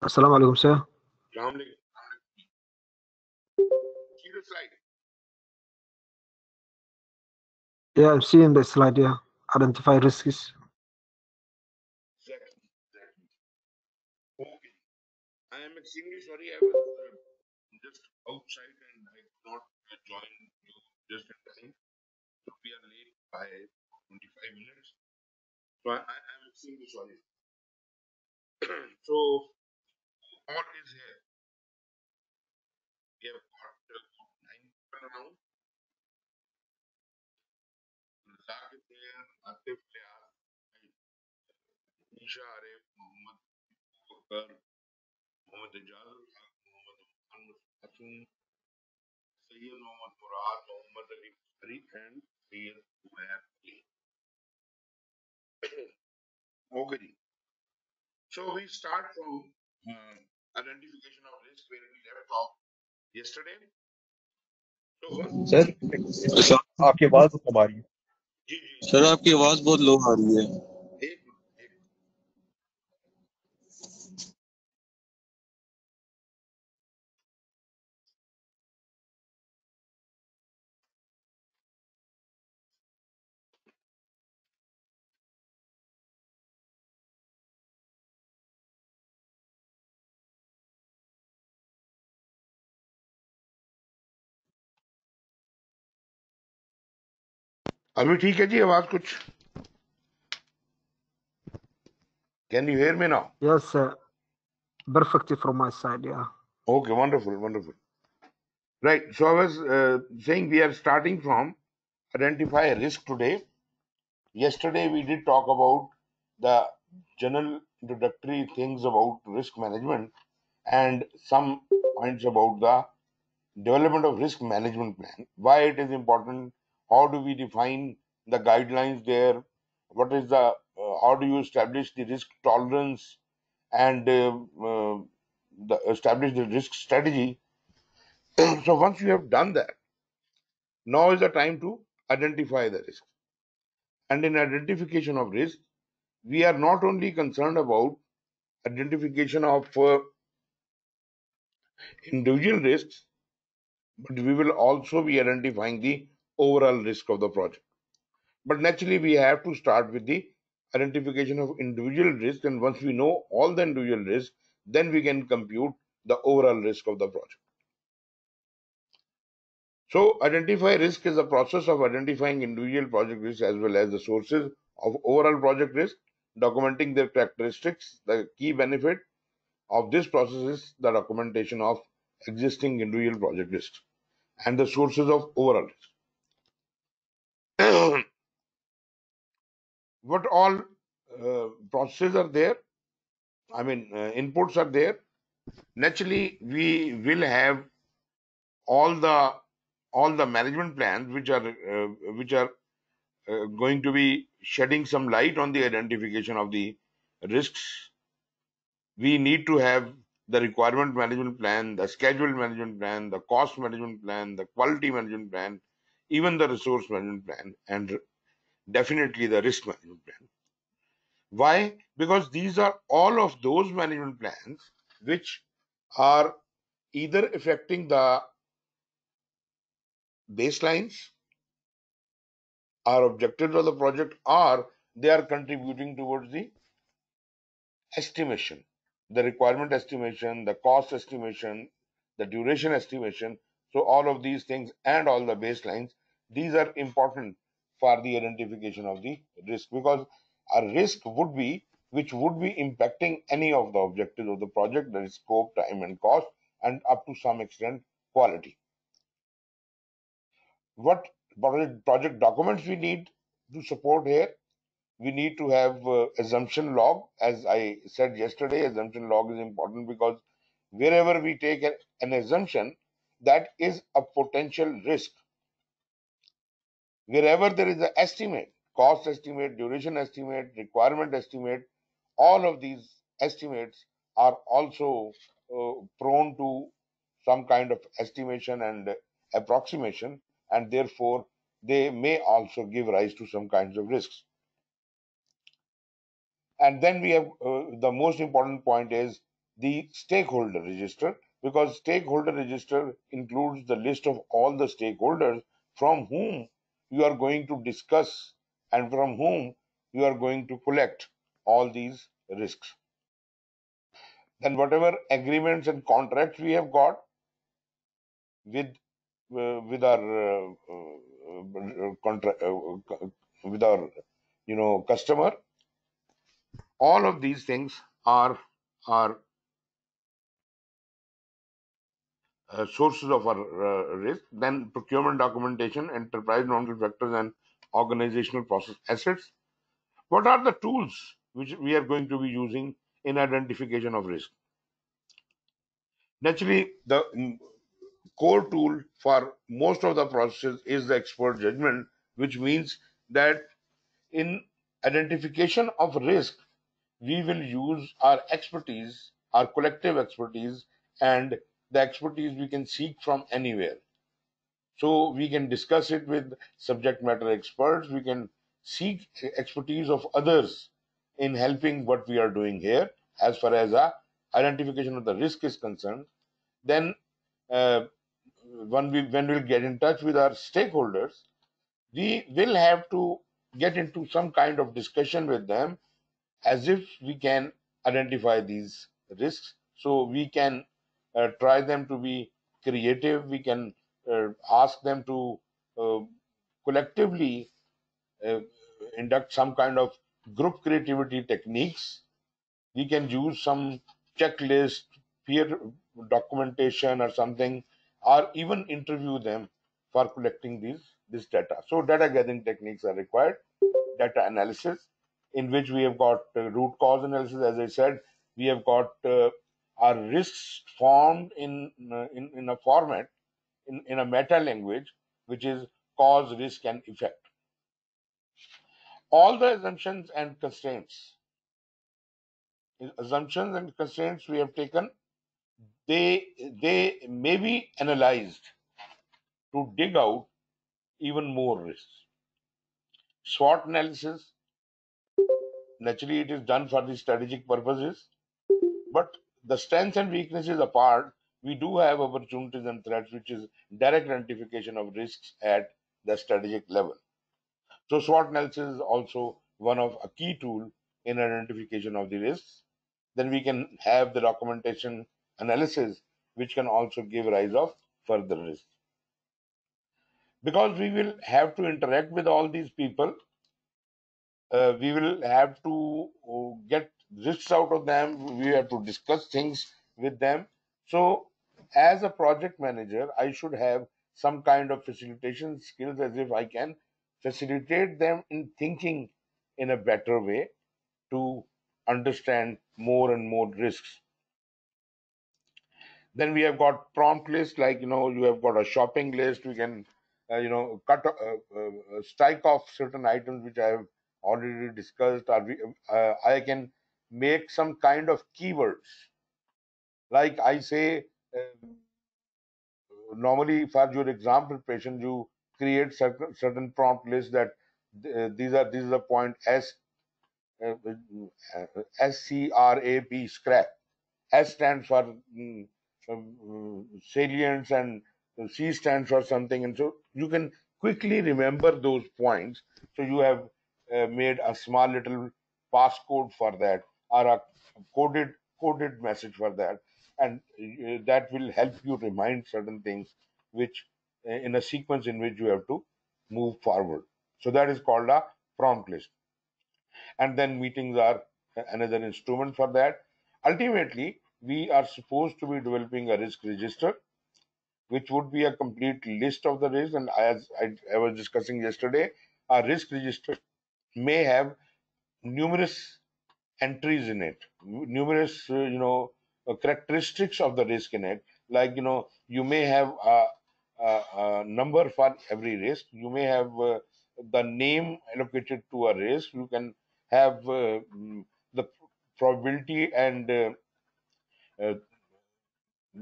Assalamu alaikum, sir. Assalamu Yeah, I'm seeing the slide here. Yeah. Identify risks. I am extremely sorry. I was uh, just outside and I could you just in time. So 25 I, I am extremely so all is here. We have got about nine people now. is there, Atif Liar, Nisha Arif, Muhammad Bakar, Muhammad Ajaz, Muhammad Muhammad Hasun, Sayyid Muhammad Murad, Muhammad Ali Fari, and Sayyid Umair Ali. okay. So we start from uh, identification of risk where we left off yesterday. Sir आपकी आवाज बहुत कम आ रही है sir आपकी आवाज बहुत लो आ रही है अभी ठीक है जी आवाज कुछ can you hear me now yes sir perfectly from my side yeah okay wonderful wonderful right so i was uh, saying we are starting from identify risk today yesterday we did talk about the general introductory things about risk management and some points about the development of risk management plan why it is important how do we define the guidelines there what is the uh, how do you establish the risk tolerance and uh, uh, the, establish the risk strategy so once you have done that now is the time to identify the risk and in identification of risk we are not only concerned about identification of uh, individual risks but we will also be identifying the overall risk of the project. But naturally, we have to start with the identification of individual risk. And once we know all the individual risk, then we can compute the overall risk of the project. So identify risk is a process of identifying individual project risk as well as the sources of overall project risk, documenting their characteristics. The key benefit of this process is the documentation of existing individual project risks and the sources of overall risk. what all uh, processes are there i mean uh, inputs are there naturally we will have all the all the management plans which are uh, which are uh, going to be shedding some light on the identification of the risks we need to have the requirement management plan the schedule management plan the cost management plan the quality management plan even the resource management plan and definitely the risk management plan. Why? Because these are all of those management plans which are either affecting the baselines, our objectives of the project, or they are contributing towards the estimation, the requirement estimation, the cost estimation, the duration estimation. So all of these things and all the baselines these are important for the identification of the risk because a risk would be which would be impacting any of the objectives of the project, that is scope, time and cost, and up to some extent quality. What project documents we need to support here? We need to have uh, assumption log. As I said yesterday, assumption log is important because wherever we take an, an assumption, that is a potential risk Wherever there is an estimate, cost estimate, duration estimate, requirement estimate, all of these estimates are also uh, prone to some kind of estimation and approximation, and therefore they may also give rise to some kinds of risks. And then we have uh, the most important point is the stakeholder register because stakeholder register includes the list of all the stakeholders from whom you are going to discuss and from whom you are going to collect all these risks. Then, whatever agreements and contracts we have got with uh, with our uh, uh contract uh, with our you know customer, all of these things are are uh, sources of our uh, risk, then procurement documentation, enterprise non factors, and organizational process assets. What are the tools which we are going to be using in identification of risk? Naturally, the core tool for most of the processes is the expert judgment, which means that in identification of risk, we will use our expertise, our collective expertise, and the expertise we can seek from anywhere. So we can discuss it with subject matter experts. We can seek expertise of others in helping what we are doing here as far as a identification of the risk is concerned. Then uh, when we when we'll get in touch with our stakeholders, we will have to get into some kind of discussion with them as if we can identify these risks so we can uh, try them to be creative. We can uh, ask them to uh, collectively induct some kind of group creativity techniques. We can use some checklist, peer documentation, or something, or even interview them for collecting these this data. So data gathering techniques are required. Data analysis, in which we have got uh, root cause analysis. As I said, we have got uh, are risks formed in, in, in a format, in, in a meta language, which is cause, risk, and effect. All the assumptions and constraints, assumptions and constraints we have taken, they, they may be analyzed to dig out even more risks. SWOT analysis, naturally, it is done for the strategic purposes the strengths and weaknesses apart, we do have opportunities and threats, which is direct identification of risks at the strategic level. So SWOT analysis is also one of a key tool in identification of the risks. Then we can have the documentation analysis, which can also give rise of further risks. Because we will have to interact with all these people, uh, we will have to get risks out of them. We have to discuss things with them. So, as a project manager, I should have some kind of facilitation skills as if I can facilitate them in thinking in a better way to understand more and more risks. Then we have got prompt list, like you know, you have got a shopping list. We can, uh, you know, cut uh, uh, strike off certain items which I have already discussed. Or we, uh, I can make some kind of keywords like i say uh, normally for your example patient, you create certain, certain prompt list that uh, these are these are the point s uh, s c r a p scrap s stands for um, salience and c stands for something and so you can quickly remember those points so you have uh, made a small little passcode for that are a coded coded message for that and uh, that will help you remind certain things which uh, in a sequence in which you have to move forward so that is called a prompt list and then meetings are uh, another instrument for that ultimately we are supposed to be developing a risk register which would be a complete list of the risks and as I, I was discussing yesterday a risk register may have numerous Entries in it. Numerous, uh, you know, uh, characteristics of the risk in it. Like, you know, you may have a, a, a number for every risk. You may have uh, the name allocated to a risk. You can have uh, mm, the probability and, uh, uh,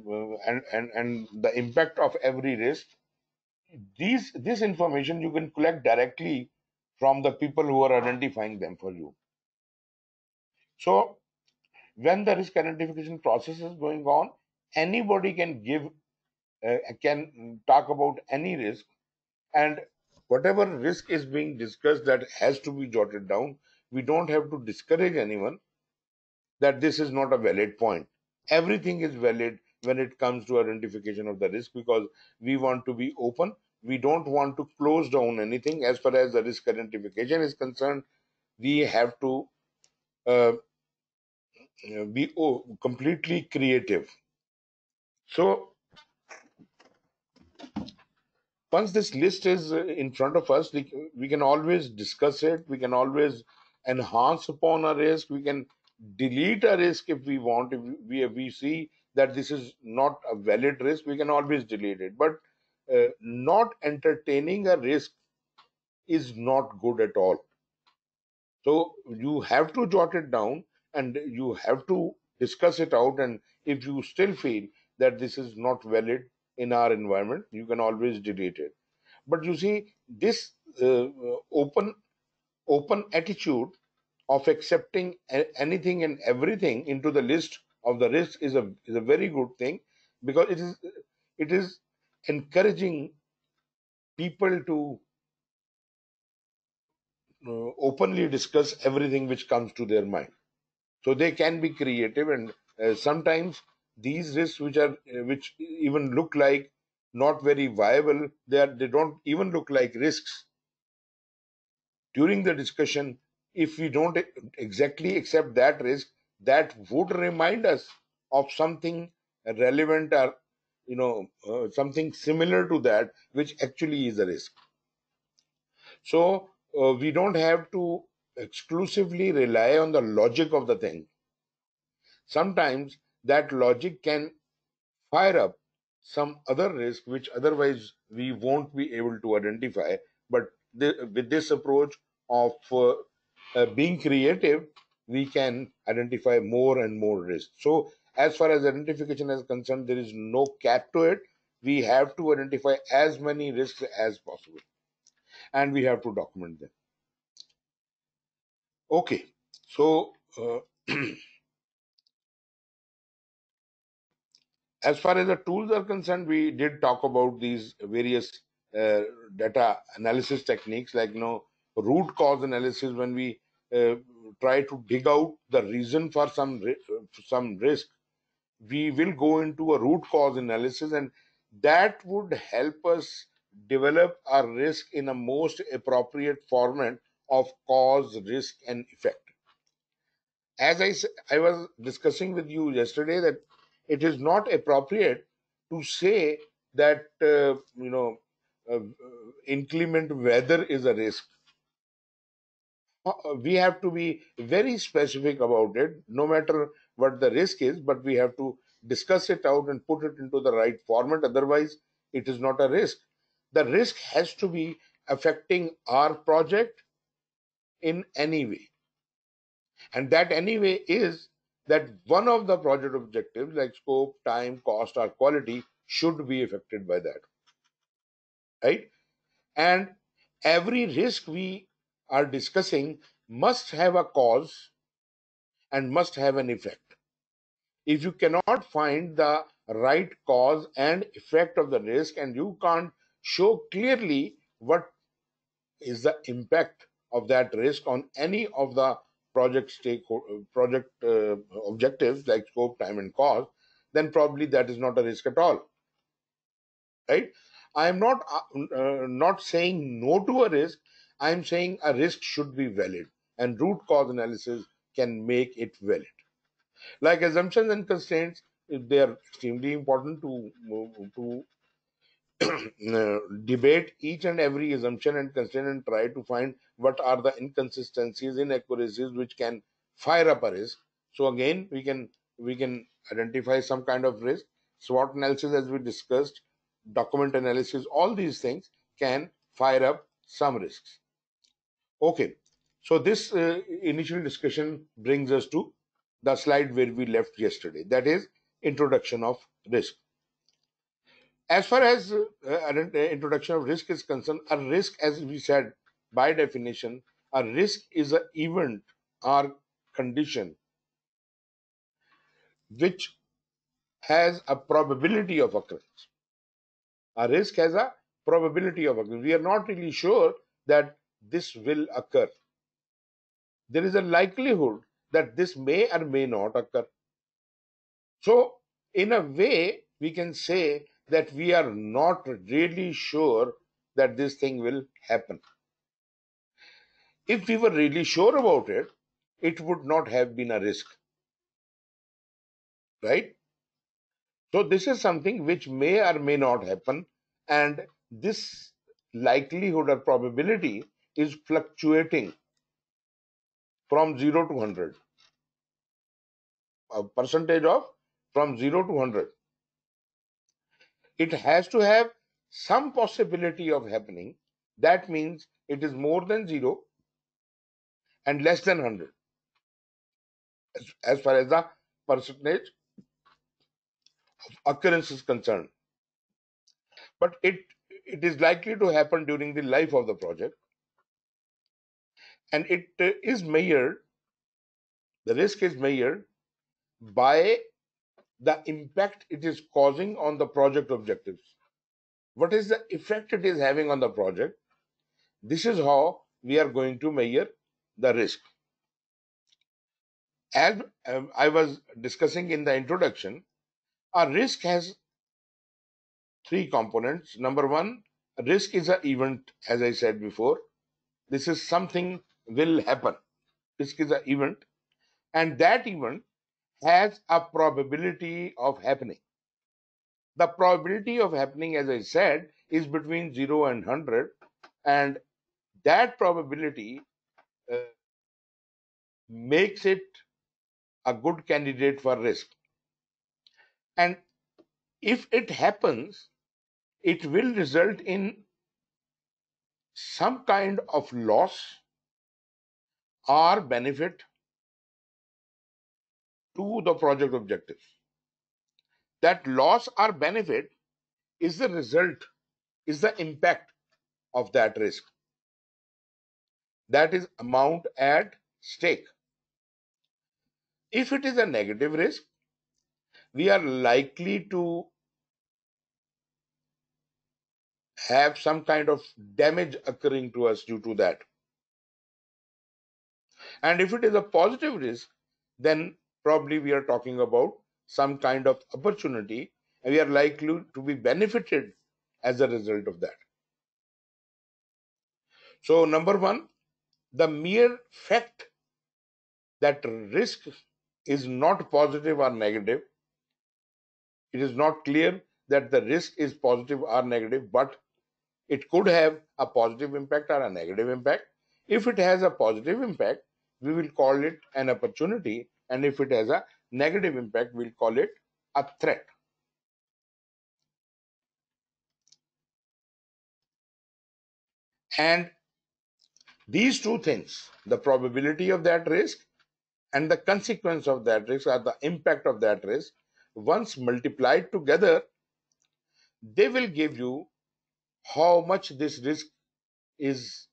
and and and the impact of every risk. These this information you can collect directly from the people who are identifying them for you so when the risk identification process is going on, anybody can give, uh, can talk about any risk and whatever risk is being discussed that has to be jotted down, we don't have to discourage anyone that this is not a valid point. Everything is valid when it comes to identification of the risk because we want to be open. We don't want to close down anything as far as the risk identification is concerned. We have to uh, be uh, completely creative. So once this list is uh, in front of us, we can always discuss it. We can always enhance upon our risk. We can delete a risk if we want. If we, if we see that this is not a valid risk, we can always delete it. But uh, not entertaining a risk is not good at all. So you have to jot it down and you have to discuss it out and if you still feel that this is not valid in our environment you can always delete it but you see this uh, open open attitude of accepting anything and everything into the list of the risk is a is a very good thing because it is it is encouraging people to uh, openly discuss everything which comes to their mind so they can be creative, and uh, sometimes these risks, which are uh, which even look like not very viable, they are, they don't even look like risks. During the discussion, if we don't exactly accept that risk, that would remind us of something relevant or you know uh, something similar to that which actually is a risk so uh, we don't have to exclusively rely on the logic of the thing. Sometimes that logic can fire up some other risk which otherwise we won't be able to identify. But with this approach of uh, uh, being creative, we can identify more and more risks. So, as far as identification is concerned, there is no cap to it. We have to identify as many risks as possible and we have to document them. Okay, so uh, as far as the tools are concerned, we did talk about these various uh, data analysis techniques, like you know root cause analysis, when we uh, try to dig out the reason for some some risk. We will go into a root cause analysis, and that would help us develop our risk in a most appropriate format of cause, risk, and effect. As I, I was discussing with you yesterday, that it is not appropriate to say that, uh, you know, uh, inclement weather is a risk. Uh, we have to be very specific about it, no matter what the risk is, but we have to discuss it out and put it into the right format. Otherwise, it is not a risk. The risk has to be affecting our project in any way. And that anyway is that one of the project objectives like scope, time, cost, or quality should be affected by that. Right? And every risk we are discussing must have a cause and must have an effect. If you cannot find the right cause and effect of the risk and you can't show clearly what is the impact of that risk on any of the project stake uh, project uh, objectives like scope, time, and cost, then probably that is not a risk at all. Right? I am not uh, uh, not saying no to a risk. I am saying a risk should be valid, and root cause analysis can make it valid. Like assumptions and constraints, they are extremely important to to debate each and every assumption and constraint and try to find what are the inconsistencies, inaccuracies which can fire up a risk. So again, we can we can identify some kind of risk. SWOT analysis, as we discussed, document analysis, all these things can fire up some risks. Okay, so this uh, initial discussion brings us to the slide where we left yesterday. That is introduction of risk. As far as uh, uh, introduction of risk is concerned, a risk, as we said, by definition, a risk is an event or condition which has a probability of occurrence. A risk has a probability of occurrence. We are not really sure that this will occur. There is a likelihood that this may or may not occur. So, in a way, we can say that we are not really sure that this thing will happen. If we were really sure about it, it would not have been a risk. Right? So, this is something which may or may not happen, and this likelihood or probability is fluctuating from 0 to 100. A percentage of from 0 to 100 it has to have some possibility of happening. That means it is more than zero and less than 100 as, as far as the percentage of occurrence is concerned. But it, it is likely to happen during the life of the project and it uh, is measured the risk is measured by the impact it is causing on the project objectives. What is the effect it is having on the project? This is how we are going to measure the risk. As um, I was discussing in the introduction, a risk has three components. Number one, risk is an event, as I said before. This is something will happen. Risk is an event, and that event has a probability of happening. The probability of happening, as I said, is between 0 and 100, and that probability uh, makes it a good candidate for risk. And if it happens, it will result in some kind of loss or benefit to the project objective. That loss or benefit is the result, is the impact of that risk. That is amount at stake. If it is a negative risk, we are likely to have some kind of damage occurring to us due to that. And if it is a positive risk, then probably we are talking about some kind of opportunity and we are likely to be benefited as a result of that. So, number one, the mere fact that risk is not positive or negative, it is not clear that the risk is positive or negative, but it could have a positive impact or a negative impact. If it has a positive impact, we will call it an opportunity and if it has a negative impact we'll call it a threat and these two things the probability of that risk and the consequence of that risk or the impact of that risk once multiplied together they will give you how much this risk is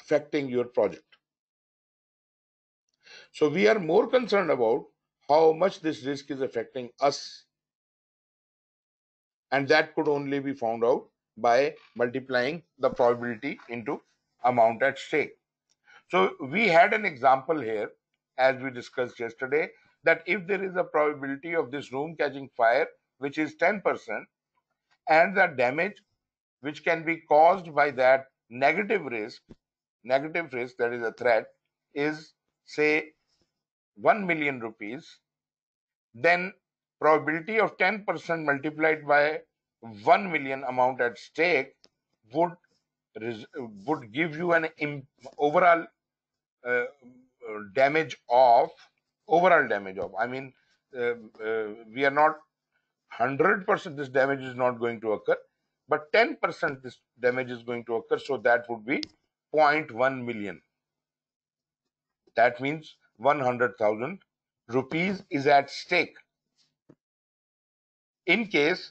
affecting your project so we are more concerned about how much this risk is affecting us. And that could only be found out by multiplying the probability into amount at stake. So we had an example here, as we discussed yesterday, that if there is a probability of this room catching fire, which is 10%, and the damage which can be caused by that negative risk, negative risk that is a threat, is say 1 million rupees, then probability of 10% multiplied by 1 million amount at stake would would give you an overall uh, damage of overall damage of i mean uh, uh, we are not 100% this damage is not going to occur but 10% this damage is going to occur so that would be 0.1 million that means 100,000 rupees is at stake. In case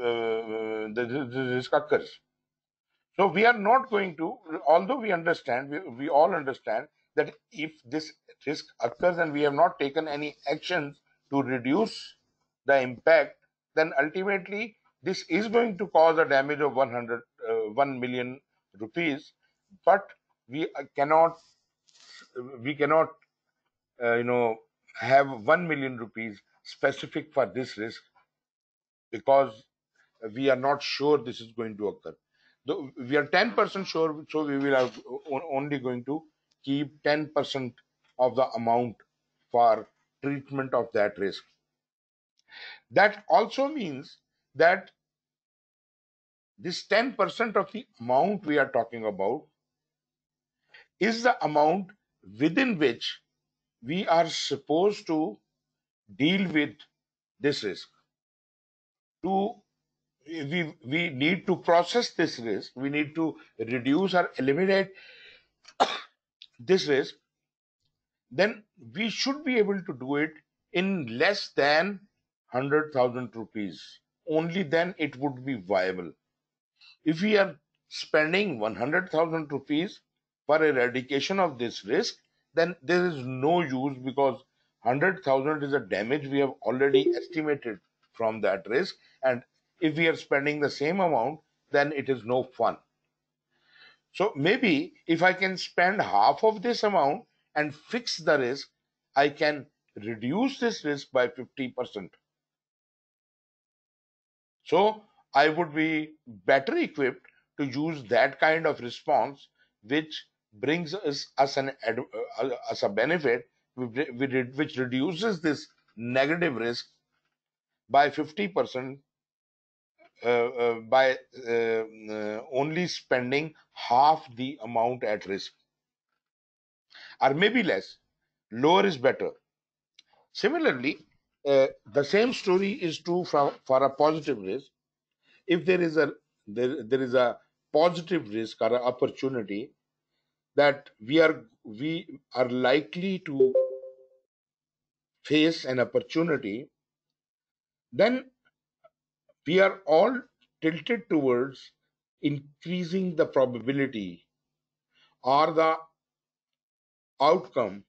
uh, risk occurs. So we are not going to, although we understand, we, we all understand that if this risk occurs and we have not taken any actions to reduce the impact, then ultimately this is going to cause a damage of 100, uh, 1 million rupees, but we uh, cannot we cannot, uh, you know, have 1 million rupees specific for this risk because we are not sure this is going to occur. Though we are 10% sure, so we will have only going to keep 10% of the amount for treatment of that risk. That also means that this 10% of the amount we are talking about is the amount within which we are supposed to deal with this risk. To we, we need to process this risk, we need to reduce or eliminate this risk, then we should be able to do it in less than 100,000 rupees. Only then it would be viable. If we are spending 100,000 rupees for eradication of this risk, then there is no use because 100,000 is a damage we have already estimated from that risk. And if we are spending the same amount, then it is no fun. So maybe if I can spend half of this amount and fix the risk, I can reduce this risk by 50%. So I would be better equipped to use that kind of response which brings us, as an uh, as a benefit which reduces this negative risk by 50% uh, uh, by uh, uh, only spending half the amount at risk or maybe less lower is better similarly the same story is true for, for a positive risk if there is a there, there is a positive risk or opportunity that we are we are likely to face an opportunity then we are all tilted towards increasing the probability or the outcome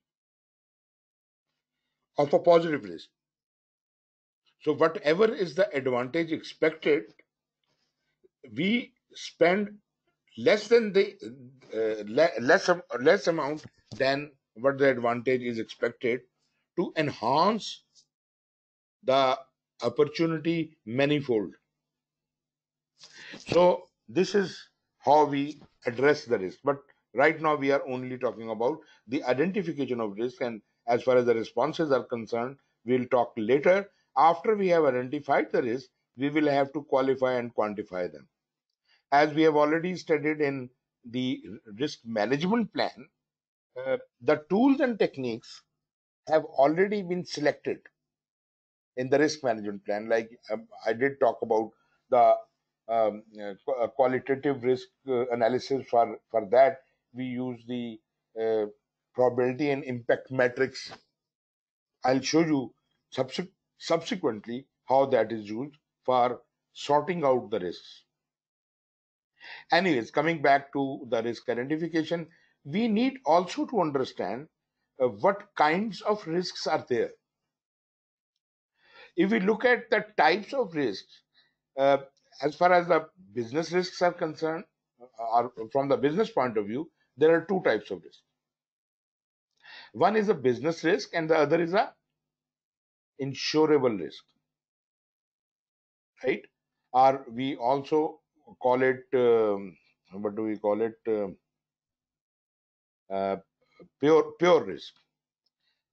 of a positive list so whatever is the advantage expected we spend less than the uh, less less amount than what the advantage is expected to enhance the opportunity manifold. So this is how we address the risk. But right now we are only talking about the identification of risk and as far as the responses are concerned, we'll talk later. After we have identified the risk, we will have to qualify and quantify them as we have already studied in the risk management plan, uh, the tools and techniques have already been selected in the risk management plan. Like um, I did talk about the um, uh, qualitative risk uh, analysis for, for that, we use the uh, probability and impact matrix. I'll show you subse subsequently how that is used for sorting out the risks. Anyways, coming back to the risk identification, we need also to understand uh, what kinds of risks are there. If we look at the types of risks, uh, as far as the business risks are concerned, or uh, from the business point of view, there are two types of risks. One is a business risk, and the other is a insurable risk, right? Or we also call it um, what do we call it um, uh, pure pure risk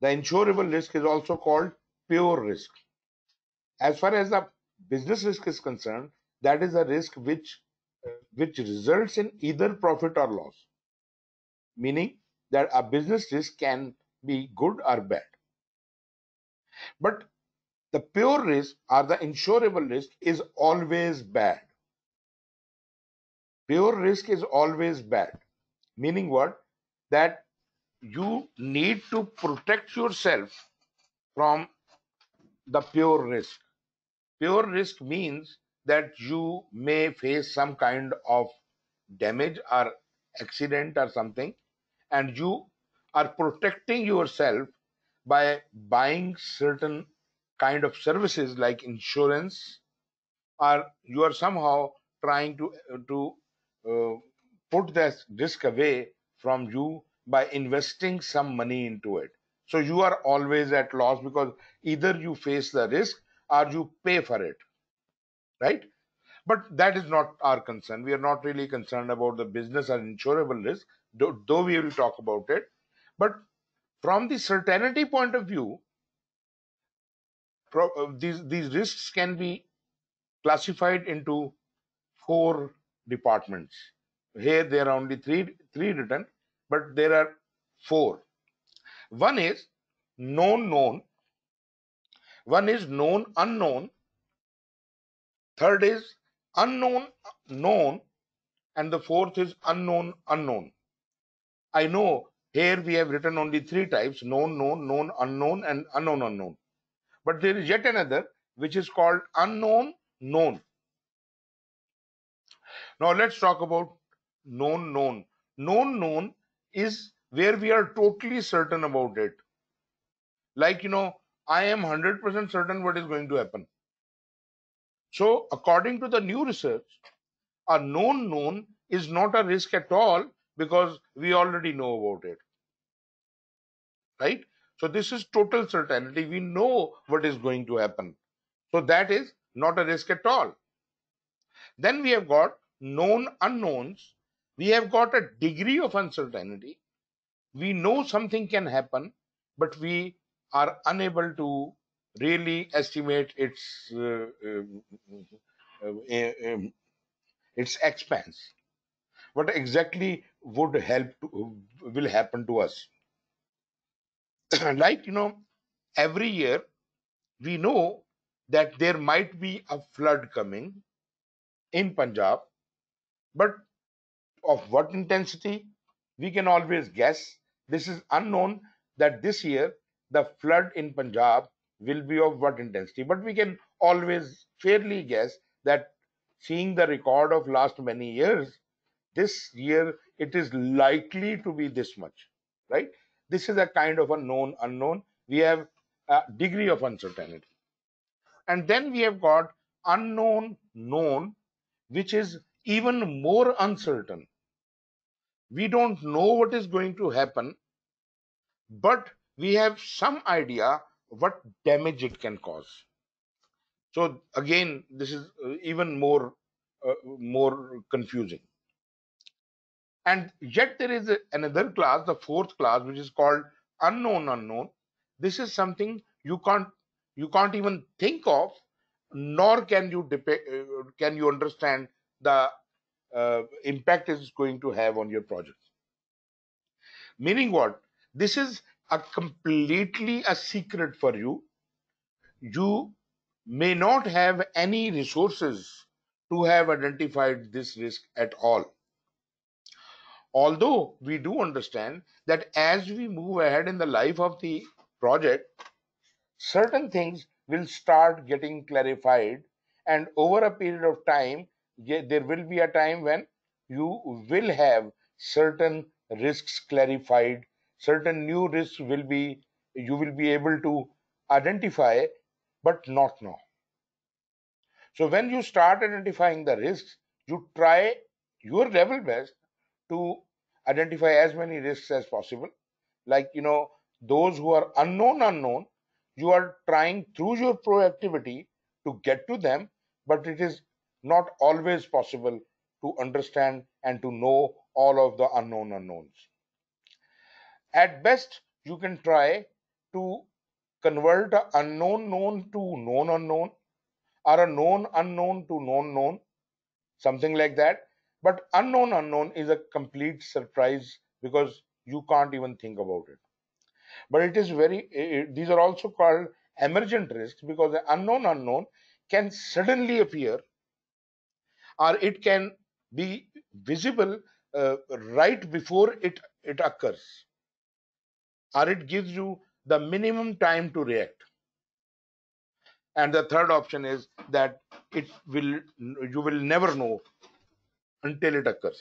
the insurable risk is also called pure risk as far as the business risk is concerned that is a risk which which results in either profit or loss meaning that a business risk can be good or bad but the pure risk or the insurable risk is always bad Pure risk is always bad. Meaning what? That you need to protect yourself from the pure risk. Pure risk means that you may face some kind of damage or accident or something, and you are protecting yourself by buying certain kind of services like insurance, or you are somehow trying to to uh, put this risk away from you by investing some money into it. So you are always at loss because either you face the risk or you pay for it, right? But that is not our concern. We are not really concerned about the business or insurable risk, though, we will talk about it. But from the certainty point of view, uh, these, these risks can be classified into four departments. Here there are only three, three written, but there are four. One is known known, one is known unknown, third is unknown known, and the fourth is unknown unknown. I know here we have written only three types known, known, known, unknown, and unknown, unknown. But there is yet another which is called unknown, known. Now let's talk about known known. Known known is where we are totally certain about it. Like, you know, I am 100% certain what is going to happen. So, according to the new research, a known known is not a risk at all because we already know about it. Right? So, this is total certainty. We know what is going to happen. So, that is not a risk at all. Then we have got known unknowns, we have got a degree of uncertainty. We know something can happen, but we are unable to really estimate its uh, um, uh, uh um, its expense. What exactly would help to, will happen to us? like you know, every year we know that there might be a flood coming in Punjab but of what intensity? We can always guess. This is unknown that this year the flood in Punjab will be of what intensity. But we can always fairly guess that seeing the record of last many years, this year it is likely to be this much, right? This is a kind of a known unknown. We have a degree of uncertainty. And then we have got unknown known, which is even more uncertain. We don't know what is going to happen, but we have some idea what damage it can cause. So again, this is uh, even more uh, more confusing. And yet there is another class, the fourth class, which is called unknown unknown. This is something you can't you can't even think of, nor can you uh, can you understand the uh, impact is going to have on your project. Meaning what? This is a completely a secret for you. You may not have any resources to have identified this risk at all. Although we do understand that as we move ahead in the life of the project, certain things will start getting clarified, and over a period of time, there will be a time when you will have certain risks clarified, certain new risks will be, you will be able to identify, but not now. So when you start identifying the risks, you try your level best to identify as many risks as possible. Like, you know, those who are unknown, unknown, you are trying through your proactivity to get to them, but it is not always possible to understand and to know all of the unknown unknowns. At best, you can try to convert an unknown known to known unknown or a known unknown to known known, something like that. But unknown unknown is a complete surprise because you can't even think about it. But it is very, these are also called emergent risks because the unknown unknown can suddenly appear or it can be visible uh, right before it it occurs or it gives you the minimum time to react and the third option is that it will you will never know until it occurs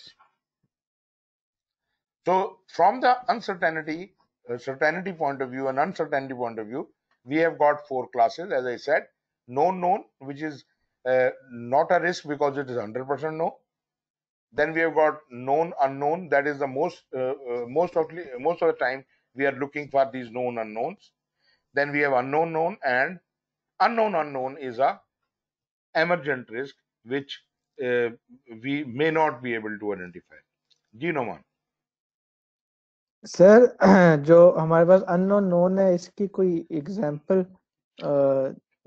so from the uncertainty uh, certainty point of view and uncertainty point of view we have got four classes as i said known known which is uh, not a risk because it is 100% no then we have got known unknown that is the most uh, uh, most of most of the time we are looking for these known unknowns then we have unknown known and unknown unknown is a emergent risk which uh, we may not be able to identify जी Sir, sir जो हमारे पास unknown known है इसकी कोई example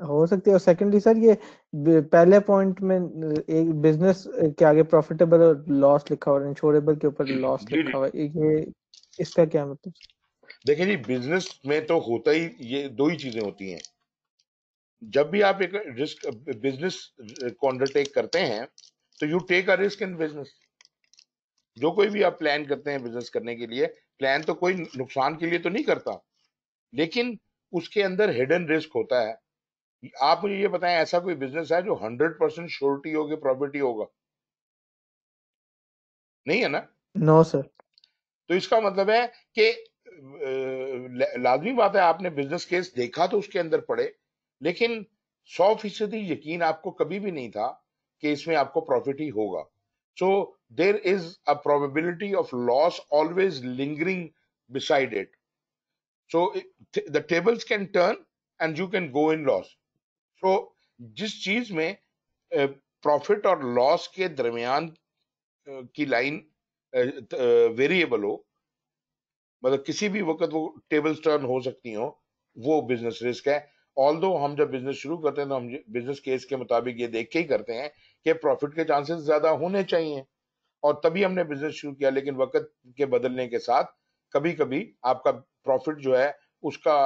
हो सकती है और सेकेंडली सर ये पहले पॉइंट में एक बिजनेस के आगे प्रॉफिटेबल और लॉस लिखा हुआ है इंश्योरेबल के ऊपर लॉस लिखा हुआ है ये इसका क्या मतलब देखिए जी बिजनेस में तो होता ही ये दो ही चीजें होती हैं जब भी आप एक रिस्क बिजनेस को अंडरटेक करते हैं तो you take a risk in business जो कोई भी आप प्लान करते हैं बिजनेस करने के लिए प्लान तो कोई नुकसान के लिए तो नहीं करता लेकिन उसके अंदर हिडन रिस्क होता है आप मुझे ये बताएं ऐसा कोई बिजनेस है जो हंड्रेड परसेंट श्योरिटी होगी प्रॉफिट होगा नहीं है ना नो सर तो इसका मतलब है कि लाजमी बात है आपने बिजनेस केस देखा तो उसके अंदर पड़े लेकिन सौ फीसदी यकीन आपको कभी भी नहीं था कि इसमें आपको प्रॉफिट ही होगा so there is a probability of loss always lingering beside it so the tables can turn and you can go in loss तो जिस चीज में प्रॉफिट और लॉस के दरमियान की लाइन वेरिएबल हो मतलब किसी भी वक्त वो टेबल टर्न हो सकती हो वो बिजनेस रिस्क है ऑल दो हम जब बिजनेस शुरू करते हैं तो हम बिजनेस केस के मुताबिक ये देख के ही करते हैं कि प्रॉफिट के चांसेस ज्यादा होने चाहिए और तभी हमने बिजनेस शुरू किया लेकिन वक्त के बदलने के साथ कभी कभी आपका प्रॉफिट जो है उसका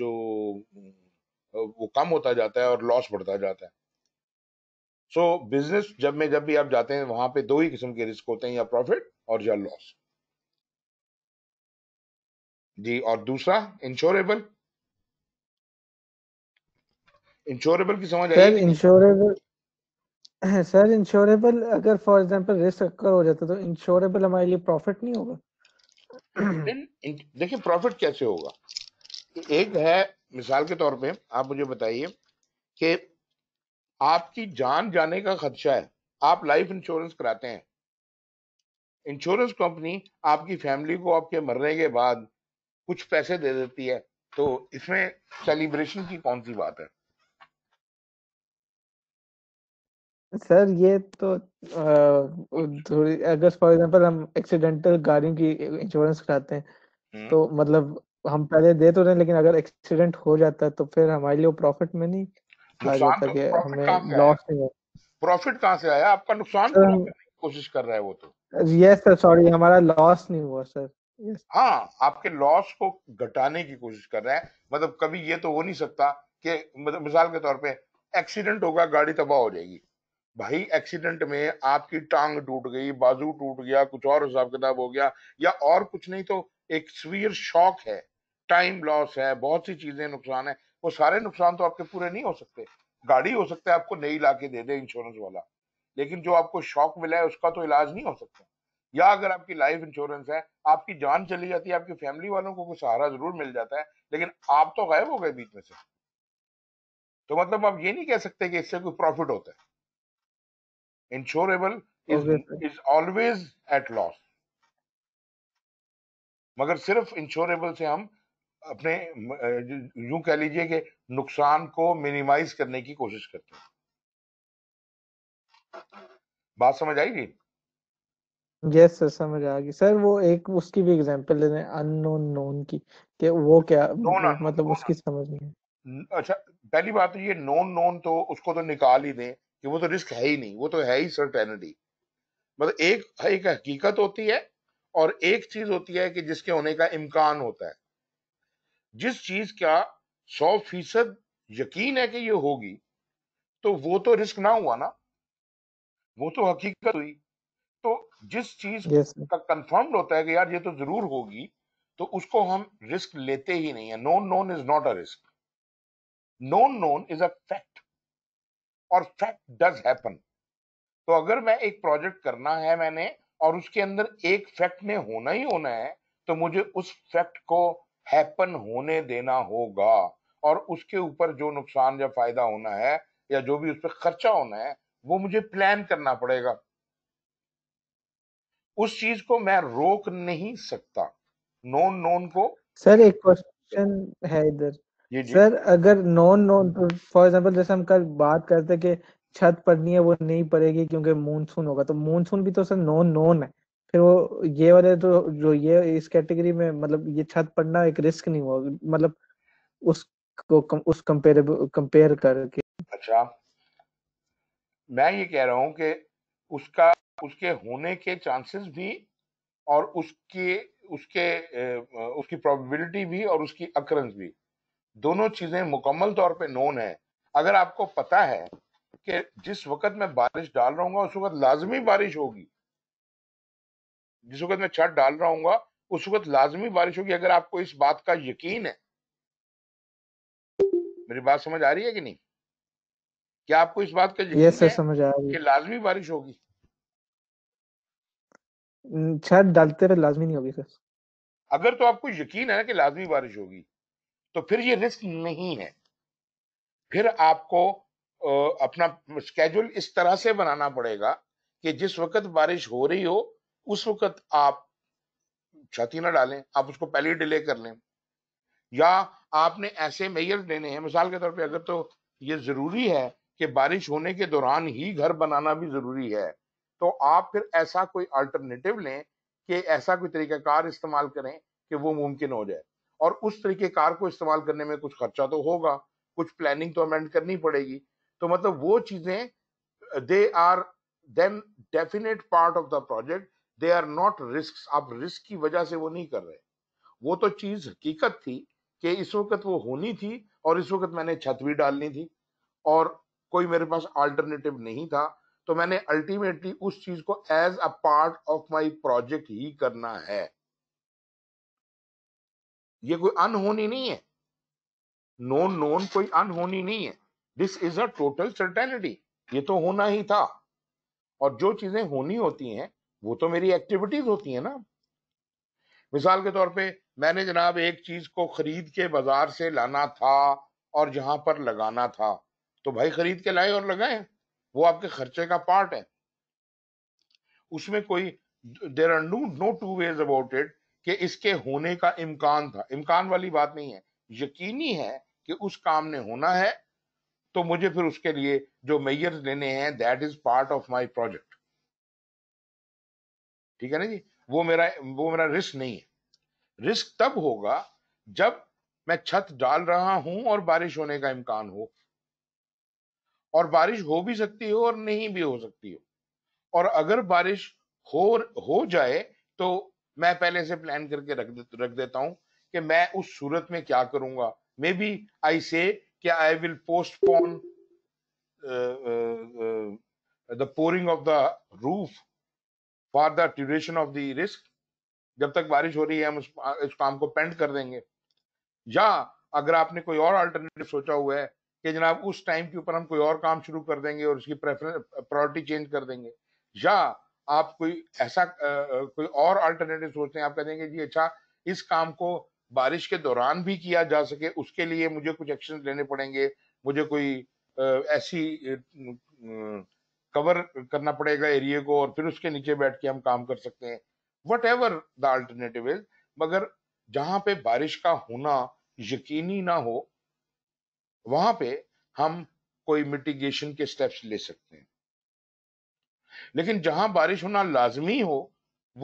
जो वो कम होता जाता है और लॉस बढ़ता जाता है सो so, बिजनेस जब में जब भी आप जाते हैं वहां पे दो ही किस्म के रिस्क होते हैं या प्रॉफिट और या लॉस जी और दूसरा इंश्योरेबल इंश्योरेबल की समझ आई इंश्योरेबल सर इंश्योरेबल अगर फॉर एग्जांपल रिस्क अगर हो जाता तो इंश्योरेबल हमारे लिए प्रॉफिट नहीं होगा देखिए प्रॉफिट कैसे होगा एक है मिसाल के तौर पे आप मुझे बताइए कि आपकी जान जाने का खदशा है आप लाइफ इंश्योरेंस कराते हैं इंश्योरेंस कंपनी आपकी फैमिली को आपके मरने के बाद कुछ पैसे दे देती है तो इसमें सेलिब्रेशन की कौन सी बात है सर ये तो थोड़ी अगर फॉर एग्जांपल हम एक्सीडेंटल गाड़ियों की इंश्योरेंस कराते हैं हम्म। तो मतलब हम पहले दे तो रहे लेकिन अगर एक्सीडेंट हो जाता है तो फिर हमारे लिए प्रॉफिट में नहीं आ जाता तो कि हमें लॉस नहीं है प्रॉफिट कहाँ से आया आपका नुकसान कोशिश कर रहा है वो तो यस सर सॉरी हमारा लॉस नहीं हुआ सर yes. हाँ आपके लॉस को घटाने की कोशिश कर रहा है मतलब कभी ये तो हो नहीं सकता कि मतलब मिसाल के तौर पे एक्सीडेंट होगा गाड़ी तबाह हो जाएगी भाई एक्सीडेंट में आपकी टांग टूट गई बाजू टूट गया कुछ और हिसाब किताब हो गया या और कुछ नहीं तो एक स्वीर शॉक है टाइम लॉस है बहुत सी चीजें नुकसान है वो सारे नुकसान तो आपके पूरे नहीं हो सकते गाड़ी हो सकता है आपको नई ला के दे दे इंश्योरेंस वाला लेकिन जो आपको शॉक मिला है उसका तो इलाज नहीं हो सकता या अगर आपकी लाइफ इंश्योरेंस है आपकी जान चली जाती है आपकी फैमिली वालों को कुछ सहारा जरूर मिल जाता है लेकिन आप तो गायब हो गए बीच में से तो मतलब आप ये नहीं कह सकते कि इससे कोई प्रॉफिट होता है insurable is is always at loss मगर सिर्फ इंश्योरेबल से हम अपने यू कह लीजिए कि नुकसान को मिनिमाइज करने की कोशिश करते हैं बात समझ आई जी यस सर समझ आ गई सर वो एक उसकी भी एग्जांपल ले अननोन नोन की कि वो क्या नोन, मतलब नोन, उसकी समझ नहीं अच्छा पहली बात तो ये नोन नोन तो उसको तो निकाल ही दें कि वो तो रिस्क है ही नहीं वो तो है ही सर्टेनिटी मतलब एक एक हकीकत होती है और एक चीज होती है कि जिसके होने का इम्कान होता है जिस चीज का सौ फीसद यकीन है कि ये होगी तो वो तो रिस्क ना हुआ ना वो तो हकीकत हुई तो जिस चीज yes. का कंफर्म होता है कि यार ये तो जरूर होगी तो उसको हम रिस्क लेते ही नहीं है known known is not a risk known known is a fact और फैक्ट डज हैपन तो अगर मैं एक प्रोजेक्ट करना है मैंने और उसके अंदर एक फैक्ट में होना ही होना है तो मुझे उस फैक्ट को हैपन होने देना होगा और उसके ऊपर जो नुकसान या फायदा होना है या जो भी उस पर खर्चा होना है वो मुझे प्लान करना पड़ेगा उस चीज को मैं रोक नहीं सकता नॉन नॉन को सर एक क्वेश्चन है इधर सर अगर नॉन नॉन फॉर एग्जांपल जैसे हम कल बात करते कि छत पड़नी है वो नहीं पड़ेगी क्योंकि मानसून होगा तो मानसून भी तो सर नॉन नॉन है फिर वो ये वाले तो जो ये इस कैटेगरी में मतलब ये छत पड़ना एक रिस्क नहीं हुआ मतलब उसको कम, उस कंपेयर कंपेयर करके अच्छा मैं ये कह रहा हूँ कि उसका उसके होने के चांसेस भी और उसकी उसके उसकी प्रोबेबिलिटी भी और उसकी अक्रंस भी दोनों चीजें मुकम्मल तौर पे नोन है अगर आपको पता है कि जिस वक्त मैं बारिश डाल रहा हूँ उस वक्त लाजमी बारिश होगी जिस वक्त मैं छत डाल रहा हूँ उस वक्त लाजमी बारिश होगी अगर आपको इस बात का यकीन है मेरी बात समझ आ रही है कि नहीं क्या आपको इस बात का यकीन है समझ आ रही है लाजमी बारिश होगी छत डालते पर लाजमी नहीं होगी सर अगर तो आपको यकीन है ना कि लाजमी बारिश होगी तो फिर ये रिस्क नहीं है फिर आपको अपना स्केड्यूल इस तरह से बनाना पड़ेगा कि जिस वक्त बारिश हो रही हो उस वक्त आप छाती ना डालें आप उसको पहले डिले कर लें या आपने ऐसे मेयर देने हैं मिसाल के तौर पे अगर तो ये जरूरी है कि बारिश होने के दौरान ही घर बनाना भी जरूरी है तो आप फिर ऐसा कोई अल्टरनेटिव लें कि ऐसा कोई तरीकाकार इस्तेमाल करें कि वो मुमकिन हो जाए और उस तरीके कार को इस्तेमाल करने में कुछ खर्चा तो होगा कुछ प्लानिंग तो अमेंड करनी पड़ेगी तो मतलब वो चीजें they are then definite part of the project they are not risk आप रिस्क की वजह से वो नहीं कर रहे वो तो चीज हकीकत थी कि इस वक्त वो होनी थी और इस वक्त मैंने छत भी डालनी थी और कोई मेरे पास अल्टरनेटिव नहीं था तो मैंने अल्टीमेटली उस चीज को as a part of my project ही करना है ये कोई अनहोनी नहीं है नोन नोन कोई अनहोनी नहीं है this is a total certainty ये तो होना ही था और जो चीजें होनी होती हैं वो तो मेरी एक्टिविटीज होती है ना मिसाल के तौर पे मैंने जनाब एक चीज को खरीद के बाजार से लाना था और जहां पर लगाना था तो भाई खरीद के लाए और लगाए वो आपके खर्चे का पार्ट है उसमें कोई there are no no two ways about it कि इसके होने का इम्कान था इम्कान वाली बात नहीं है यकीनी है कि उस काम ने होना है तो मुझे फिर उसके लिए जो मेयर्स लेने हैं that is part of my project ठीक है ना जी वो मेरा वो मेरा रिस्क नहीं है रिस्क तब होगा जब मैं छत डाल रहा हूं और बारिश होने का इम्कान हो और बारिश हो भी सकती हो और नहीं भी हो सकती हो और अगर बारिश हो हो जाए तो मैं पहले से प्लान करके रख दे, रख देता हूं कि मैं उस सूरत में क्या करूंगा मे maybe I say I will postpone the pouring of the roof for the duration of the risk जब तक बारिश हो रही है हम उस, इस काम को पेंड कर देंगे या अगर आपने कोई और अल्टरनेटिव सोचा हुआ है कि जनाब उस टाइम के ऊपर हम कोई और काम शुरू कर देंगे और उसकी प्रायोरिटी चेंज कर देंगे या आप कोई ऐसा आ, कोई और अल्टरनेटिव सोचते हैं आप कह देंगे जी अच्छा इस काम को बारिश के दौरान भी किया जा सके उसके लिए मुझे कुछ एक्शन लेने पड़ेंगे मुझे कोई आ, ऐसी आ, कवर करना पड़ेगा एरिए को और फिर उसके नीचे बैठ के हम काम कर सकते हैं whatever the alternative is मगर जहां पे बारिश का होना यकीनी ना हो वहां पे हम कोई मिटिगेशन के स्टेप्स ले सकते हैं लेकिन जहां बारिश होना लाजमी हो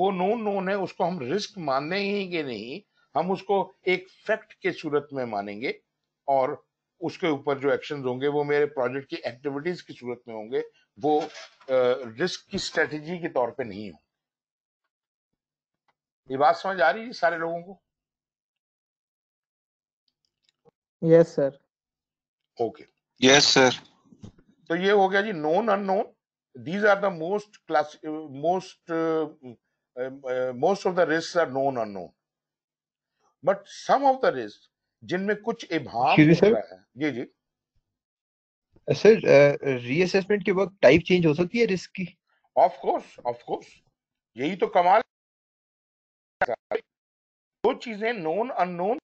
वो नोन नोन है उसको हम रिस्क मानने ही के नहीं हम उसको एक फैक्ट के सूरत में मानेंगे और उसके ऊपर जो एक्शन होंगे वो मेरे प्रोजेक्ट की एक्टिविटीज की सूरत में होंगे वो रिस्क की स्ट्रेटेजी के तौर पे नहीं हो ये बात समझ आ रही है सारे लोगों को yes sir okay yes sir तो ये हो गया जी known unknown these are the most class most most of the risk are known unknown but some of the risk जिनमें कुछ इभाम हो रहा है जी जी सर uh, रीअसेसमेंट uh, के वक्त टाइप चेंज हो सकती है रिस्क की ऑफ कोर्स ऑफ कोर्स यही तो कमाल दो चीजें नोन अननोन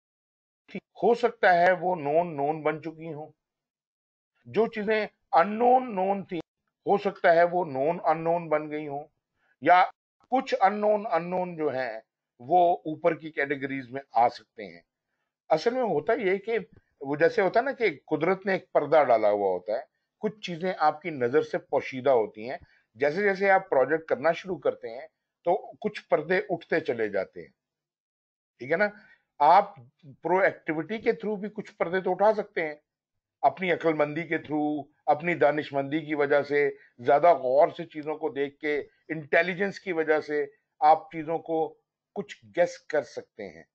थी हो सकता है वो नोन नोन बन चुकी हो जो चीजें अननोन नोन थी हो सकता है वो नोन अननोन बन गई हो या कुछ अननोन अननोन जो हैं वो ऊपर की कैटेगरीज में आ सकते हैं असल में होता यह कि वो जैसे होता है ना कि कुदरत ने एक पर्दा डाला हुआ होता है कुछ चीज़ें आपकी नज़र से पोशीदा होती हैं जैसे जैसे आप प्रोजेक्ट करना शुरू करते हैं तो कुछ पर्दे उठते चले जाते हैं ठीक है ना आप प्रोएक्टिविटी के थ्रू भी कुछ पर्दे तो उठा सकते हैं अपनी अक्लमंदी के थ्रू अपनी दानिशमंदी की वजह से ज़्यादा गौर से चीज़ों को देख के इंटेलिजेंस की वजह से आप चीज़ों को कुछ गेस कर सकते हैं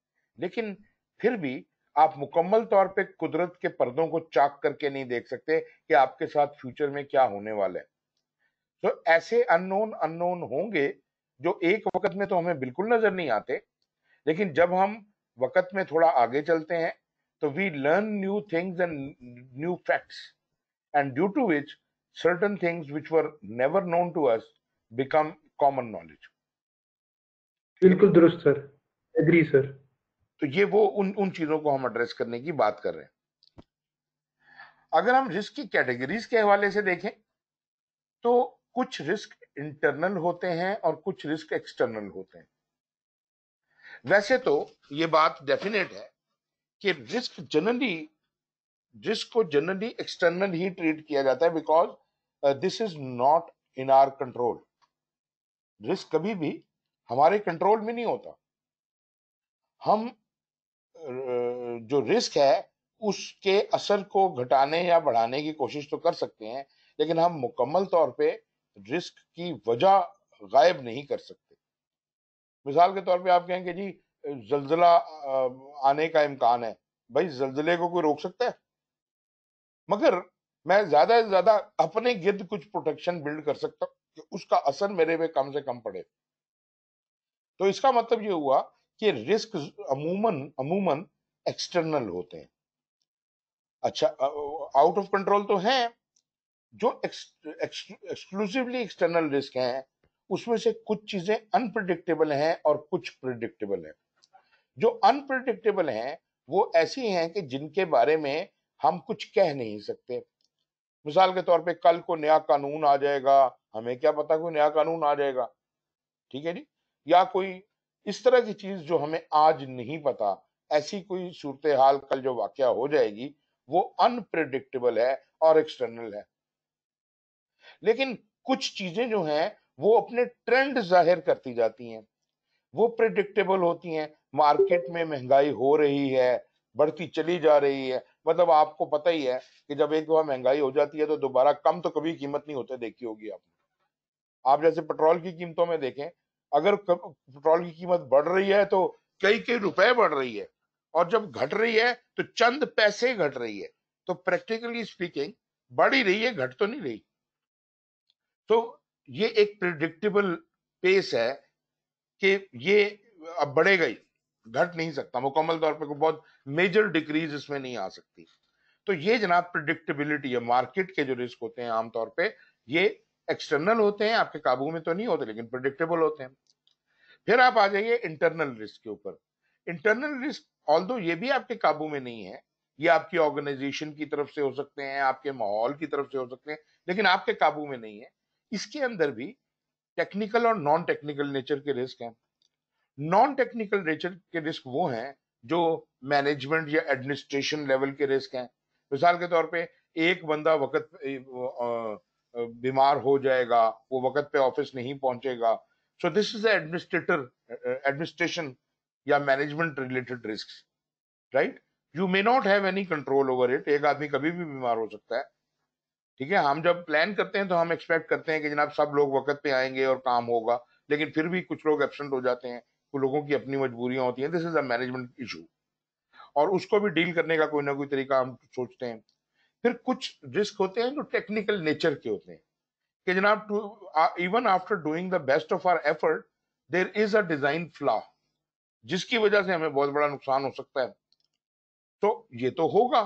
लेकिन फिर भी आप मुकम्मल तौर पे कुदरत के पर्दों को चाक करके नहीं देख सकते कि आपके साथ फ्यूचर में क्या होने वाला है तो ऐसे अननोन अननोन होंगे जो एक वक्त में तो हमें बिल्कुल नजर नहीं आते लेकिन जब हम वक्त में थोड़ा आगे चलते हैं तो we learn new things and new facts and due to which certain things which were never known to us become common knowledge बिल्कुल दुरुस्त सर एग्री सर तो ये वो उन उन चीज़ों को हम एड्रेस करने की बात कर रहे हैं अगर हम रिस्क की कैटेगरीज के हवाले से देखें तो कुछ रिस्क इंटरनल होते हैं और कुछ रिस्क एक्सटर्नल होते हैं वैसे तो ये बात डेफिनेट है कि रिस्क जनरली रिस्क को जनरली एक्सटर्नल ही ट्रीट किया जाता है because this is not in our control risk कभी भी हमारे कंट्रोल में नहीं होता हम जो रिस्क है उसके असर को घटाने या बढ़ाने की कोशिश तो कर सकते हैं लेकिन हम मुकम्मल तौर पे रिस्क की वजह गायब नहीं कर सकते मिसाल के तौर पे आप कहेंगे जी जलजिला आने का इम्कान है भाई जलजिले को कोई रोक सकता है मगर मैं ज्यादा से ज्यादा अपने गिर्द कुछ प्रोटेक्शन बिल्ड कर सकता हूँ उसका असर मेरे पे कम से कम पड़े तो इसका मतलब ये हुआ कि रिस्क अमूमन अमूमन एक्सटर्नल होते हैं अच्छा आउट ऑफ कंट्रोल तो हैं जो एक्सक्लूसिवली एक्सटर्नल रिस्क हैं उसमें से कुछ चीजें अनप्रडिक्टेबल हैं और कुछ प्रिडिक्टेबल हैं जो अनप्रडिक्टेबल हैं वो ऐसी हैं कि जिनके बारे में हम कुछ कह नहीं सकते मिसाल के तौर पे कल को नया कानून आ जाएगा हमें क्या पता कोई नया कानून आ जाएगा ठीक है जी या कोई इस तरह की चीज जो हमें आज नहीं पता ऐसी कोई सूरत हाल कल जो वाक्य हो जाएगी वो अनप्रिडिक्टेबल है और एक्सटर्नल है लेकिन कुछ चीजें जो हैं वो अपने ट्रेंड जाहिर करती जाती हैं वो प्रिडिक्टेबल होती हैं मार्केट में महंगाई हो रही है बढ़ती चली जा रही है मतलब आपको पता ही है कि जब एक बार महंगाई हो जाती है तो दोबारा कम तो कभी कीमत नहीं होते देखी होगी आपने आप जैसे पेट्रोल की कीमतों में देखें अगर पेट्रोल की कीमत बढ़ रही है तो कई कई रुपए बढ़ रही है और जब घट रही है तो चंद पैसे घट रही है तो प्रैक्टिकली स्पीकिंग बढ़ ही रही है घट तो नहीं रही तो ये एक प्रिडिक्टेबल पेस है कि ये अब बढ़ेगा ही घट नहीं सकता मुकम्मल तौर पे कोई बहुत मेजर डिक्रीज इसमें नहीं आ सकती तो ये जनाब प्रिडिक्टेबिलिटी है मार्केट के जो रिस्क होते हैं आमतौर पे ये एक्सटर्नल होते हैं आपके काबू में तो नहीं होते लेकिन प्रिडिक्टेबल होते हैं फिर आप आ जाइए इंटरनल रिस्क के ऊपर इंटरनल रिस्क ऑल दो ये भी आपके काबू में नहीं है ये आपकी ऑर्गेनाइजेशन की तरफ से हो सकते हैं आपके माहौल की तरफ से हो सकते हैं लेकिन आपके काबू में नहीं है इसके अंदर भी टेक्निकल और नॉन टेक्निकल नेचर के रिस्क हैं नॉन टेक्निकल नेचर के रिस्क वो हैं जो मैनेजमेंट या एडमिनिस्ट्रेशन लेवल के रिस्क हैं मिसाल के तौर पे एक बंदा वक्त बीमार हो जाएगा वो वक्त पे ऑफिस नहीं पहुंचेगा so this is administrator administration या management related risk right you may not have any control over it एक आदमी कभी भी बीमार हो सकता है ठीक है हम जब प्लान करते हैं तो हम एक्सपेक्ट करते हैं कि जनाब सब लोग वक्त पे आएंगे और काम होगा लेकिन फिर भी कुछ लोग एबसेंट हो जाते हैं कुछ लोगों की अपनी मजबूरियां होती हैं this is a management issue और उसको भी डील करने का कोई ना कोई तरीका हम सोचते हैं फिर कुछ रिस्क होते हैं जो टेक्निकल नेचर के होते हैं कि जनाब to even after doing the best of our effort there is a design flaw जिसकी वजह से हमें बहुत बड़ा नुकसान हो सकता है तो ये तो होगा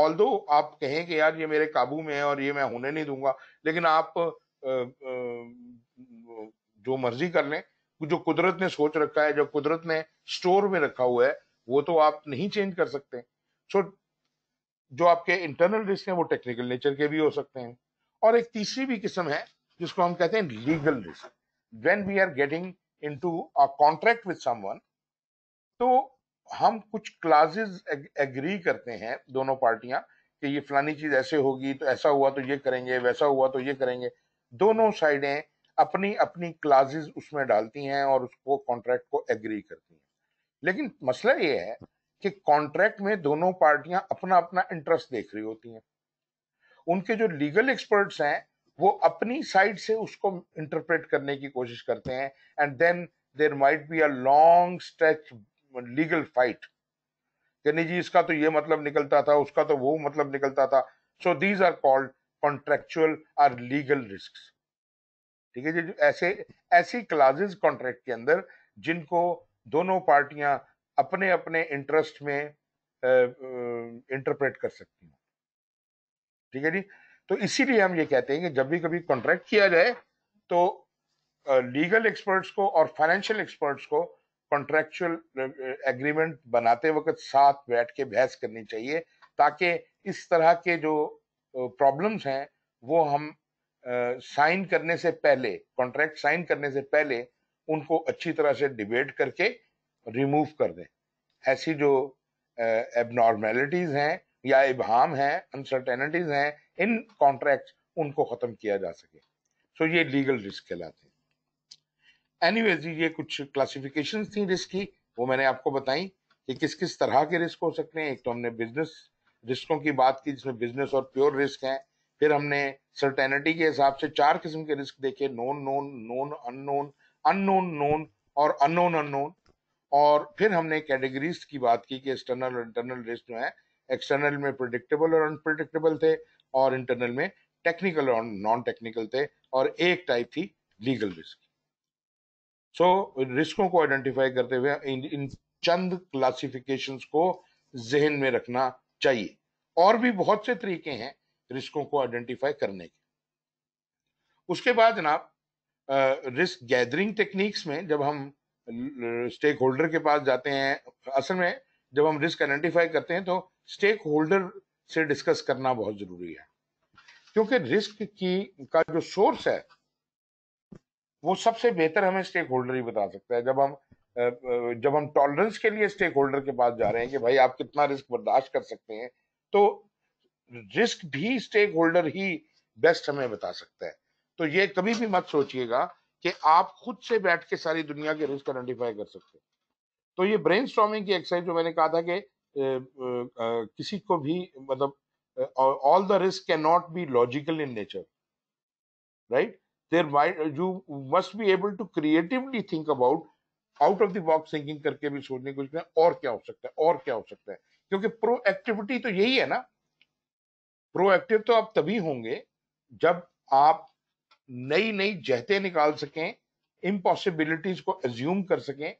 ऑल दो आप कहें कि यार ये मेरे काबू में है और ये मैं होने नहीं दूंगा लेकिन आप आ, आ, जो मर्जी कर लें जो कुदरत ने सोच रखा है जो कुदरत ने स्टोर में रखा हुआ है वो तो आप नहीं चेंज कर सकते सो जो आपके इंटरनल रिस्क हैं वो टेक्निकल नेचर के भी हो सकते हैं और एक तीसरी भी किस्म है जिसको हम कहते हैं legal risk when we are getting into a contract with someone तो हम कुछ क्लाजेज एग्री करते हैं दोनों पार्टियां कि ये फलानी चीज ऐसे होगी तो ऐसा हुआ तो ये करेंगे वैसा हुआ तो ये करेंगे दोनों साइडें अपनी अपनी क्लाजेज उसमें डालती हैं और उसको कॉन्ट्रैक्ट को एग्री करती हैं लेकिन मसला ये है कि कॉन्ट्रैक्ट में दोनों पार्टियां अपना अपना इंटरेस्ट देख रही होती हैं उनके जो लीगल एक्सपर्ट्स हैं वो अपनी साइड से उसको इंटरप्रेट करने की कोशिश करते हैं and then there might be a long stretch legal fight कहने जी इसका तो ये मतलब निकलता था उसका तो वो मतलब निकलता था so these are called contractual or legal risk ठीक है जी ऐसे ऐसी क्लाजेज कॉन्ट्रैक्ट के अंदर जिनको दोनों पार्टियां अपने अपने इंटरेस्ट में इंटरप्रेट कर सकती हूँ ठीक है जी तो इसीलिए हम ये कहते हैं कि जब भी कभी कॉन्ट्रैक्ट किया जाए तो लीगल एक्सपर्ट्स को और फाइनेंशियल एक्सपर्ट्स को कॉन्ट्रेक्चुअल एग्रीमेंट बनाते वक्त साथ बैठ के बहस करनी चाहिए ताकि इस तरह के जो प्रॉब्लम्स हैं वो हम साइन करने से पहले कॉन्ट्रैक्ट साइन करने से पहले उनको अच्छी तरह से डिबेट करके रिमूव कर दें ऐसी जो एबनॉर्मेलिटीज़ हैं या इबहम हैं अनसर्टेनिटीज़ हैं इन कॉन्ट्रैक्ट उनको ख़त्म किया जा सके सो so, ये लीगल रिस्क कहलाते हैं एनी वेज ये कुछ क्लासिफिकेशन थी रिस्क की वो मैंने आपको बताई कि किस किस तरह के रिस्क हो सकते हैं एक तो हमने बिजनेस रिस्कों की बात की जिसमें बिजनेस और प्योर रिस्क हैं फिर हमने सर्टेनिटी के हिसाब से चार किस्म के रिस्क देखे known known known unknown unknown known और अननोन अननोन और फिर हमने कैटेगरीज की बात की कि एक्सटर्नल और इंटरनल रिस्क जो है एक्सटर्नल में प्रोडिक्टेबल और अनप्रडिक्टेबल थे और इंटरनल में टेक्निकल और नॉन टेक्निकल थे और एक टाइप थी लीगल रिस्क सो रिस्कों को आइडेंटिफाई करते हुए इन, इन चंद क्लासिफिकेशन को जहन में रखना चाहिए और भी बहुत से तरीके हैं रिस्कों को आइडेंटिफाई करने के उसके बाद जनाब रिस्क गैदरिंग टेक्निक्स में जब हम स्टेक होल्डर के पास जाते हैं असल में जब हम रिस्क आइडेंटिफाई करते हैं तो स्टेक होल्डर से डिस्कस करना बहुत जरूरी है क्योंकि रिस्क की का जो सोर्स है वो सबसे बेहतर हमें स्टेक होल्डर ही बता सकता है जब हम जब हम टॉलरेंस के लिए स्टेक होल्डर के पास जा रहे हैं कि भाई आप कितना रिस्क बर्दाश्त कर सकते हैं तो रिस्क भी स्टेक होल्डर ही बेस्ट हमें बता सकता है तो ये कभी भी मत सोचिएगा कि आप खुद से बैठ के सारी दुनिया के रिस्क आइडेंटिफाई कर सकते हो तो ये ब्रेन की एक्सरसाइज जो मैंने कहा था कि किसी को भी मतलब all the risk can not be logical in nature right their mind you must be able to creatively think about out of the box thinking करके भी सोचने कुछ में और क्या हो सकता है और क्या हो सकता है क्योंकि प्रोएक्टिविटी तो यही है ना प्रोएक्टिव तो आप तभी होंगे जब आप नई नई जहते निकाल सकें इम्पॉसिबिलिटीज को एज्यूम कर सकें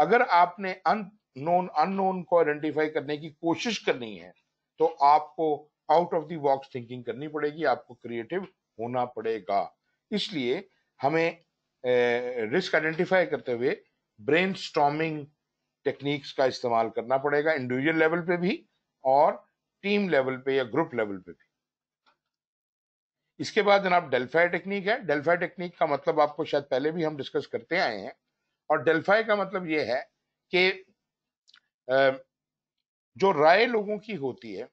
अगर आपने अननोन अननोन को आइडेंटिफाई करने की कोशिश करनी है तो आपको out of the box thinking करनी पड़ेगी आपको क्रिएटिव होना पड़ेगा इसलिए हमें रिस्क आइडेंटिफाई करते हुए ब्रेन स्टॉमिंग टेक्निक्स का इस्तेमाल करना पड़ेगा इंडिविजुअल लेवल पे भी और टीम लेवल पे या ग्रुप लेवल पे भी इसके बाद जनाब डेल्फाई टेक्निक है डेल्फाई टेक्निक का मतलब आपको शायद पहले भी हम डिस्कस करते आए हैं और डेल्फाई का मतलब ये है कि जो राय लोगों की होती है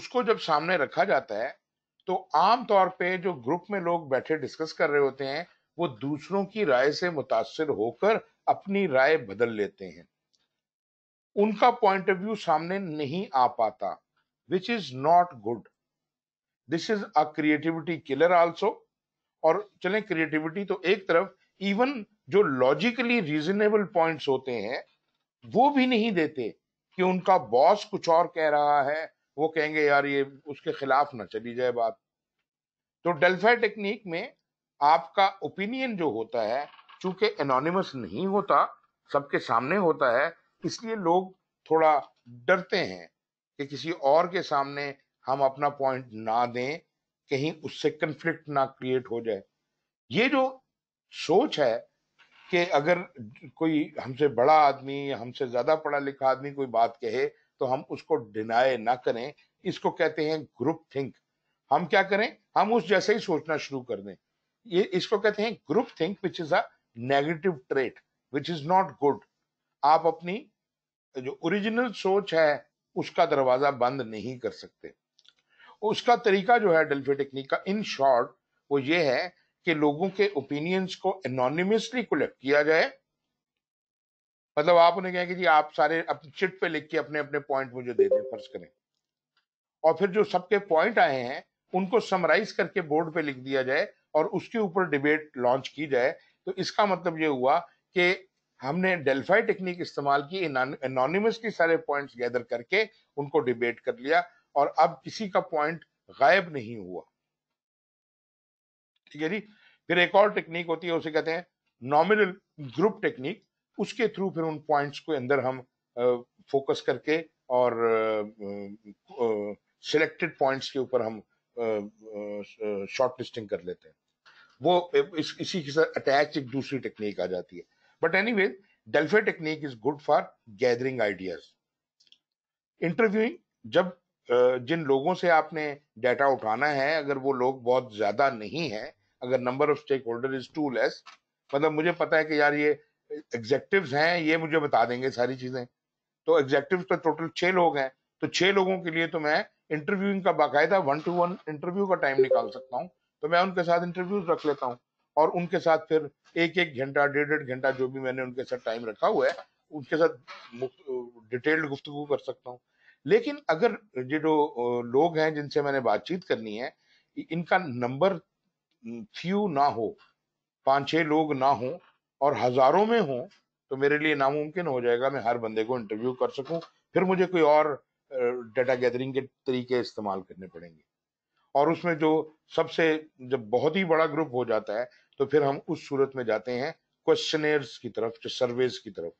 उसको जब सामने रखा जाता है तो आम तौर पे जो ग्रुप में लोग बैठे डिस्कस कर रहे होते हैं वो दूसरों की राय से मुतासर होकर अपनी राय बदल लेते हैं उनका पॉइंट ऑफ व्यू सामने नहीं आ पाता which is not good this is a creativity killer also और चले क्रिएटिविटी तो एक तरफ इवन जो लॉजिकली रीजनेबल पॉइंट्स होते हैं वो भी नहीं देते कि उनका बॉस कुछ और कह रहा है वो कहेंगे यार ये उसके खिलाफ ना चली जाए बात तो डेल्फा टेक्निक में आपका ओपिनियन जो होता है चूंकि एनोनिमस नहीं होता सबके सामने होता है इसलिए लोग थोड़ा डरते हैं कि किसी और के सामने हम अपना पॉइंट ना दें कहीं उससे कंफ्लिक्ट ना क्रिएट हो जाए ये जो सोच है कि अगर कोई हमसे बड़ा आदमी हमसे ज़्यादा पढ़ा लिखा आदमी कोई बात कहे तो हम उसको डिनाई ना करें इसको कहते हैं ग्रुप थिंक हम क्या करें हम उस जैसे ही सोचना शुरू कर दें ये इसको कहते हैं group think which is a negative trait which is not good आप अपनी जो ओरिजिनल सोच है उसका दरवाज़ा बंद नहीं कर सकते उसका तरीका जो है डेल्फी टेक्निक का इन शॉर्ट वो ये है कि लोगों के ओपिनियंस को एनोनिमसली कलेक्ट किया जाए मतलब आप उन्हें कहें कि जी आप सारे अपने चिट पे लिख के अपने अपने पॉइंट मुझे दे दें फर्ज करें और फिर जो सबके पॉइंट आए हैं उनको समराइज करके बोर्ड पे लिख दिया जाए और उसके ऊपर डिबेट लॉन्च की जाए तो इसका मतलब ये हुआ कि हमने डेल्फाई टेक्निक इस्तेमाल की एनोनिमसली सारे पॉइंट्स गैदर करके उनको डिबेट कर लिया और अब किसी का पॉइंट गायब नहीं हुआ ठीक है जी फिर एक और टेक्निक होती है उसे कहते हैं नॉमिनल ग्रुप टेक्निक उसके थ्रू फिर उन पॉइंट्स को अंदर हम फोकस करके और सिलेक्टेड पॉइंट्स के ऊपर हम शॉर्ट लिस्टिंग कर लेते हैं वो इस, इसी के साथ अटैच एक दूसरी टेक्निक आ जाती है but anyway Delphi technique is good for gathering ideas interviewing जब जिन लोगों से आपने डाटा उठाना है अगर वो लोग बहुत ज़्यादा नहीं है अगर number of stakeholder is too less मतलब मुझे पता है कि यार ये एग्जेक्टिव हैं ये मुझे बता देंगे सारी चीज़ें तो एग्जेक्टिव पर टोटल छः लोग हैं तो छह लोगों के लिए तो मैं इंटरव्यूइंग का बाकायदा वन टू वन इंटरव्यू का टाइम निकाल सकता हूँ तो मैं उनके साथ इंटरव्यूज रख लेता हूँ और उनके साथ फिर एक एक घंटा डेढ़ डेढ़ घंटा जो भी मैंने उनके साथ टाइम रखा हुआ है उनके साथ डिटेल्ड गुफ्तु कर सकता हूँ लेकिन अगर जो लोग हैं जिनसे मैंने बातचीत करनी है इनका नंबर फ्यू ना हो पांच छह लोग ना हो और हजारों में हो तो मेरे लिए नामुमकिन हो जाएगा मैं हर बंदे को इंटरव्यू कर सकूं फिर मुझे कोई और डाटा गैदरिंग के तरीके इस्तेमाल करने पड़ेंगे और उसमें जो सबसे जब बहुत ही बड़ा ग्रुप हो जाता है तो फिर हम उस सूरत में जाते हैं क्वेश्चनर्स की तरफ सर्वेज की तरफ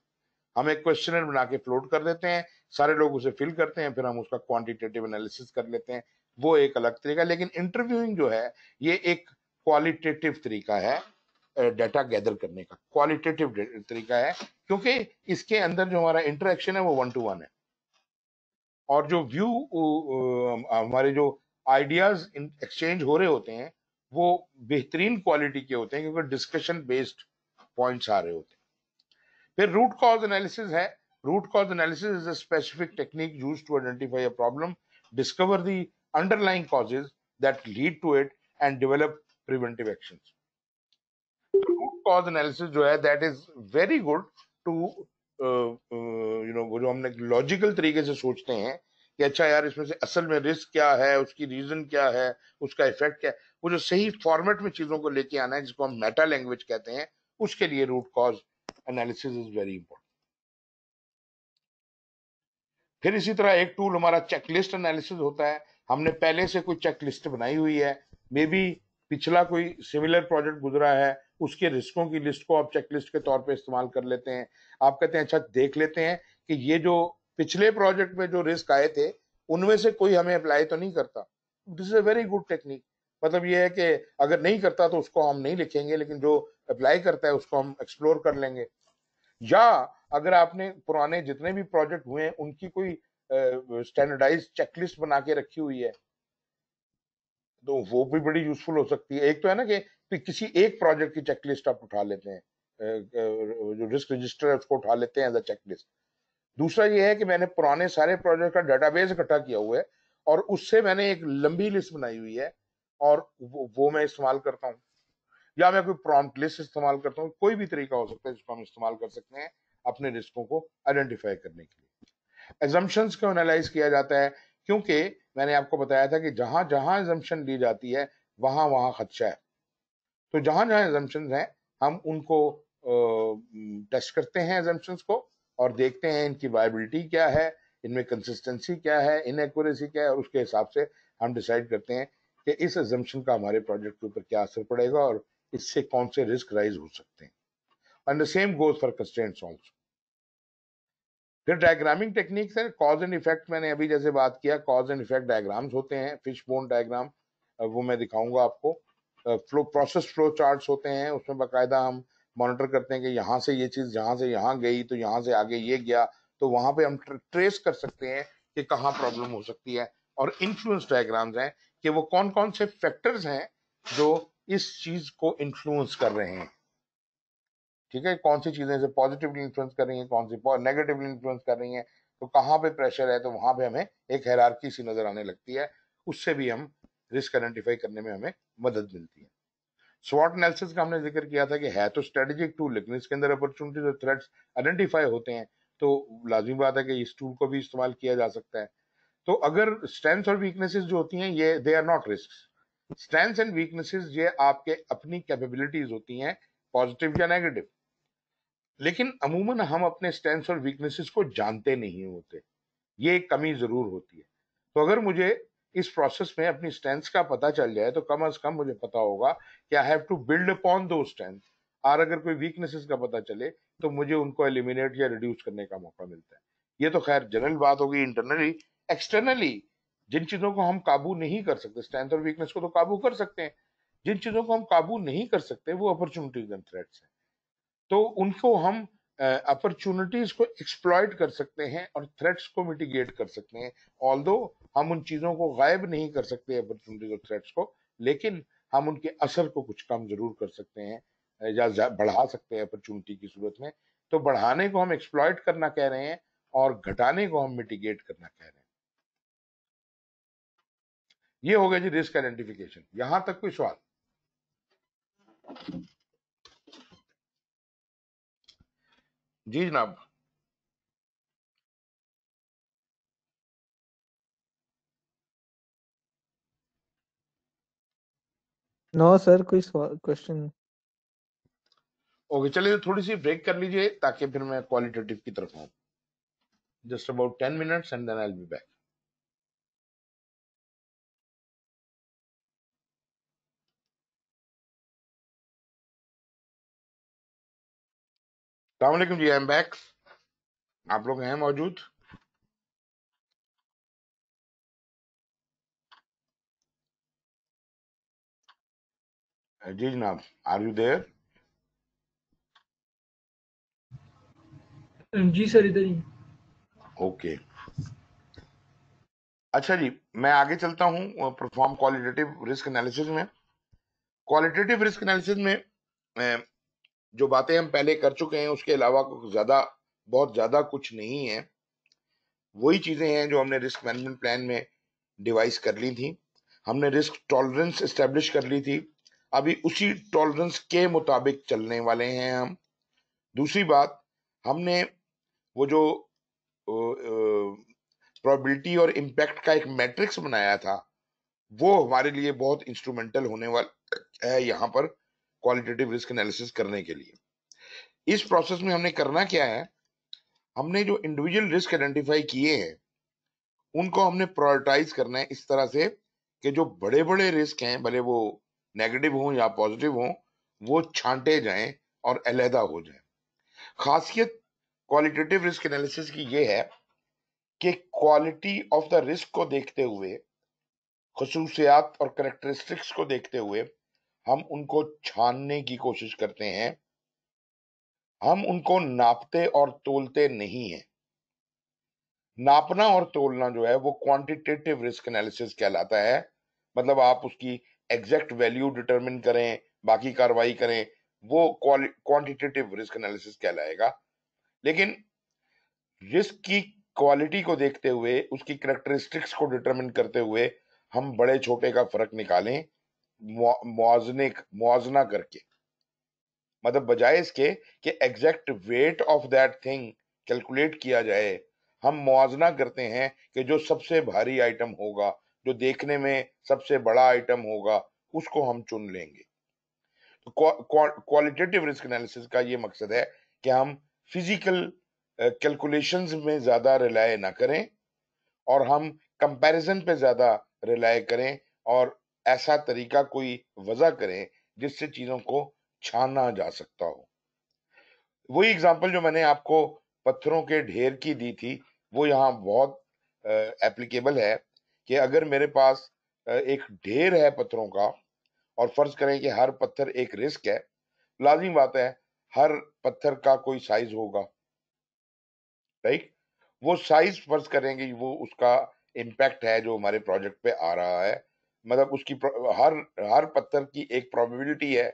हम एक क्वेश्चनर बना के फ्लोट कर देते हैं सारे लोग उसे फिल करते हैं फिर हम उसका क्वांटिटेटिव एनालिसिस कर लेते हैं वो एक अलग तरीका लेकिन इंटरव्यूइंग जो है ये एक क्वालिटेटिव तरीका है डाटा गैदर करने का क्वालिटेटिव तरीका है क्योंकि इसके अंदर जो हमारा इंटरेक्शन है वो वन टू वन है और जो व्यू हमारे जो आइडियाज एक्सचेंज हो रहे होते हैं वो बेहतरीन क्वालिटी के होते हैं क्योंकि डिस्कशन बेस्ड पॉइंट्स आ रहे होते हैं फिर रूट कॉज एनालिसिस है root cause analysis is a specific technique use to identify a problem discover the underlying causes that lead to it and develop preventive action root cause analysis जो है that is very good to you know जो हमने logical तरीके से सोचते हैं कि अच्छा यार इसमें से असल में रिस्क क्या है उसकी रीजन क्या है उसका इफेक्ट क्या है वो जो सही फॉर्मेट में चीजों को लेके आना है जिसको हम मेटा लैंग्वेज कहते हैं उसके लिए root cause analysis is very important फिर इसी तरह एक टूल हमारा चेकलिस्ट एनालिसिस होता है हमने पहले से कोई चेकलिस्ट बनाई हुई है मे बी पिछला कोई सिमिलर प्रोजेक्ट गुजरा है उसके रिस्कों की लिस्ट को आप चेकलिस्ट के तौर पे इस्तेमाल कर लेते हैं आप कहते हैं अच्छा देख लेते हैं कि ये जो पिछले प्रोजेक्ट में जो रिस्क आए थे उनमें से कोई हमें अप्लाई तो नहीं करता this is a very good technique मतलब ये है कि अगर नहीं करता तो उसको हम नहीं लिखेंगे लेकिन जो अप्लाई करता है उसको हम एक्सप्लोर कर लेंगे या अगर आपने पुराने जितने भी प्रोजेक्ट हुए हैं उनकी कोई स्टैंडर्डाइज चेकलिस्ट बना के रखी हुई है तो वो भी बड़ी यूजफुल हो सकती है एक तो है ना कि तो किसी एक प्रोजेक्ट की चेकलिस्ट आप उठा लेते हैं जो रिस्क रजिस्टर है उसको उठा लेते हैं एज अ चेकलिस्ट दूसरा ये है कि मैंने पुराने सारे प्रोजेक्ट का डाटाबेस इकट्ठा किया हुआ है और उससे मैंने एक लंबी लिस्ट बनाई हुई है और वो, मैं इस्तेमाल करता हूँ या मैं कोई प्रॉम्प्ट लिस्ट इस्तेमाल करता हूँ कोई भी तरीका हो सकता है जिसको हम इस्तेमाल कर सकते हैं अपने रिस्कों को आइडेंटिफाई करने के लिए एग्जम्पन्स को एनालाइज किया जाता है क्योंकि मैंने आपको बताया था कि जहां जहां एजम्पन ली जाती है वहां वहां खदशा है तो जहां जहां एग्जम्पन हैं हम उनको टेस्ट करते हैं एग्जम्पन्स को और देखते हैं इनकी वायबिलिटी क्या है इनमें कंसिस्टेंसी क्या है इनएक्यूरेसी क्या है और उसके हिसाब से हम डिसाइड करते हैं कि इस एजम्पन का हमारे प्रोजेक्ट के ऊपर क्या असर पड़ेगा और इससे कौन से रिस्क राइज हो सकते हैं and the same goes for constant also फिर डायग्रामिंग टेक्निक्स है कॉज एंड इफेक्ट मैंने अभी जैसे बात किया कॉज एंड इफेक्ट डायग्राम्स होते हैं फिश बोन डायग्राम वो मैं दिखाऊंगा आपको फ्लो प्रोसेस फ्लो चार्ट्स होते हैं उसमें बाकायदा हम मॉनिटर करते हैं कि यहाँ से ये चीज़ यहाँ से यहाँ गई तो यहाँ से आगे ये गया तो वहां पे हम ट्रेस कर सकते हैं कि कहाँ प्रॉब्लम हो सकती है और इन्फ्लुएंस डायग्राम्स हैं कि वो कौन कौन से फैक्टर्स हैं जो इस चीज को इन्फ्लुएंस कर रहे हैं ठीक है कौन सी चीजें पॉजिटिवली इन्फ्लुएंस कर रही हैं कौन सी नेगेटिवली इन्फ्लुएंस कर रही हैं तो कहाँ पे प्रेशर है तो वहां पे हमें एक हैरारकी सी नजर आने लगती है उससे भी हम रिस्क आइडेंटिफाई करने में हमें मदद मिलती है स्वॉट एनालिसिस का हमने जिक्र किया था कि है तो स्ट्रेटेजिक टूल लेकिन इसके अंदर अपॉर्चुनिटीज और थ्रेट्स आइडेंटिफाई होते हैं तो लाजमी बात है कि इस टूल को भी इस्तेमाल किया जा सकता है तो अगर स्ट्रेंथ और वीकनेसेस जो होती हैं ये they are not risk strength and weaknesses ये आपके अपनी कैपेबिलिटीज होती हैं पॉजिटिव या नेगेटिव लेकिन अमूमन हम अपने स्ट्रेंथ्स और वीकनेसेस को जानते नहीं होते ये एक कमी जरूर होती है तो अगर मुझे इस प्रोसेस में अपनी स्ट्रेंथ्स का पता चल जाए तो कम अज कम मुझे पता होगा कि I have to build upon दो स्ट्रेंथ और अगर कोई वीकनेसेस का पता चले तो मुझे उनको एलिमिनेट या रिड्यूस करने का मौका मिलता है ये तो खैर जनरल बात होगी इंटरनली एक्सटर्नली जिन चीजों को हम काबू नहीं कर सकते स्ट्रेंथ और वीकनेस को तो काबू कर सकते हैं जिन चीजों को हम काबू नहीं कर सकते वो अपॉर्चुनिटीज एंड थ्रेट्स हैं तो उनको हम अपॉर्चुनिटीज uh, को एक्सप्लॉयट कर सकते हैं और थ्रेट्स को मिटिगेट कर सकते हैं ऑल हम उन चीज़ों को गायब नहीं कर सकते अपॉर्चुनिटीज और थ्रेट्स को लेकिन हम उनके असर को कुछ कम जरूर कर सकते हैं या बढ़ा सकते हैं अपॉर्चुनिटी की सूरत में तो बढ़ाने को हम एक्सप्लॉयट करना कह रहे हैं और घटाने को हम मिटिगेट करना कह रहे हैं ये हो गया जी रिस्क आइडेंटिफिकेशन यहां तक कोई सवाल जी जनाब नो सर कोई क्वेश्चन ओके चलिए थोड़ी सी ब्रेक कर लीजिए ताकि फिर मैं क्वालिटेटिव की तरफ आऊं just about ten minutes and then I will be back सलामकुम जी एम बैक आप लोग हैं मौजूद जी जनाब आर यू देर जी सर इधर ही ओके अच्छा जी मैं आगे चलता हूँ परफॉर्म क्वालिटेटिव रिस्क एनालिसिस में क्वालिटेटिव रिस्क एनालिसिस में जो बातें हम पहले कर चुके हैं उसके अलावा ज़्यादा बहुत ज़्यादा कुछ नहीं है वही चीज़ें हैं जो हमने रिस्क मैनेजमेंट प्लान में डिवाइस कर ली थी हमने रिस्क टॉलरेंस इस्टेब्लिश कर ली थी अभी उसी टॉलरेंस के मुताबिक चलने वाले हैं हम दूसरी बात हमने वो जो प्रोबेबिलिटी और इम्पैक्ट का एक मैट्रिक्स बनाया था वो हमारे लिए बहुत इंस्ट्रूमेंटल होने वाला है यहाँ पर क्वालिटेटिव रिस्क एनालिसिस करने के लिए इस प्रोसेस में हमने करना क्या है हमने जो इंडिविजुअल रिस्क आइडेंटिफाई किए हैं उनको हमने प्रायोरिटाइज करना है इस तरह से कि जो बड़े बड़े रिस्क हैं भले वो नेगेटिव हों या पॉजिटिव हों वो छांटे जाएं और अलहदा हो जाएं खासियत क्वालिटेटिव रिस्क एनालिसिस की ये है कि क्वालिटी ऑफ द रिस्क को देखते हुए खसूसियात और करेक्टरिस्टिक्स को देखते हुए हम उनको छानने की कोशिश करते हैं हम उनको नापते और तोलते नहीं हैं नापना और तोलना जो है वो क्वांटिटेटिव रिस्क एनालिसिस कहलाता है मतलब आप उसकी एग्जैक्ट वैल्यू डिटरमिन करें बाकी कार्रवाई करें वो क्वांटिटेटिव रिस्क एनालिसिस कहलाएगा लेकिन रिस्क की क्वालिटी को देखते हुए उसकी करेक्टरिस्टिक्स को डिटरमिन करते हुए हम बड़े छोटे का फर्क निकालें मुआजने मुआजना करके मतलब बजाय इसके कि exact weight of that thing calculate किया जाए हम मुआजना करते हैं कि जो सबसे भारी आइटम होगा जो देखने में सबसे बड़ा आइटम होगा उसको हम चुन लेंगे क्वालिटेटिव रिस्क एनालिसिस का ये मकसद है कि हम फिजिकल कैलकुलेशन uh, में ज़्यादा रिलाय ना करें और हम कंपैरिजन पे ज़्यादा रिलाय करें और ऐसा तरीका कोई वज़ह करें, जिससे चीज़ों को छाना जा सकता हो। वही एग्ज़ाम्पल जो मैंने आपको पत्थरों के ढेर की दी थी, वो यहाँ बहुत एप्लीकेबल है कि अगर मेरे पास एक ढेर है पत्थरों का और फ़र्ज़ करें कि हर पत्थर एक रिस्क है, लाज़िम बात है, हर पत्थर का कोई साइज़ होगा। राइट? वो साइज़ फ़र्ज़ करेंगे वो उसका इम्पैक्ट है जो हमारे प्रोजेक्ट पे आ रहा है। मतलब उसकी हर हर पत्थर की एक प्रोबेबिलिटी है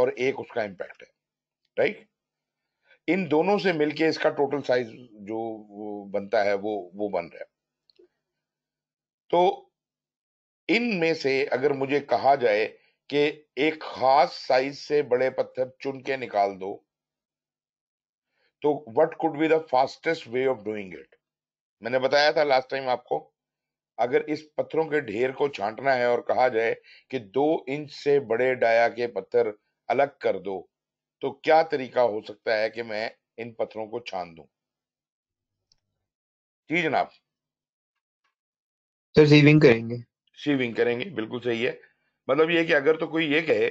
और एक उसका इम्पैक्ट है राइट इन दोनों से मिलके इसका टोटल साइज जो बनता है वो वो बन रहा है तो इन में से अगर मुझे कहा जाए कि एक खास साइज से बड़े पत्थर चुन के निकाल दो तो what could be the fastest way of doing it मैंने बताया था लास्ट टाइम आपको अगर इस पत्थरों के ढेर को छांटना है और कहा जाए कि दो इंच से बड़े डाया के पत्थर अलग कर दो तो क्या तरीका हो सकता है कि मैं इन पत्थरों को छान दू जी जनाब सर सीविंग करेंगे सीविंग करेंगे बिल्कुल सही है मतलब ये कि अगर तो कोई ये कहे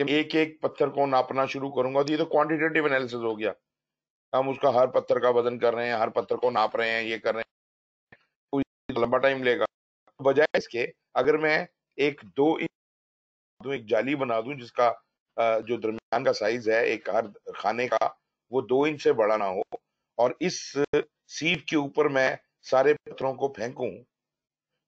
कि एक एक पत्थर को नापना शुरू करूंगा तो ये तो क्वांटिटेटिव एनालिसिस हो गया हम उसका हर पत्थर का वजन कर रहे हैं हर पत्थर को नाप रहे हैं ये कर रहे हैं लंबा टाइम लेगा बजाय इसके अगर मैं एक दो इंच एक जाली बना दूं जिसका जो दरमियान का साइज है एक हर खाने का वो दो इंच से बड़ा ना हो और इस सीप के ऊपर मैं सारे पत्थरों को फेंकूं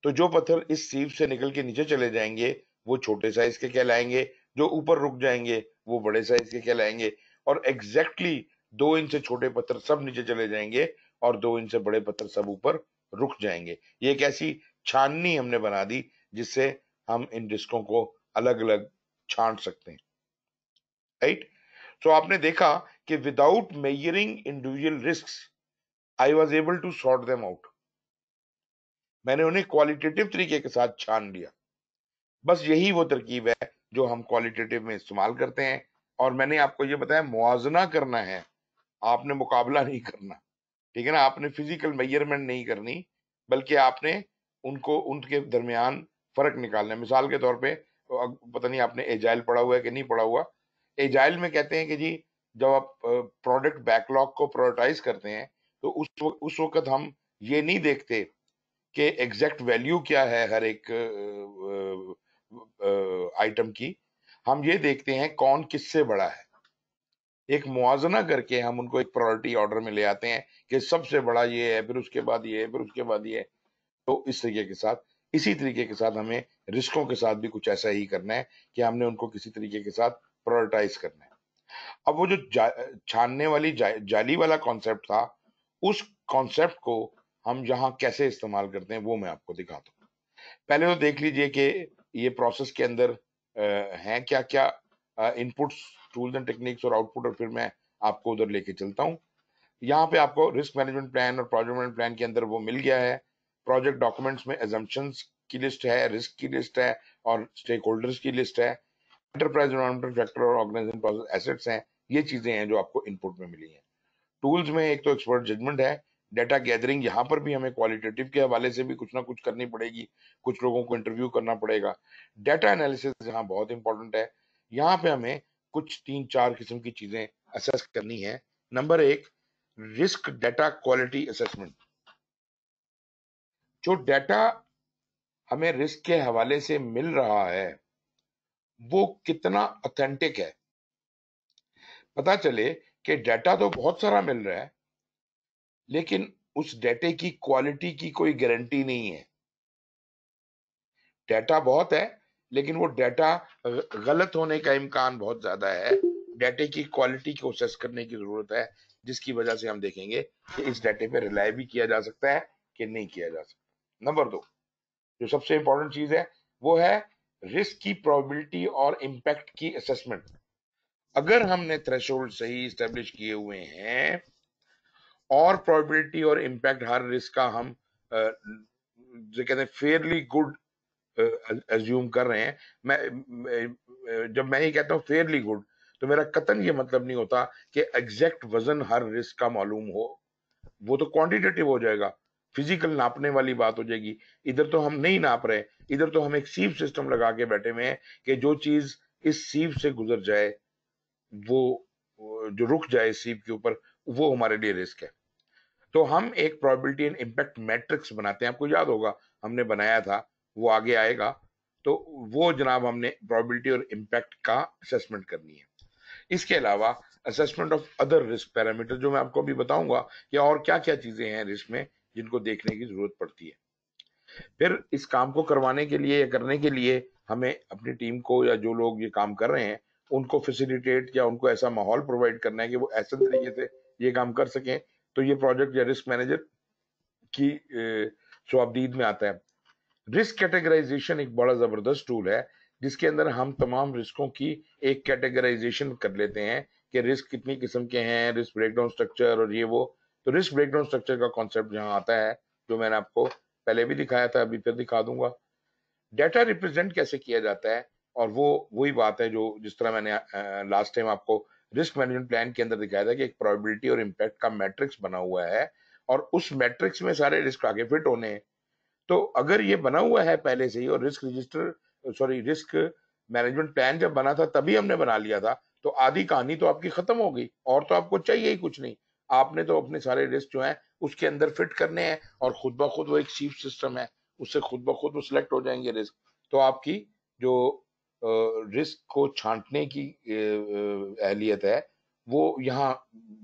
तो जो पत्थर इस सीप से निकल के नीचे चले जाएंगे वो छोटे साइज के कहलाएंगे जो ऊपर रुक जाएंगे वो बड़े साइज के कहलाएंगे और एग्जैक्टली exactly दो इंच से छोटे पत्थर सब नीचे चले जाएंगे और दो इंच से बड़े पत्थर सब ऊपर रुक जाएंगे ये एक ऐसी छाननी हमने बना दी जिससे हम इन डिस्कों को अलग अलग छांट सकते हैं राइट तो so, आपने देखा कि without measuring individual risk I was able to sort them out मैंने उन्हें क्वालिटेटिव तरीके के साथ छान लिया बस यही वो तरकीब है जो हम क्वालिटेटिव में इस्तेमाल करते हैं और मैंने आपको ये बताया मुआजना करना है आपने मुकाबला नहीं करना ठीक है ना आपने फिजिकल मेजरमेंट नहीं करनी बल्कि आपने उनको उनके दरमियान फर्क निकालना मिसाल के तौर पे पता नहीं आपने एजाइल पढ़ा हुआ है कि नहीं पढ़ा हुआ एजाइल में कहते हैं कि जी जब आप प्रोडक्ट बैकलॉग को प्रोटाइज करते हैं तो उस उस वक्त हम ये नहीं देखते कि एग्जैक्ट वैल्यू क्या है हर एक आइटम की हम ये देखते हैं कौन किससे बड़ा है एक मुआजना करके हम उनको एक प्रायोरिटी ऑर्डर में ले आते हैं कि सबसे बड़ा ये है फिर उसके बाद ये है फिर उसके बाद ये तो इस तरीके के साथ इसी तरीके के साथ हमें रिस्कों के साथ भी कुछ ऐसा ही करना है कि हमने उनको किसी तरीके के साथ प्रायोरिटाइज करना है अब वो जो जा, छानने वाली जा, जाली वाला कॉन्सेप्ट था उस कॉन्सेप्ट को हम यहाँ कैसे इस्तेमाल करते हैं वो मैं आपको दिखाता हूँ पहले तो देख लीजिए कि ये प्रोसेस के अंदर आ, हैं क्या क्या इनपुट्स टूल्स एंड टेक्निक्स और आउटपुट और फिर मैं आपको उधर लेके चलता हूँ यहाँ पे आपको रिस्क मैनेजमेंट प्लान और प्रोजेक्ट मैनेजमेंट प्लान के अंदर वो मिल गया है प्रोजेक्ट डॉक्यूमेंट्स में एजम्पन की लिस्ट है रिस्क की लिस्ट है और स्टेक होल्डर्स की लिस्ट है एंटरप्राइज एनवायरमेंटल फैक्टर और ऑर्गेनाइजेशन प्रोसेस एसेट्स हैं ये चीजें हैं जो आपको इनपुट में मिली हैं टूल्स में एक तो एक्सपर्ट जजमेंट है डेटा गैदरिंग यहाँ पर भी हमें क्वालिटेटिव के हवाले से भी कुछ ना कुछ करनी पड़ेगी कुछ लोगों को इंटरव्यू करना पड़ेगा डेटा एनालिसिस यहाँ बहुत इंपॉर्टेंट है यहाँ पे हमें कुछ तीन चार किस्म की चीजें असेस करनी है नंबर एक रिस्क डेटा क्वालिटी असेसमेंट जो डेटा हमें रिस्क के हवाले से मिल रहा है वो कितना ऑथेंटिक है पता चले कि डेटा तो बहुत सारा मिल रहा है लेकिन उस डेटे की क्वालिटी की कोई गारंटी नहीं है डेटा बहुत है लेकिन वो डाटा गलत होने का इम्कान बहुत ज्यादा है डाटे की क्वालिटी को असेस करने की जरूरत है जिसकी वजह से हम देखेंगे कि इस डाटे पे रिलाय भी किया जा सकता है कि नहीं किया जा सकता नंबर दो जो सबसे इंपॉर्टेंट चीज है वो है रिस्क की प्रोबेबिलिटी और इम्पैक्ट की असेसमेंट अगर हमने थ्रेश सही स्टेब्लिश किए हुए हैं और प्रोबेबिलिटी और इम्पैक्ट हर रिस्क का हम जो कहते हैं फेयरली गुड एज्यूम कर रहे हैं मैं जब मैं ही कहता हूँ फेयरली गुड तो मेरा कतन ये मतलब नहीं होता कि एग्जैक्ट वजन हर रिस्क का मालूम हो वो तो क्वांटिटेटिव हो जाएगा फिजिकल नापने वाली बात हो जाएगी इधर तो हम नहीं नाप रहे इधर तो हम एक सीव सिस्टम लगा के बैठे हुए हैं कि जो चीज इस सीव से गुजर जाए वो जो रुक जाए सीव के ऊपर वो हमारे लिए रिस्क है तो हम एक प्रोबेबिलिटी एंड इम्पैक्ट मैट्रिक्स बनाते हैं आपको याद होगा हमने बनाया था वो आगे आएगा तो वो जनाब हमने प्रॉबिलिटी और इम्पैक्ट का असेसमेंट करनी है इसके अलावा assessment of other risk parameter जो मैं आपको अभी बताऊंगा कि और क्या क्या चीजें हैं रिस्क में जिनको देखने की जरूरत पड़ती है फिर इस काम को करवाने के लिए या करने के लिए हमें अपनी टीम को या जो लोग ये काम कर रहे हैं उनको फैसिलिटेट या उनको ऐसा माहौल प्रोवाइड करना है कि वो ऐसे तरीके से ये काम कर सकें तो ये प्रोजेक्ट या रिस्क मैनेजर की स्वाबदीद में आता है रिस्क कैटेगराइजेशन एक बड़ा ज़बरदस्त टूल है जिसके अंदर हम तमाम रिस्कों की एक कैटेगराइजेशन कर लेते हैं कि रिस्क कितनी किस्म के हैं रिस्क ब्रेकडाउन स्ट्रक्चर और ये वो तो रिस्क ब्रेकडाउन स्ट्रक्चर का कॉन्सेप्ट जहां आता है जो मैंने आपको पहले भी दिखाया था अभी फिर दिखा दूंगा डेटा रिप्रेजेंट कैसे किया जाता है और वो वही बात है जो जिस तरह मैंने लास्ट टाइम आपको रिस्क मैनेजमेंट प्लान के अंदर दिखाया था कि एक प्रोबेबिलिटी और इम्पैक्ट का मैट्रिक्स बना हुआ है और उस मैट्रिक्स में सारे रिस्क आगे फिट होने हैं तो अगर ये बना हुआ है पहले से ही और risk register sorry risk management plan जब बना था तभी हमने बना लिया था तो आधी कहानी तो आपकी खत्म हो गई और तो आपको चाहिए ही कुछ नहीं आपने तो अपने सारे रिस्क जो है उसके अंदर फिट करने हैं और खुद ब खुद वो एक चीफ सिस्टम है उससे खुद ब खुद वो सिलेक्ट हो जाएंगे रिस्क तो आपकी जो रिस्क को छांटने की अहलियत है वो यहाँ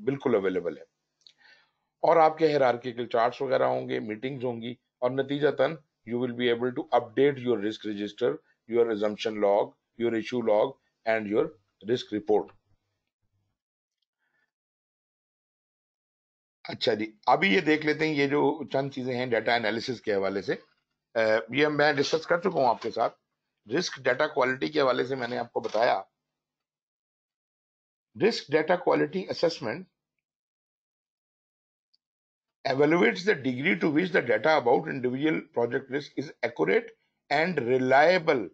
बिल्कुल अवेलेबल है और आपके हेरारकिकल चार्ट्स वगैरह होंगे मीटिंग्स होंगी और नतीजतन you will be able to update your risk register your assumption log your issue log and your risk report अच्छा जी अभी ये देख लेते हैं ये जो चंद चीजें हैं डाटा एनालिसिस के हवाले से ये मैं डिस्कस कर चुका हूं आपके साथ रिस्क डाटा क्वालिटी के हवाले से मैंने आपको बताया risk data quality assessment evaluates the degree to which the data about individual project risk is accurate and reliable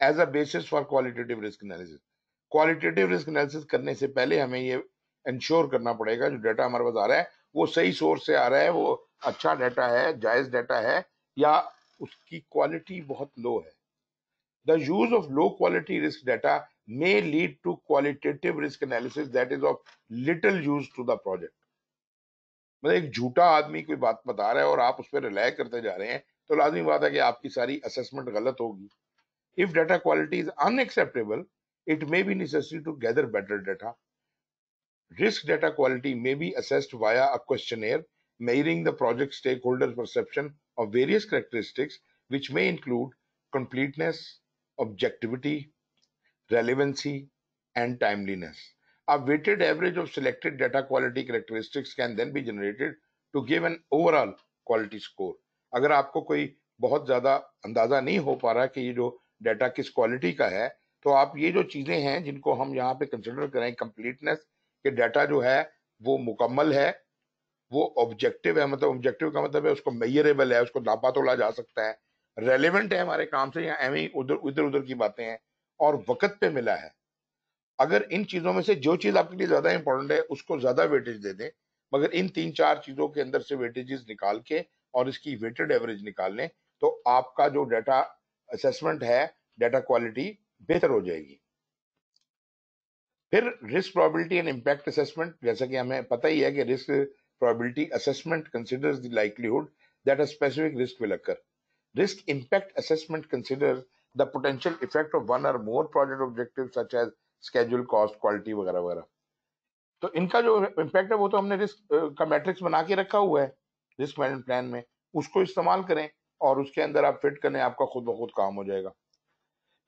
as a basis for qualitative risk analysis. qualitative risk analysis karne se pehle hame ye ensure karna padega jo data hamare paas aa raha hai wo sahi source se aa raha hai wo acha data hai jaiz data hai ya uski quality bahut low hai the use of low quality risk data may lead to qualitative risk analysis that is of little use to the project. मतलब एक झूठा आदमी कोई बात बता रहा है और आप उस पर रिलाय करते जा रहे हैं तो लाजमी बात है कि आपकी सारी असेसमेंट गलत होगी if data quality is unacceptable it may be necessary to gather better data risk data quality may be assessed via a questionnaire the project stakeholder perception of various characteristics which may include completeness objectivity relevancy and timeliness A weighted average of selected data quality characteristics can then be generated to give an overall quality score. अगर आपको कोई बहुत ज़्यादा अंदाज़ा नहीं हो पा रहा कि ये जो डाटा किस क्वालिटी का है तो आप ये जो चीज़ें हैं जिनको हम यहाँ पे कंसिडर करें कंप्लीटनेस कि डाटा जो है वो मुकम्मल है वो ऑब्जेक्टिव है मतलब ऑब्जेक्टिव का मतलब है उसको मैयरेबल है उसको नापा तोड़ा जा सकता है रेलिवेंट है हमारे काम से या एम उधर उधर उधर की बातें हैं और वक्त पे मिला है अगर इन चीजों में से जो चीज आपके लिए ज्यादा इंपॉर्टेंट है उसको ज्यादा वेटेज दे दें मगर इन तीन चार चीजों के अंदर से वेटेजेस निकाल के और इसकी वेटेड एवरेज निकाल लें तो आपका जो डाटा असेसमेंट है डाटा क्वालिटी बेहतर हो जाएगी फिर risk probability and impact assessment जैसा कि हमें पता ही है कि risk probability assessment consider the likelihood that a specific risk will occur. Risk impact assessment considers the potential effect of one or more project objectives, schedule cost quality वगैरह वगैरह तो इनका जो इम्पैक्ट है वो तो हमने रिस्क का मैट्रिक्स बना के रखा हुआ है रिस्क मैनेजमेंट प्लान में उसको इस्तेमाल करें और उसके अंदर आप फिट करें आपका खुद ब खुद काम हो जाएगा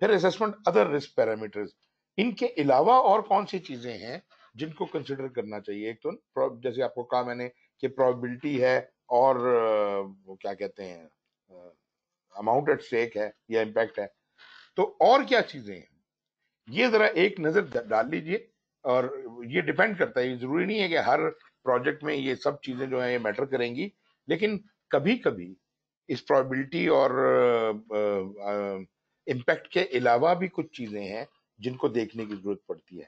फिर असेसमेंट अदर रिस्क पैरामीटर्स इनके अलावा और कौन सी चीजें हैं जिनको कंसिडर करना चाहिए एक तो जैसे आपको कहा मैंने कि प्रोबेबिलिटी है और वो क्या कहते हैं अमाउंट एट स्टेक है या इम्पैक्ट है तो और क्या चीजें हैं ये जरा एक नजर डाल लीजिए और ये डिपेंड करता है जरूरी नहीं है कि हर प्रोजेक्ट में ये सब चीजें जो है ये मैटर करेंगी लेकिन कभी कभी इस प्रॉबिलिटी और इम्पैक्ट के अलावा भी कुछ चीजें हैं जिनको देखने की जरूरत पड़ती है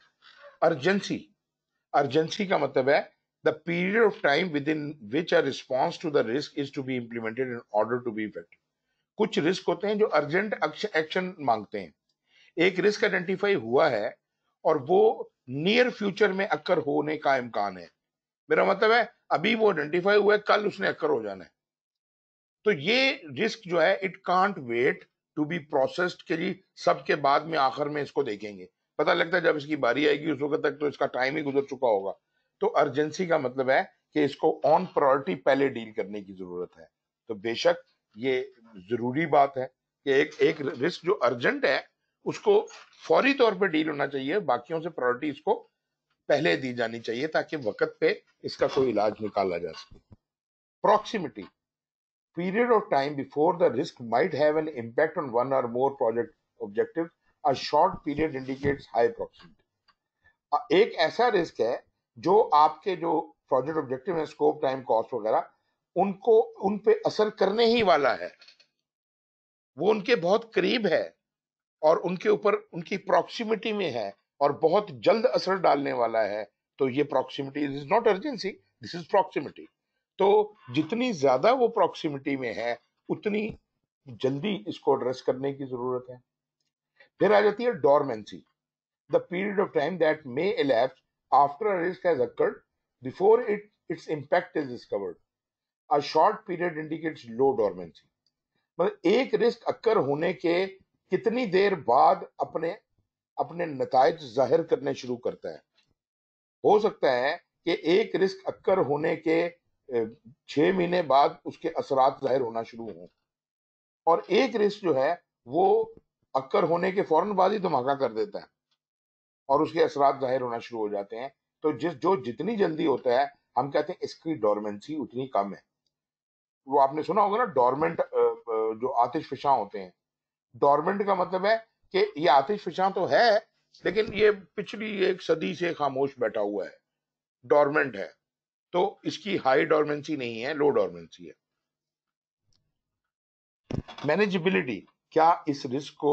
अर्जेंसी अर्जेंसी का मतलब है the period of time within which our response to the risk is to be implemented in order to be effective कुछ रिस्क होते हैं जो अर्जेंट एक्शन मांगते हैं एक रिस्क आइडेंटिफाई हुआ है और वो नियर फ्यूचर में अक्कर होने का इम्कान है मेरा मतलब है अभी वो आइडेंटिफाई हुआ है कल उसने अक्कर हो जाना है तो ये रिस्क जो है it can't wait to be processed के लिए सबके बाद में आखिर में इसको देखेंगे पता लगता है जब इसकी बारी आएगी उस वक्त तक तो इसका टाइम ही गुजर चुका होगा तो अर्जेंसी का मतलब है कि इसको ऑन प्रायोरिटी पहले डील करने की जरूरत है तो बेशक ये जरूरी बात है कि एक एक रिस्क जो अर्जेंट है उसको फौरी तौर पर डील होना चाहिए बाकियों से प्रायोरिटी इसको पहले दी जानी चाहिए ताकि वक्त पे इसका कोई इलाज निकाला जा सके proximity period of time before the risk might have an impact on one or more project objective a short period indicates high proximity. एक ऐसा रिस्क है जो आपके जो प्रोजेक्ट ऑब्जेक्टिव है स्कोप टाइम कॉस्ट वगैरह उनको उन पे असर करने ही वाला है वो उनके बहुत करीब है और उनके ऊपर उनकी प्रॉक्सिमिटी में है और बहुत जल्द असर डालने वाला है तो ये proximity is not urgency this is proximity तो जितनी ज्यादा वो प्रॉक्सिमिटी में है उतनी जल्दी इसको एड्रेस करने की जरूरत है फिर आ जाती है dormancy the period of time that may elapse after a risk has occurred before it its impact is discovered a short period indicates low dormancy मतलब एक रिस्क अक्कर होने के कितनी देर बाद अपने अपने नतज जाहिर करने शुरू करता है हो सकता है कि एक रिस्क अक्कर होने के छह महीने बाद उसके असरात जाहिर होना शुरू हों और एक रिस्क जो है वो अक्कर होने के फौरन बाद ही धमाका कर देता है और उसके असरात जाहिर होना शुरू हो जाते हैं तो जिस जो जितनी जल्दी होता है हम कहते हैं इसकी डॉर्मेंसी उतनी कम है वो आपने सुना होगा ना डॉर्मेंट जो आतिश फिशा होते हैं डॉर्मेंट का मतलब है कि ये आतिश फिशां तो है लेकिन ये पिछली एक सदी से खामोश बैठा हुआ है डॉर्मेंट है तो इसकी हाई डॉर्मेंसी नहीं है लो डॉर्मेंसी है मैनेजेबिलिटी क्या इस रिस्क को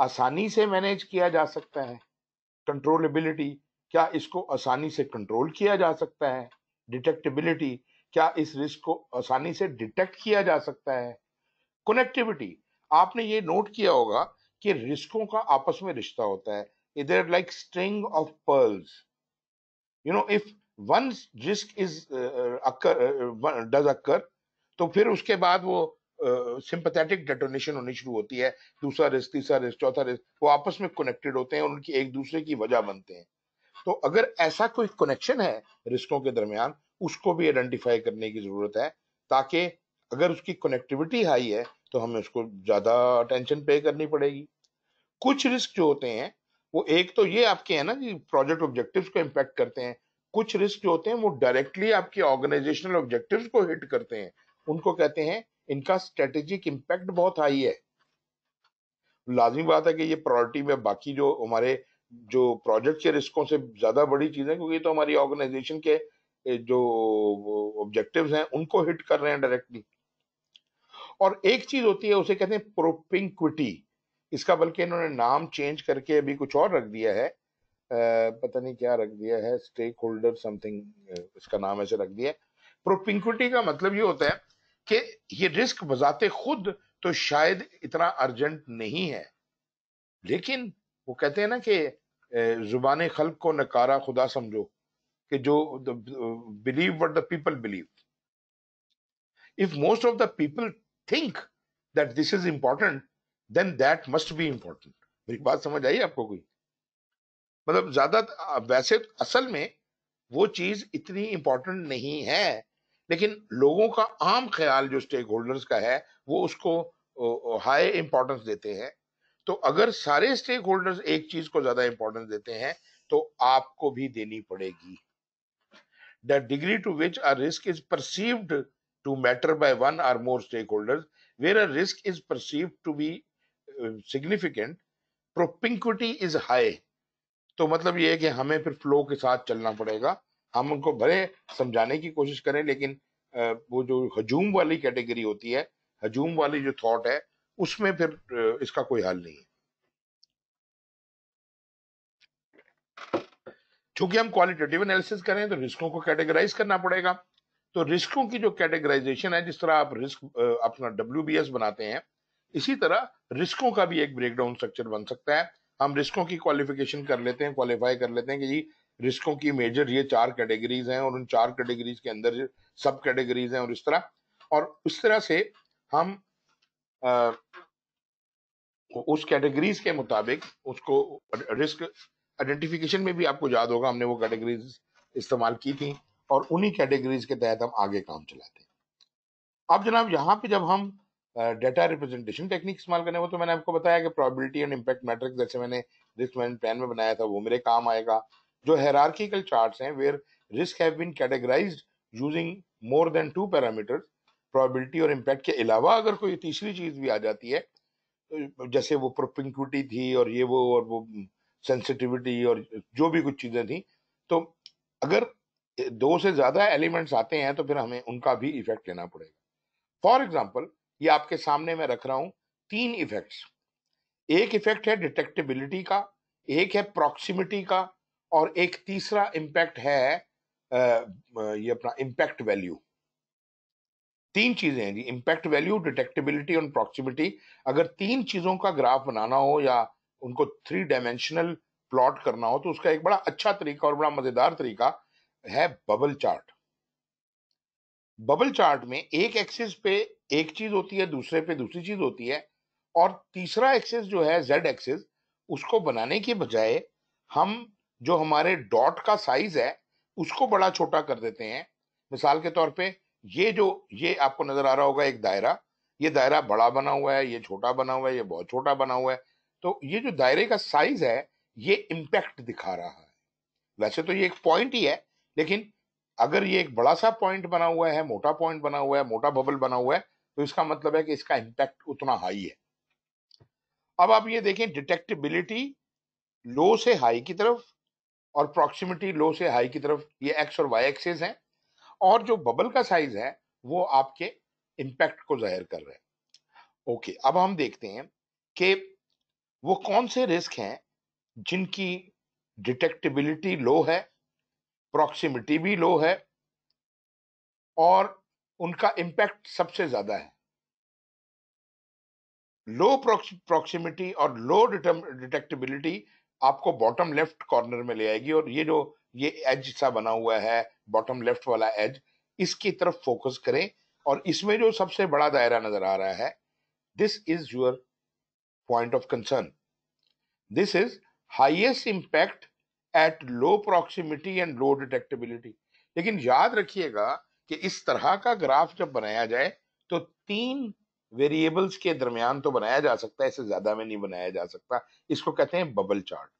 आसानी से मैनेज किया जा सकता है कंट्रोलेबिलिटी क्या इसको आसानी से कंट्रोल किया जा सकता है डिटेक्टेबिलिटी क्या इस रिस्क को आसानी से डिटेक्ट किया जा सकता है कनेक्टिविटी आपने ये नोट किया होगा कि रिस्कों का आपस में रिश्ता होता है इधर like string of pearls you know if one risk is occur does occur तो फिर उसके बाद वो सिंपथेटिक uh, डेटोनेशन होनी शुरू होती है दूसरा रिस्क तीसरा रिस्क चौथा रिस्क वो आपस में कनेक्टेड होते हैं और उनकी एक दूसरे की वजह बनते हैं तो अगर ऐसा कोई कनेक्शन है रिस्कों के दरमियान उसको भी आइडेंटिफाई करने की जरूरत है ताकि अगर उसकी कनेक्टिविटी हाई है तो हमें उसको ज़्यादा अटेंशन पे करनी पड़ेगी कुछ रिस्क जो होते हैं वो एक तो ये आपके है ना कि प्रोजेक्ट ऑब्जेक्टिव्स को इम्पैक्ट करते हैं कुछ रिस्क जो होते हैं वो डायरेक्टली आपके ऑर्गेनाइजेशनल ऑब्जेक्टिव्स को हिट करते हैं उनको कहते हैं इनका स्ट्रेटेजिक इम्पैक्ट बहुत हाई है लाजमी बात है कि ये प्रायोरिटी में बाकी जो हमारे जो प्रोजेक्ट के रिस्कों से ज़्यादा बड़ी चीज़ है क्योंकि तो हमारी ऑर्गेनाइजेशन के जो ऑब्जेक्टिव्स हैं उनको हिट कर रहे हैं डायरेक्टली और एक चीज होती है उसे कहते हैं प्रोपिंक्विटी इसका बल्कि इन्होंने नाम चेंज करके अभी कुछ और रख दिया है पता नहीं क्या रख दिया है स्टेक होल्डर समथिंग इसका नाम ऐसे रख दिया है प्रोपिंक्विटी का मतलब ये होता है कि ये रिस्क बजाते खुद तो शायद इतना अर्जेंट नहीं है लेकिन वो कहते हैं ना कि जुबान खल को नकारा खुदा समझो कि जो believe what people believe if most of the people think that this is important then that must be important मेरी बात समझ आई आपको कोई मतलब ज्यादा वैसे असल में वो चीज इतनी इंपॉर्टेंट नहीं है लेकिन लोगों का आम ख्याल जो स्टेक होल्डर्स का है वो उसको हाई इंपॉर्टेंस देते हैं तो अगर सारे स्टेक होल्डर्स एक चीज को ज्यादा इंपॉर्टेंस देते हैं तो आपको भी देनी पड़ेगी the degree to which a risk is perceived to matter by one or more stakeholders, where a risk is perceived to be uh, significant, propinquity is high. तो मतलब ये है कि हमें फिर फ्लो के साथ चलना पड़ेगा हम उनको भले समझाने की कोशिश करें लेकिन वो जो हजूम वाली कैटेगरी होती है हजूम वाली जो थॉट है उसमें फिर इसका कोई हल नहीं है चूंकि हम क्वालिटेटिव एनालिसिस करें तो रिस्कों को कैटेगराइज करना पड़ेगा तो रिस्कों की जो कैटेगराइजेशन है जिस तरह आप रिस्क अपना डब्ल्यू बनाते हैं इसी तरह रिस्कों का भी एक ब्रेकडाउन स्ट्रक्चर बन सकता है हम रिस्कों की क्वालिफिकेशन कर लेते हैं क्वालिफाई कर लेते हैं कि जी रिस्कों की मेजर ये चार कैटेगरीज हैं और उन चार कैटेगरीज के अंदर सब कैटेगरीज हैं और इस तरह और उस तरह से हम आ, उस कैटेगरीज के मुताबिक उसको रिस्क आइडेंटिफिकेशन में भी आपको याद होगा हमने वो कैटेगरीज इस्तेमाल की थी और उन्हीं कैटेगरीज के तहत हम आगे काम चलाते हैं अब जनाब यहाँ पे जब हम डेटा रिप्रेजेंटेशन टेक्निक इस्तेमाल करने वो तो मैंने आपको बताया कि प्रोबेबिलिटी एंड इम्पैक्ट मैट्रिक जैसे मैंने रिस्क मैनेजमेंट प्लान में बनाया था वो मेरे काम आएगा जो हेरार्किकल चार्ट्स हैं where risk have been categorised using more than two parameters probability और इम्पैक्ट के अलावा अगर कोई तीसरी चीज़ भी आ जाती है तो जैसे वो प्रोपिंक्विटी थी और ये वो और वो सेंसिटिविटी और जो भी कुछ चीज़ें थी तो अगर दो से ज्यादा एलिमेंट्स आते हैं तो फिर हमें उनका भी इफेक्ट लेना पड़ेगा फॉर एग्जाम्पल ये आपके सामने मैं रख रहा हूं तीन इफेक्ट्स एक इफेक्ट है डिटेक्टेबिलिटी का एक है प्रॉक्सिमिटी का और एक तीसरा इम्पैक्ट है ये अपना इम्पैक्ट वैल्यू तीन चीजें हैं जी इम्पैक्ट वैल्यू डिटेक्टेबिलिटी और प्रॉक्सिमिटी अगर तीन चीजों का ग्राफ बनाना हो या उनको थ्री डायमेंशनल प्लॉट करना हो तो उसका एक बड़ा अच्छा तरीका और बड़ा मजेदार तरीका है बबल चार्ट बबल चार्ट में एक एक्सिस पे एक चीज होती है दूसरे पे दूसरी चीज होती है और तीसरा एक्सिस जो है जेड एक्सिस उसको बनाने के बजाय हम जो हमारे डॉट का साइज है उसको बड़ा छोटा कर देते हैं मिसाल के तौर पे ये जो ये आपको नजर आ रहा होगा एक दायरा ये दायरा बड़ा बना हुआ है ये छोटा बना हुआ है ये बहुत छोटा बना हुआ है तो ये जो दायरे का साइज है ये इम्पैक्ट दिखा रहा है वैसे तो ये एक पॉइंट ही है लेकिन अगर ये एक बड़ा सा पॉइंट बना हुआ है मोटा पॉइंट बना हुआ है मोटा बबल बना हुआ है तो इसका मतलब है कि इसका इंपैक्ट उतना हाई है अब आप ये देखें डिटेक्टिबिलिटी लो से हाई की तरफ और प्रॉक्सिमिटी लो से हाई की तरफ ये एक्स और वाई एक्सेस हैं और जो बबल का साइज है वो आपके इंपैक्ट को जाहिर कर रहे हैं ओके अब हम देखते हैं कि वो कौन से रिस्क हैं जिनकी डिटेक्टिबिलिटी लो है प्रॉक्सिमिटी भी लो है और उनका इम्पैक्ट सबसे ज़्यादा है लो प्रॉक्सिमिटी और लो डिटेक्टेबिलिटी आपको बॉटम लेफ्ट कॉर्नर में ले आएगी और ये जो ये एज सा बना हुआ है बॉटम लेफ्ट वाला एज इसकी तरफ फोकस करें और इसमें जो सबसे बड़ा दायरा नजर आ रहा है this is your point of concern this is highest impact at low proximity and low detectability लेकिन याद रखिएगा कि इस तरह का ग्राफ जब बनाया जाए तो तीन वेरिएबल्स के दरमियान तो बनाया जा सकता है इससे ज्यादा में नहीं बनाया जा सकता इसको कहते हैं बबल चार्ट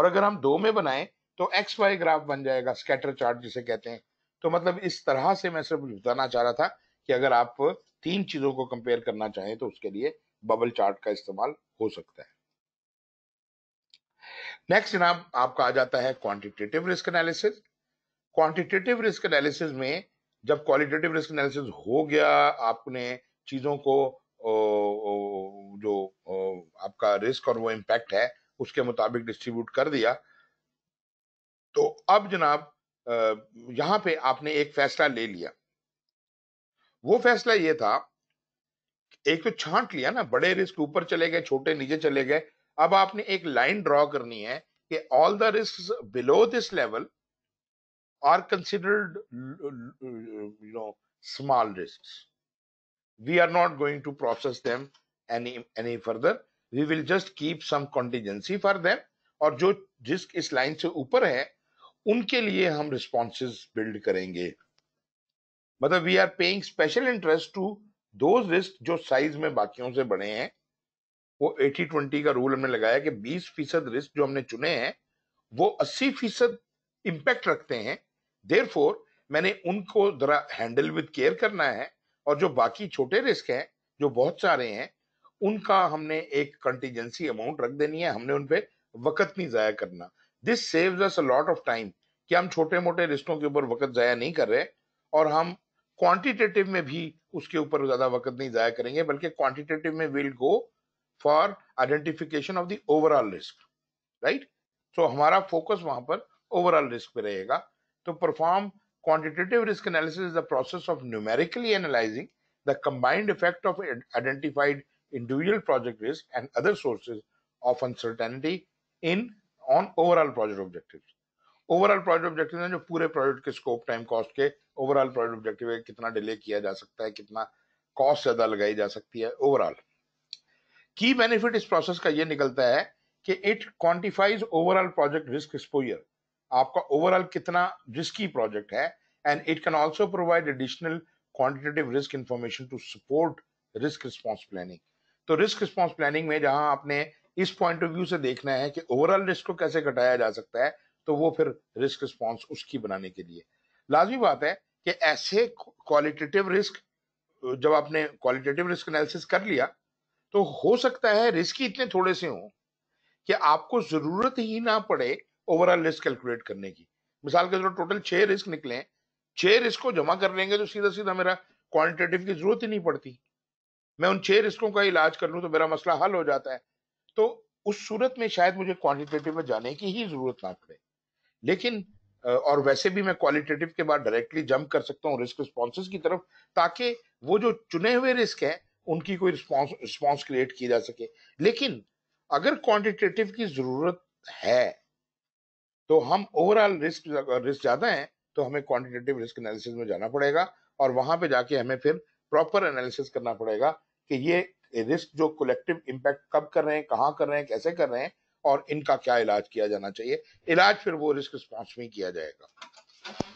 और अगर हम दो में बनाएं तो एक्स वाई ग्राफ बन जाएगा स्कैटर चार्ट जिसे कहते हैं तो मतलब इस तरह से मैं सिर्फ बताना चाह रहा था कि अगर आप तीन चीजों को कंपेयर करना चाहें तो उसके लिए बबल चार्ट का इस्तेमाल हो सकता है नेक्स्ट जनाब आपका आ जाता है quantitative risk analysis quantitative risk analysis में जब क्वालिटेटिव रिस्क एनालिसिस हो गया आपने चीजों को ओ, ओ, जो ओ, आपका रिस्क और वो इम्पैक्ट है उसके मुताबिक डिस्ट्रीब्यूट कर दिया तो अब जनाब यहां पे आपने एक फैसला ले लिया वो फैसला ये था एक तो छांट लिया ना बड़े रिस्क ऊपर चले गए छोटे नीचे चले गए अब आपने एक लाइन ड्रॉ करनी है कि all the risk below this level are considered you know small risk we are not going to process them any any further we will just keep some contingency for them और जो risk इस line से ऊपर है उनके लिए हम responses build करेंगे मतलब we are paying special interest to दो रिस्क जो साइज में बाकियों से बड़े हैं वो एटी ट्वेंटी का रूल हमने लगाया कि बीस फीसद रिस्क जो हमने चुने हैं वो अस्सी फीसद इम्पैक्ट रखते हैं देर फोर मैंने उनको जरा हैंडल विद केयर करना है और जो बाकी छोटे रिस्क हैं जो बहुत सारे हैं उनका हमने एक कंटीजेंसी अमाउंट रख देनी है हमने उन पर वक्त नहीं ज़ाया करना this saves us a lot of time कि हम छोटे मोटे रिस्कों के ऊपर वक्त ज़ाया नहीं कर रहे और हम क्वांटिटेटिव में भी उसके ऊपर ज़्यादा वक्त नहीं ज़ाया करेंगे बल्कि क्वांटिटेटिव में will go for identification of the overall risk right so हमारा फोकस वहां पर ओवरऑल रिस्क पे रहेगा तो perform quantitative risk analysis is the process of numerically analysing the combined effect of identified individual project risk and other sources of uncertainty in on overall project objective overall project objective जो पूरे project के scope time cost के overall project objective है कितना delay किया जा सकता है कितना कॉस्ट ज्यादा लगाई जा सकती है ओवरऑल की बेनिफिट इस प्रोसेस का ये निकलता है कि it quantifies overall project risk exposure आपका ओवरऑल कितना रिस्की प्रोजेक्ट है and it can also provide additional quantitative risk information to support risk response planning तो रिस्क रिस्पॉन्स प्लानिंग में जहां आपने इस पॉइंट ऑफ व्यू से देखना है कि ओवरऑल रिस्क को कैसे घटाया जा सकता है तो वो फिर रिस्क रिस्पॉन्स उसकी बनाने के लिए लाजमी बात है कि ऐसे क्वालिटेटिव रिस्क जब आपने क्वालिटेटिव रिस्क एनालिसिस कर लिया तो हो सकता है रिस्क इतने थोड़े से हो कि आपको जरूरत ही ना पड़े ओवरऑल रिस्क कैलकुलेट करने की मिसाल के तौर पर टोटल छह रिस्क निकले छह रिस्क को जमा कर लेंगे तो सीधा सीधा मेरा क्वांटिटेटिव की जरूरत ही नहीं पड़ती मैं उन छह रिस्कों का इलाज कर लूँ तो मेरा मसला हल हो जाता है तो उस सूरत में शायद मुझे क्वांटिटेटिव में जाने की ही जरूरत ना पड़े लेकिन और वैसे भी मैं क्वालिटेटिव के बाद डायरेक्टली जंप कर सकता हूँ रिस्क रिस्पॉन्स की तरफ ताकि वो जो चुने हुए रिस्क है उनकी कोई रिस्पॉन्स रिस्पॉन्स क्रिएट की जा सके लेकिन अगर क्वांटिटेटिव की जरूरत है तो हम ओवरऑल रिस्क रिस्क ज्यादा है तो हमें क्वांटिटेटिव रिस्क एनालिसिस में जाना पड़ेगा और वहां पे जाके हमें फिर प्रॉपर एनालिसिस करना पड़ेगा कि ये रिस्क जो कलेक्टिव इम्पैक्ट कब कर रहे हैं कहाँ कर रहे हैं कैसे कर रहे हैं और इनका क्या इलाज किया जाना चाहिए इलाज फिर वो रिस्क रिस्पॉन्स में किया जाएगा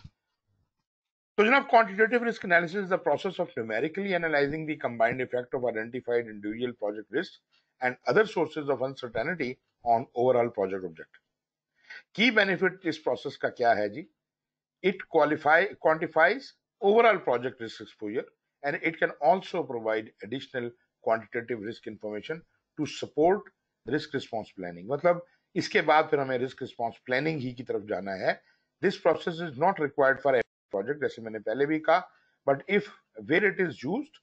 So, you know, quantitative risk analysis is the process of numerically analyzing the combined effect of identified individual project risks and other sources of uncertainty on overall project objective. Key benefit is process का क्या है जी? It qualify, quantifies overall project risk exposure and it can also provide additional quantitative risk information to support risk response planning. मतलब इसके बाद फिर हमें risk response planning ही की तरफ जाना है. This process is not required for project जैसे मैंने पहले भी कहा but if where it is use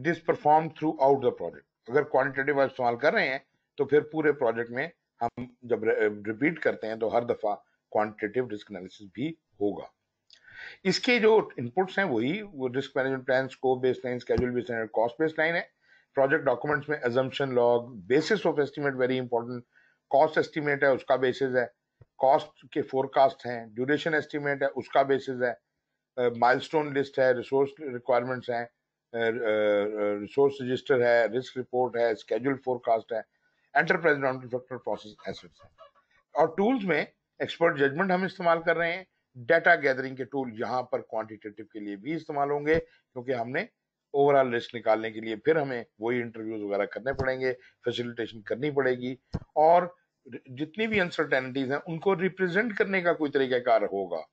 it is perform throughout the project अगर क्वान्टिटेटिव वर्ब इस्तेमाल कर रहे हैं तो फिर पूरे प्रोजेक्ट में हम जब रिपीट करते हैं तो हर दफा क्वान्टिटेटिव रिस्क एनालिसिस भी होगा इसके जो इनपुट्स हैं वही वो risk management plan scope baseline schedule baseline cost baseline है प्रोजेक्ट डॉक्यूमेंट्स में assumption log basis of estimate very important cost estimate है उसका बेसिस है कॉस्ट के फोरकास्ट हैं ड्यूरेशन एस्टिमेट है उसका बेसिस है माइलस्टोन लिस्ट है रिसोर्स रिक्वायरमेंट्स हैं रिसोर्स रजिस्टर है रिस्क रिपोर्ट है स्केड्यूल फोरकास्ट है enterprise non factor process assets है और टूल्स में एक्सपर्ट जजमेंट हम इस्तेमाल कर रहे हैं डाटा गैदरिंग के टूल यहाँ पर क्वांटिटेटिव के लिए भी इस्तेमाल होंगे क्योंकि हमने ओवरऑल रिस्क निकालने के लिए फिर हमें वही इंटरव्यूज वगैरह करने पड़ेंगे फैसिलिटेशन करनी पड़ेगी और जितनी भी अनसर्टेनिटीज हैं उनको रिप्रेजेंट करने का कोई तरीक़ाकार होगा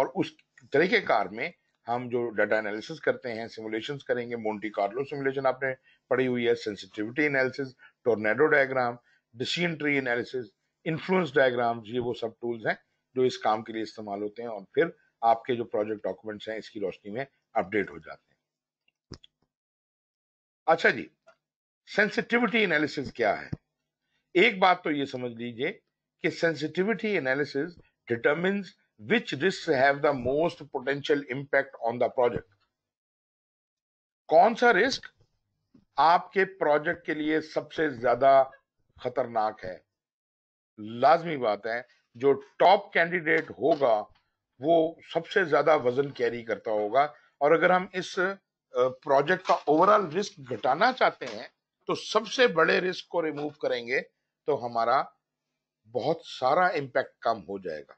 और उस तरीक़ेकार में हम जो डाटा एनालिसिस करते हैं सिमुलेशंस करेंगे मोन्टी कार्लो सिमुलेशन आपने पढ़ी हुई है sensitivity analysis tornado diagram decision tree analysis influence diagram ये वो सब टूल्स हैं जो इस काम के लिए इस्तेमाल होते हैं और फिर आपके जो प्रोजेक्ट डॉक्यूमेंट्स हैं इसकी रोशनी में अपडेट हो जाते हैं अच्छा जी सेंसिटिविटी एनालिसिस क्या है एक बात तो ये समझ लीजिए कि sensitivity analysis determines which risk have the most potential impact on the project कौन सा रिस्क आपके प्रोजेक्ट के लिए सबसे ज्यादा खतरनाक है लाजमी बात है जो टॉप कैंडिडेट होगा वो सबसे ज्यादा वजन कैरी करता होगा और अगर हम इस प्रोजेक्ट का ओवरऑल रिस्क घटाना चाहते हैं तो सबसे बड़े रिस्क को रिमूव करेंगे तो हमारा बहुत सारा इम्पैक्ट कम हो जाएगा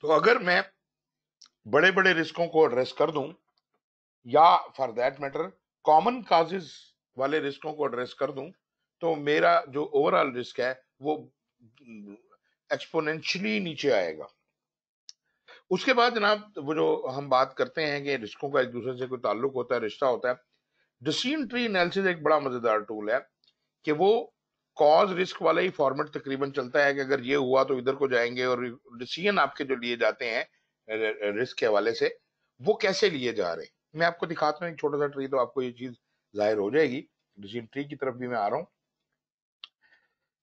तो अगर मैं बड़े बड़े रिस्कों को एड्रेस कर दूं या for that matter common causes वाले रिस्कों को एड्रेस कर दूं तो मेरा जो ओवरऑल रिस्क है वो एक्सपोनेंशियली नीचे आएगा उसके बाद जनाब वो जो हम बात करते हैं कि रिस्कों का एक दूसरे से कोई ताल्लुक होता है रिश्ता होता है डिसीजन ट्री एनालिसिस एक बड़ा मजेदार टूल है कि वो कॉज रिस्क वाला ही फॉर्मेट तकरीबन चलता है कि अगर ये हुआ तो इधर को जाएंगे और डिसीजन आपके जो लिए जाते हैं रिस्क के हवाले से वो कैसे लिए जा रहे हैं मैं आपको दिखाता हूँ एक छोटा सा ट्री तो आपको ये चीज जाहिर हो जाएगी डिसीजन ट्री की तरफ भी मैं आ रहा हूँ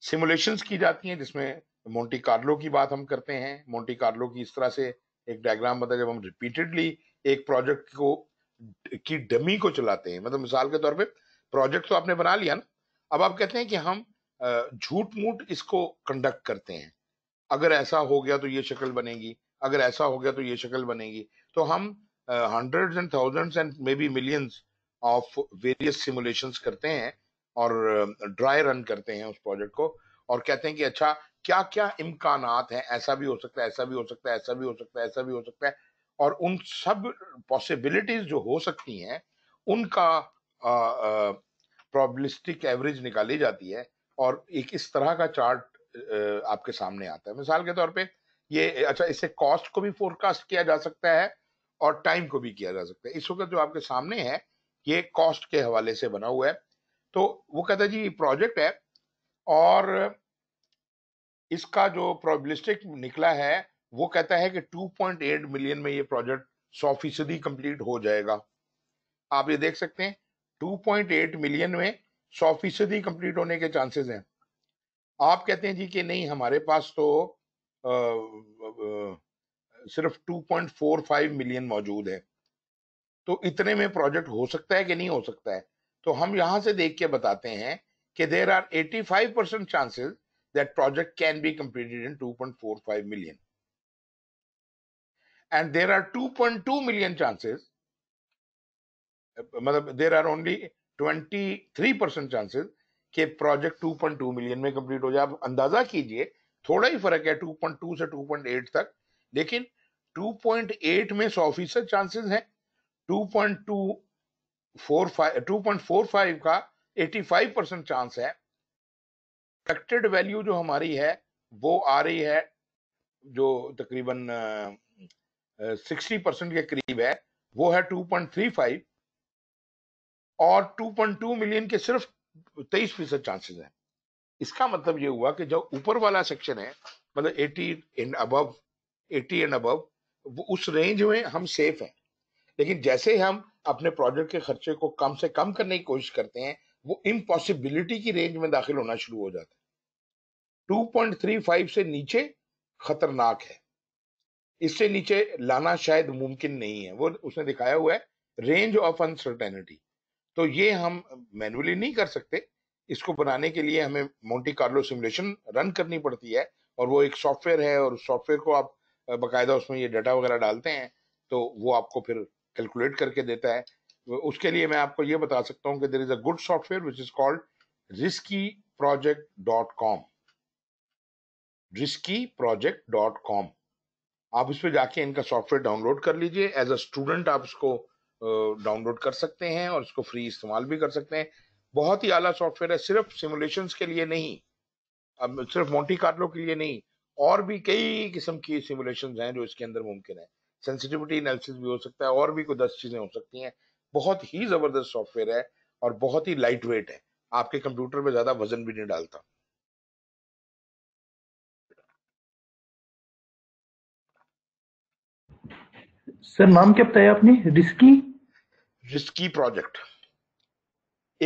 सिमुलेशन की जाती है जिसमें मोन्टी कार्लो की बात हम करते हैं मोन्टी कार्लो की इस तरह से एक डायग्राम बताया जब हम रिपीटेडली एक प्रोजेक्ट को की डमी को चलाते हैं मतलब मिसाल के तौर पे प्रोजेक्ट तो आपने बना लिया ना अब आप कहते हैं कि हम झूठ मूठ इसको कंडक्ट करते हैं अगर ऐसा हो गया तो ये शक्ल बनेगी अगर ऐसा हो गया तो ये शक्ल बनेगी तो हम hundred and thousands and maybe millions of various simulation करते हैं और ड्राई रन करते हैं उस प्रोजेक्ट को और कहते हैं कि अच्छा क्या क्या इम्कान हैं ऐसा भी हो सकता है ऐसा भी हो सकता है ऐसा भी हो सकता है ऐसा भी हो सकता है और उन सब पॉसिबिलिटीज जो हो सकती हैं उनका प्रॉब्लिस्टिक एवरेज निकाली जाती है और एक इस तरह का चार्ट आपके सामने आता है मिसाल के तौर पे ये अच्छा इससे कॉस्ट को भी फोरकास्ट किया जा सकता है और टाइम को भी किया जा सकता है इस वक्त जो आपके सामने है ये कॉस्ट के हवाले से बना हुआ है तो वो कहता जी प्रोजेक्ट है और इसका जो प्रोबलिस्टिक निकला है वो कहता है कि 2.8 मिलियन में ये प्रोजेक्ट सौ फीसदी कंप्लीट हो जाएगा आप ये देख सकते हैं 2.8 मिलियन में सौ फीसदी कंप्लीट होने के चांसेस हैं आप कहते हैं जी कि नहीं हमारे पास तो आ, आ, आ, सिर्फ 2.45 मिलियन मौजूद है तो इतने में प्रोजेक्ट हो सकता है कि नहीं हो सकता है तो हम यहां से देख के बताते हैं कि there are 85 percent chances that project can be completed in 2.45 million and there are 2.2 million chances मतलब there are only 23 percent chances कि प्रोजेक्ट 2.2 मिलियन में कंप्लीट हो जाए आप अंदाजा कीजिए थोड़ा ही फर्क है 2.2 से 2.8 तक लेकिन 2.8 में सौ फीसद चांसेस हैं 2.245 2.45 का 85 परसेंट चांस है एक्सपेक्टेड वैल्यू जो हमारी है वो आ रही है जो तकरीबन सिक्सटी परसेंट के करीब है वो है टू पॉइंट थ्री फाइव और टू पॉइंट टू मिलियन के सिर्फ तेईस फीसद चांसेस हैं इसका मतलब ये हुआ कि जो ऊपर वाला सेक्शन है मतलब एटी एंड अब एटी एंड अब उस रेंज में हम सेफ हैं लेकिन जैसे ही हम अपने प्रोजेक्ट के खर्चे को कम से कम करने की कोशिश करते हैं वो इम्पॉसिबिलिटी की रेंज में दाखिल होना शुरू हो जाता है 2.35 से नीचे खतरनाक है इससे नीचे लाना शायद मुमकिन नहीं है वो उसने दिखाया हुआ है रेंज ऑफ अनसर्टेनिटी तो ये हम मैनुअली नहीं कर सकते इसको बनाने के लिए हमें मोन्टी कार्लो सिमुलेशन रन करनी पड़ती है और वो एक सॉफ्टवेयर है और सॉफ्टवेयर को आप बाकायदा उसमें ये डाटा वगैरह डालते हैं तो वो आपको फिर कैलकुलेट करके देता है उसके लिए मैं आपको ये बता सकता हूँ कि there is a good software which is called risky project dot com risky project dot com आप उस पर जाके इनका सॉफ्टवेयर डाउनलोड कर लीजिए एज अ स्टूडेंट आप उसको डाउनलोड कर सकते हैं और उसको फ्री इस्तेमाल भी कर सकते हैं बहुत ही आला सॉफ्टवेयर है सिर्फ सिमुलेशन के लिए नहीं अब सिर्फ मोटी कार्लो के लिए नहीं और भी कई किस्म की सिमुलेशन हैं जो इसके अंदर मुमकिन है सेंसिटिविटी एनालिसिस भी हो सकता है और भी कोई दस चीज़ें हो सकती हैं बहुत ही ज़बरदस्त सॉफ्टवेयर है और बहुत ही लाइट वेट है आपके कंप्यूटर में ज़्यादा वजन भी नहीं डालता सर नाम क्या बताया आपने रिस्की रिस्की प्रोजेक्ट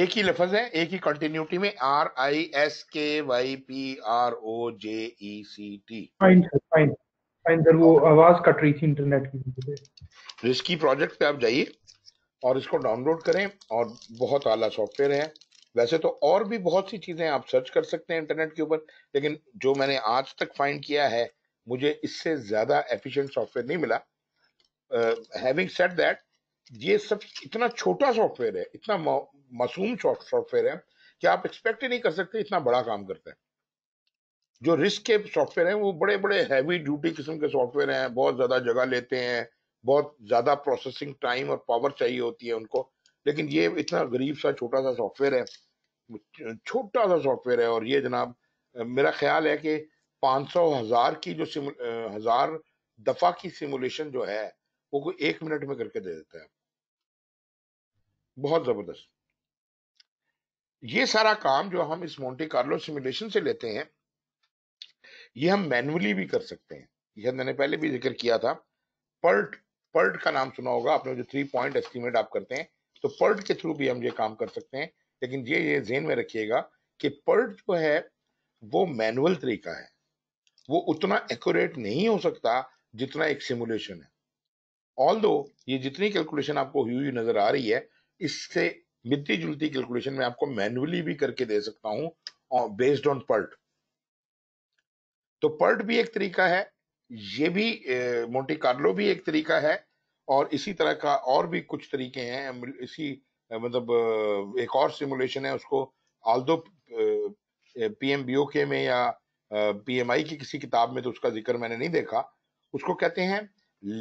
एक ही लफज है एक ही कंटिन्यूटी में R I S K Y P R O J E C T fine sir fine fine sir वो आवाज कट रही थी इंटरनेट की रिस्की प्रोजेक्ट पे आप जाइए और इसको डाउनलोड करें और बहुत आला सॉफ्टवेयर है वैसे तो और भी बहुत सी चीजें आप सर्च कर सकते हैं इंटरनेट के ऊपर लेकिन जो मैंने आज तक फाइंड किया है मुझे इससे ज्यादा एफिशिएंट सॉफ्टवेयर नहीं मिला हैविंग सेट दैट ये सब इतना छोटा सॉफ्टवेयर है इतना मासूम सॉफ्टवेयर है कि आप एक्सपेक्ट ही नहीं कर सकते इतना बड़ा काम करता है जो रिस्क के सॉफ्टवेयर हैं वो बड़े बड़े हैवी ड्यूटी किस्म के सॉफ्टवेयर हैं बहुत ज़्यादा जगह लेते हैं बहुत ज़्यादा प्रोसेसिंग टाइम और पावर चाहिए होती है उनको लेकिन ये इतना गरीब सा छोटा सा सॉफ्टवेयर है छोटा सा सॉफ्टवेयर है और ये जनाब मेरा ख्याल है कि पाँच सौ हज़ार की जो सिमु हज़ार दफ़ा की सिमुलेशन जो है वो कोई एक मिनट में करके दे देता है बहुत जबरदस्त ये सारा काम जो हम इस मोन्टे कार्लो सिमुलेशन से लेते हैं ये हम मैनुअली भी कर सकते हैं यह मैंने पहले भी जिक्र किया था पर्ट पर्ट का नाम सुना होगा आपने जो थ्री पॉइंट एस्टिमेट आप करते हैं तो पर्ट के थ्रू भी हम ये काम कर सकते हैं लेकिन ये ये जेन में रखिएगा कि पर्ट जो है वो मैनुअल तरीका है वो उतना एक्यूरेट नहीं हो सकता जितना एक सिमुलेशन है ऑल दो ये जितनी कैलकुलेशन आपको हुई हुई नजर आ रही है इससे मिलती जुलती कैलकुलेशन में आपको मैनुअली भी करके दे सकता हूं बेस्ड ऑन पर्ट तो पर्ट भी एक तरीका है ये भी मोटी कार्लो भी एक तरीका है और इसी तरह का और भी कुछ तरीके हैं इसी मतलब एक और सिमुलेशन है उसको आल्दो के में या पीएमआई की किसी किताब में तो उसका जिक्र मैंने नहीं देखा उसको कहते हैं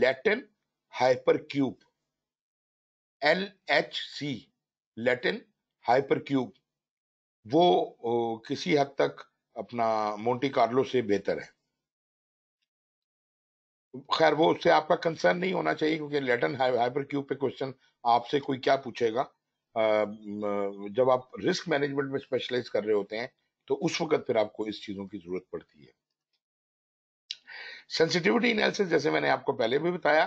Latin H C Latin cube वो किसी हद तक अपना मोंटी कार्लो से बेहतर है खैर वो उससे आपका कंसर्न नहीं होना चाहिए क्योंकि लेटन हाइपर क्यूब पे क्वेश्चन आपसे कोई क्या पूछेगा जब आप रिस्क मैनेजमेंट में स्पेशलाइज कर रहे होते हैं तो उस वक्त फिर आपको इस चीज़ों की ज़रूरत पड़ती है सेंसिटिविटी एनालिसिस जैसे मैंने आपको पहले भी बताया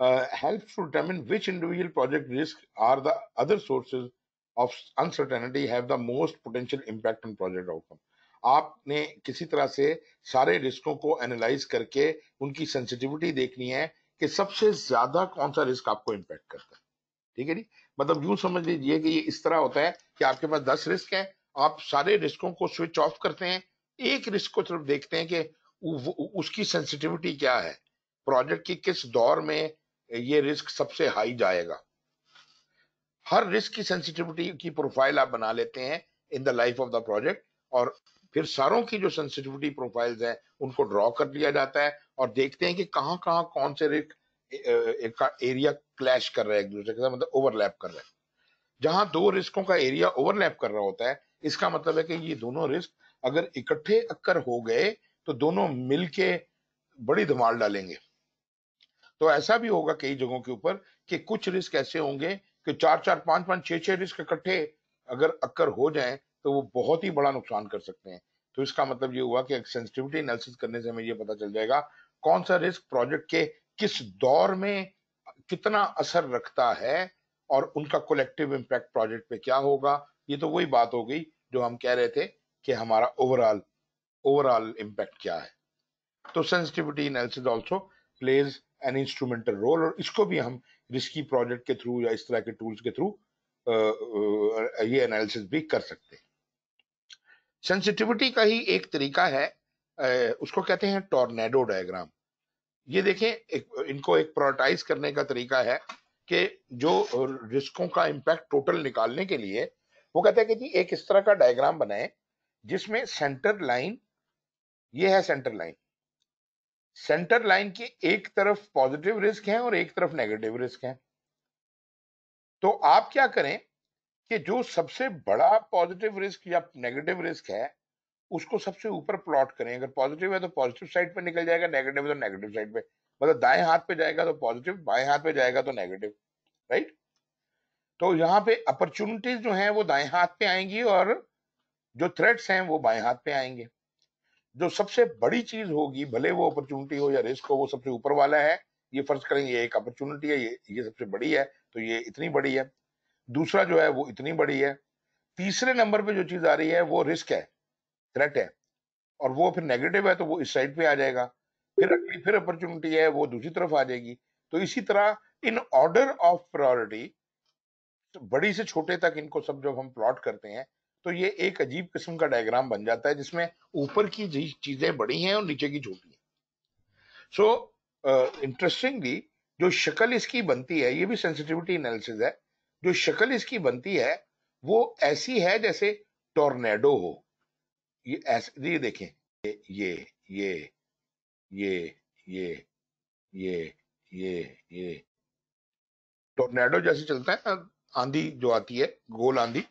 Uh, helps to determine which individual project risks are the other sources of uncertainty have the most potential impact on project outcome. आपने किसी तरह से सारे रिस्कों को एनालाइज करके उनकी सेंसिटिविटी देखनी है कि सबसे ज्यादा कौन सा रिस्क आपको इम्पैक्ट करता है ठीक है जी मतलब यूं समझ लीजिए कि ये इस तरह होता है कि आपके पास दस रिस्क है आप सारे रिस्कों को स्विच ऑफ करते हैं एक रिस्क को सिर्फ देखते हैं कि उसकी सेंसिटिविटी क्या है प्रोजेक्ट की किस दौर में ये रिस्क सबसे हाई जाएगा हर रिस्क की सेंसिटिविटी की प्रोफाइल आप बना लेते हैं in the life of the project और फिर सारों की जो सेंसिटिविटी प्रोफाइल्स हैं उनको ड्रॉ कर लिया जाता है और देखते हैं कि कहाँ कहाँ कौन से रिस्क का एरिया क्लैश कर रहा है एक दूसरे के साथ मतलब ओवरलैप कर रहे हैं जहां दो रिस्कों का एरिया ओवरलैप कर रहा होता है इसका मतलब है कि ये दोनों रिस्क अगर इकट्ठे अक्कर हो गए तो दोनों मिलके बड़ी धमाल डालेंगे तो ऐसा भी होगा कई जगहों के ऊपर कि कुछ रिस्क ऐसे होंगे कि चार चार पांच पांच छह छह रिस्क इकट्ठे अगर अक्कर हो जाए तो वो बहुत ही बड़ा नुकसान कर सकते हैं तो इसका मतलब ये हुआ कि सेंसिटिविटी एनालिसिस करने से हमें ये पता चल जाएगा कौन सा रिस्क प्रोजेक्ट के किस दौर में कितना असर रखता है और उनका कलेक्टिव इम्पैक्ट प्रोजेक्ट पे क्या होगा ये तो वही बात हो गई जो हम कह रहे थे कि हमारा ओवरऑल ओवरऑल इम्पैक्ट क्या है तो sensitivity analysis also plays an instrumental role और इसको भी हम रिस्की प्रोजेक्ट के थ्रू या इस तरह के टूल्स के थ्रू ये एनालिसिस भी कर सकते हैं सेंसिटिविटी का ही एक तरीका है उसको कहते हैं टॉर्नेडो डायग्राम ये देखें एक, इनको एक प्रोटाइज करने का तरीका है कि जो रिस्कों का इम्पैक्ट टोटल निकालने के लिए वो कहते हैं कि जी एक इस तरह का डायग्राम बनाएं जिसमें सेंटर लाइन ये है सेंटर लाइन सेंटर लाइन की एक तरफ पॉजिटिव रिस्क है और एक तरफ नेगेटिव रिस्क है तो आप क्या करें कि जो सबसे बड़ा पॉजिटिव रिस्क या नेगेटिव रिस्क है उसको सबसे ऊपर प्लॉट करें अगर पॉजिटिव है तो पॉजिटिव साइड पे निकल जाएगा नेगेटिव है तो नेगेटिव साइड पे मतलब दाएं हाथ पे जाएगा तो पॉजिटिव बाएं हाथ पे जाएगा तो नेगेटिव राइट तो यहाँ पे अपॉर्चुनिटीज जो हैं वो दाएं हाथ पे आएंगी और जो थ्रेट्स हैं वो बाएं हाथ पे आएंगे जो सबसे बड़ी चीज होगी भले वो अपॉर्चुनिटी हो या रिस्क हो वो सबसे ऊपर वाला है ये फर्ज करेंगे ये एक अपॉर्चुनिटी है ये ये सबसे बड़ी है तो ये इतनी बड़ी है दूसरा जो है वो इतनी बड़ी है तीसरे नंबर पे जो चीज आ रही है वो रिस्क है थ्रेट है और वो फिर नेगेटिव है तो वो इस साइड पे आ जाएगा फिर अगली फिर अपॉर्चुनिटी है वो दूसरी तरफ आ जाएगी तो इसी तरह इन ऑर्डर ऑफ प्रायोरिटी बड़ी से छोटे तक इनको सब जब हम प्लॉट करते हैं तो ये एक अजीब किस्म का डायग्राम बन जाता है जिसमें ऊपर की चीजें बड़ी हैं और नीचे की छोटी हैं सो इंटरेस्टिंगली जो शक्ल इसकी बनती है ये भी सेंसिटिविटी एनालिसिस है जो शक्ल इसकी बनती है वो ऐसी है जैसे टोर्नेडो हो ये ऐसे ये देखें ये ये ये ये ये ये ये ये टोर्नेडो जैसे चलता है आंधी जो आती है गोल आंधी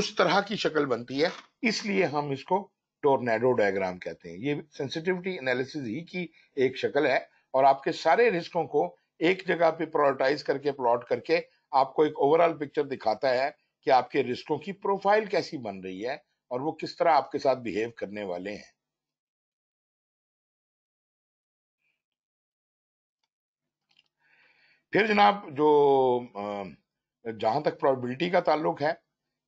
उस तरह की शक्ल बनती है इसलिए हम इसको टोर्नेडो डायग्राम कहते हैं ये सेंसिटिविटी एनालिसिस ही की एक शक्ल है और आपके सारे रिस्कों को एक जगह पे प्रोटाइज करके प्लॉट करके आपको एक ओवरऑल पिक्चर दिखाता है कि आपके रिस्कों की प्रोफाइल कैसी बन रही है और वो किस तरह आपके साथ बिहेव करने वाले हैं फिर जनाब जो जहां तक प्रोबेबिलिटी का ताल्लुक है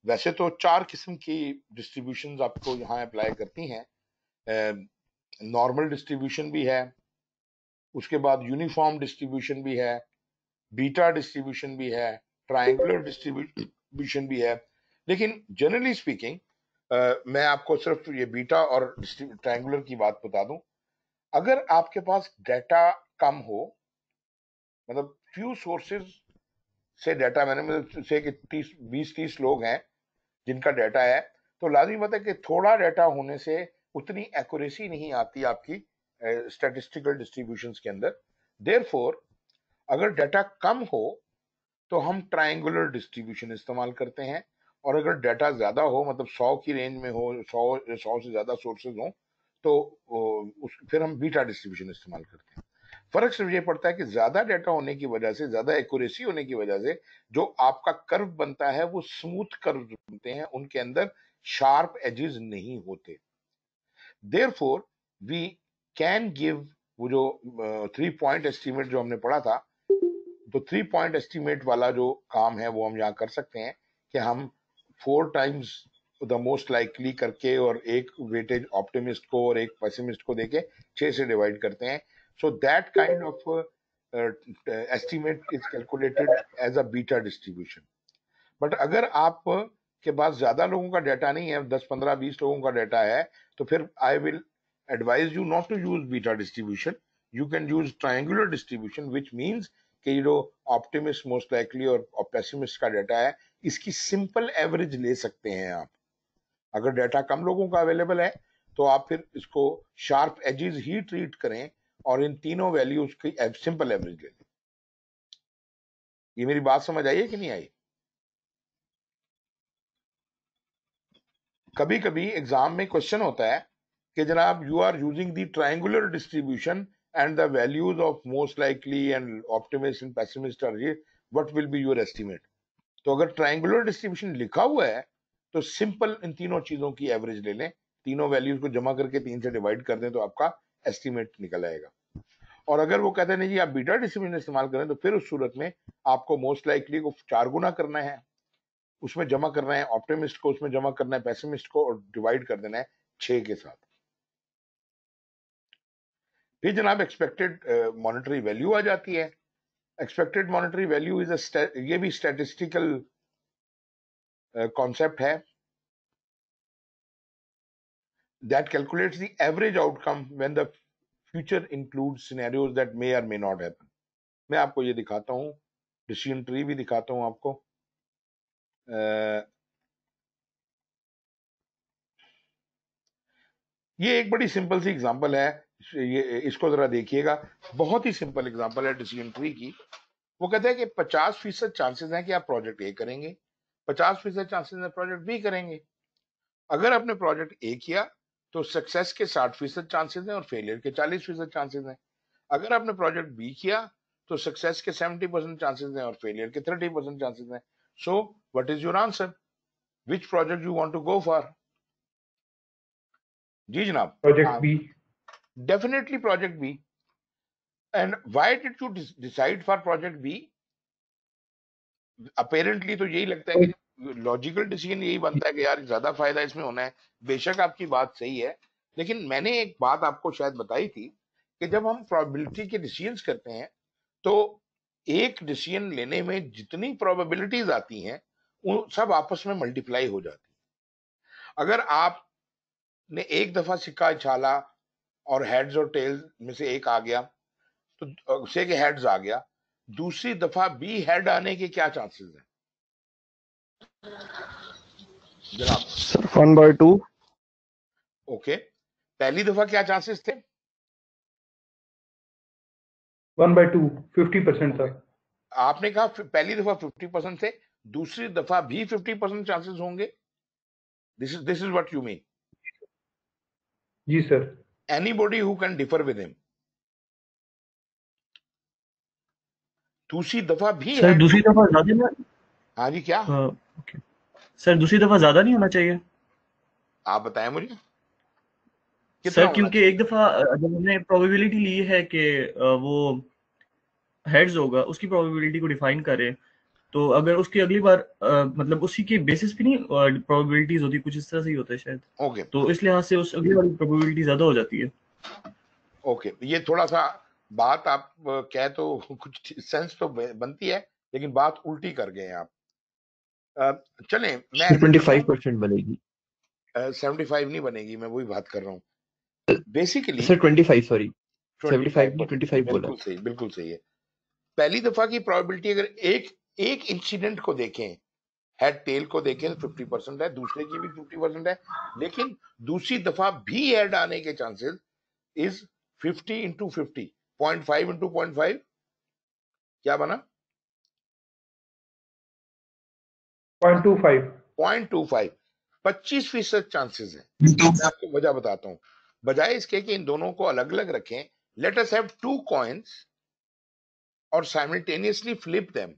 वैसे तो चार किस्म की डिस्ट्रीब्यूशन आपको यहाँ अप्लाई करती हैं नॉर्मल डिस्ट्रीब्यूशन भी है उसके बाद यूनिफॉर्म डिस्ट्रीब्यूशन भी है बीटा डिस्ट्रीब्यूशन भी है ट्राइंगुलर डिस्ट्रीब्यूशन भी है लेकिन जनरली स्पीकिंग मैं आपको सिर्फ ये बीटा और ट्राइंगुलर की बात बता दूं अगर आपके पास डाटा कम हो मतलब फ्यू सोर्सेज से डाटा मैंने मतलब से कि तीस बीस तीस लोग हैं जिनका डाटा है तो लाजमी बात है कि थोड़ा डाटा होने से उतनी एक्यूरेसी नहीं आती आपकी स्टैटिस्टिकल uh, डिस्ट्रीब्यूशन के अंदर फोर अगर डाटा कम हो तो हम ट्राइंगुलर डिस्ट्रीब्यूशन इस्तेमाल करते हैं और अगर डाटा ज़्यादा हो मतलब सौ की रेंज में हो सौ सौ से ज़्यादा सोर्सेज हो तो उस फिर हम बीटा डिस्ट्रीब्यूशन इस्तेमाल करते हैं फर्क सिर्फ ये पड़ता है कि ज्यादा डेटा होने की वजह से ज्यादा एक्यूरेसी होने की वजह से जो आपका कर्व बनता है वो स्मूथ कर्व बनते हैं उनके अंदर शार्प एजेस नहीं होते therefore we can give वो जो थ्री पॉइंट एस्टिमेट जो हमने पढ़ा था तो थ्री पॉइंट एस्टिमेट वाला जो काम है वो हम यहाँ कर सकते हैं कि हम four times the most likely करके और एक वेटेज ऑप्टिमिस्ट को और एक पेसिमिस्ट को देके छह से डिवाइड करते हैं So that kind of uh, uh, estimate is calculated as a beta distribution. But अगर आप uh, के पास ज्यादा लोगों का डाटा नहीं है दस पंद्रह बीस लोगों का डाटा है तो फिर I will advise you not to use beta distribution you can use triangular distribution which means कि जो ऑप्टिमिस्ट मोस्ट लाइकली और, और पेसिमिस्ट का डाटा है इसकी सिंपल एवरेज ले सकते हैं आप अगर डाटा कम लोगों का अवेलेबल है तो आप फिर इसको शार्प एजेस ही ट्रीट करें और इन तीनों वैल्यूज की सिंपल एवरेज ले ये मेरी बात समझ आई है कि नहीं आई कभी कभी एग्जाम में क्वेश्चन होता है कि जनाब you are using the triangular distribution and the values of most likely and optimist and pessimist are ये what will be your estimate तो अगर ट्राइंगुलर डिस्ट्रीब्यूशन लिखा हुआ है तो सिंपल इन तीनों चीजों की एवरेज ले लें तीनों वैल्यूज को जमा करके तीन से डिवाइड कर दें तो आपका एस्टिमेट निकल आएगा और अगर वो कहते हैं नहीं जी आप बीटा डिसिप्लिन इस्तेमाल करें तो फिर उस सूरत में आपको मोस्ट लाइकली को चार गुना करना है उसमें जमा करना है ऑप्टिमिस्ट को उसमें जमा करना है पैसिमिस्ट को और डिवाइड कर देना है छ के साथ फिर जनाब एक्सपेक्टेड मॉनेटरी वैल्यू आ जाती है एक्सपेक्टेड मॉनेटरी वैल्यू इज ये भी स्टेटिस्टिकल कॉन्सेप्ट uh, है that calculates the average outcome when the future include scenarios that may or may not happen मैं आपको ये दिखाता हूँ डिसीजन ट्री भी दिखाता हूँ आपको ये एक बड़ी सिंपल सी एग्जांपल है ये इसको ज़रा देखिएगा बहुत ही सिंपल एग्जांपल है डिसीजन ट्री की वो कहते हैं कि पचास फीसद चांसेस हैं कि आप प्रोजेक्ट ए करेंगे पचास फीसद चांसेस हैं प्रोजेक्ट बी करेंगे अगर आपने प्रोजेक्ट ए किया तो सक्सेस के साठ फीसद चांसेस हैं और फेलियर के चालीस फीसद चांसेस हैं अगर आपने प्रोजेक्ट बी किया तो सक्सेस के सेवेंटी परसेंट चांसेस हैं और फेलियर के थर्टी परसेंट चांसेस हैं so what is your answer which project you want to go for जी जनाब project B definitely project B and why did you decide for project B apparently तो यही लगता है कि लॉजिकल डिसीजन यही बनता है कि यार ज्यादा फायदा इसमें होना है बेशक आपकी बात सही है लेकिन मैंने एक बात आपको शायद बताई थी कि जब हम प्रोबेबिलिटी के डिसीजंस करते हैं तो एक डिसीजन लेने में जितनी प्रोबेबिलिटीज आती हैं उन सब आपस में मल्टीप्लाई हो जाती है अगर आपने एक दफा सिक्का छाला और हेड्स और टेल्स में से एक आ गया तो से के हेड्स आ गया दूसरी दफा बी हेड आने के क्या चांसेस हैं sir one by two okay पहली दफा क्या चांसेस थे one by two fifty percent sir आपने कहा पहली दफा फिफ्टी परसेंट थे दूसरी दफा भी फिफ्टी परसेंट चांसेस होंगे this is this is what you mean जी sir anybody who can differ with him दूसरी दफा भी सर दूसरी दफा हाँ जी क्या uh, सर दूसरी दफा ज्यादा नहीं होना चाहिए आप बताएं मुझे सर क्योंकि एक दफा जब हमने प्रोबेबिलिटी ली है कि वो हेड्स होगा उसकी प्रोबेबिलिटी को डिफाइन करें तो अगर उसकी अगली बार आ, मतलब उसी के बेसिस पे नहीं प्रोबेबिलिटीज होती कुछ इस तरह से ही होता है शायद ओके okay. तो इस लिहाज से उस अगली बार प्रोबेबिलिटी ज्यादा हो जाती है ओके okay. ये थोड़ा सा बात आप कह तो कुछ सेंस तो बनती है लेकिन बात उल्टी कर गए आप चले मैं ट्वेंटी फाइव परसेंट बनेगी सेवेंटी फाइव नहीं बनेगी मैं वही बात कर रहा हूँ basically sir twenty five sorry seventy five twenty five बोला सही बिल्कुल सही है पहली दफा की प्रोबेबिलिटी अगर एक एक इंसिडेंट को देखें हेड टेल को देखें फिफ्टी तो परसेंट है दूसरे की भी फिफ्टी परसेंट है लेकिन दूसरी दफा भी हेड आने के chances is fifty into fifty point five into point five क्या बना पच्चीस फीसद चांसेस है हम्म। मैं आपको वजह बताता हूँ बजाय इसके कि इन दोनों को अलग अलग रखें let us have two coins और simultaneously flip them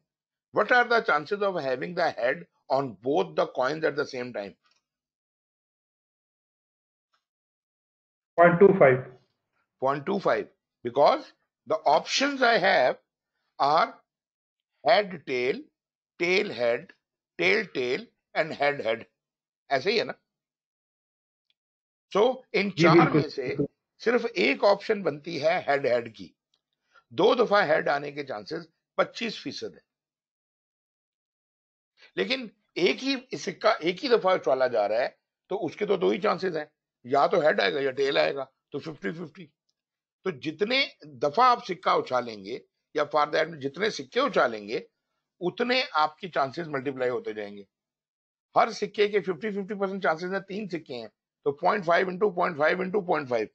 what are the chances of having the head on both the coins at the same time because the option I have are head tail tail head tail tail and head head ऐसे ही है ना सो so, इन चार में से सिर्फ एक option बनती है हेड हेड की दो दफा हेड आने के चांसेस 25 फीसद है लेकिन एक ही सिक्का एक ही दफा उछाला जा रहा है तो उसके तो दो ही चांसेस हैं या तो हेड आएगा या टेल आएगा तो फिफ्टी फिफ्टी तो जितने दफा आप सिक्का उछालेंगे या फॉर दैट जितने सिक्के उछालेंगे उतने आपके चांसेस मल्टीप्लाई होते जाएंगे हर सिक्के के 50 50 परसेंट चांसेस है तीन सिक्के हैं तो point five into point five into point five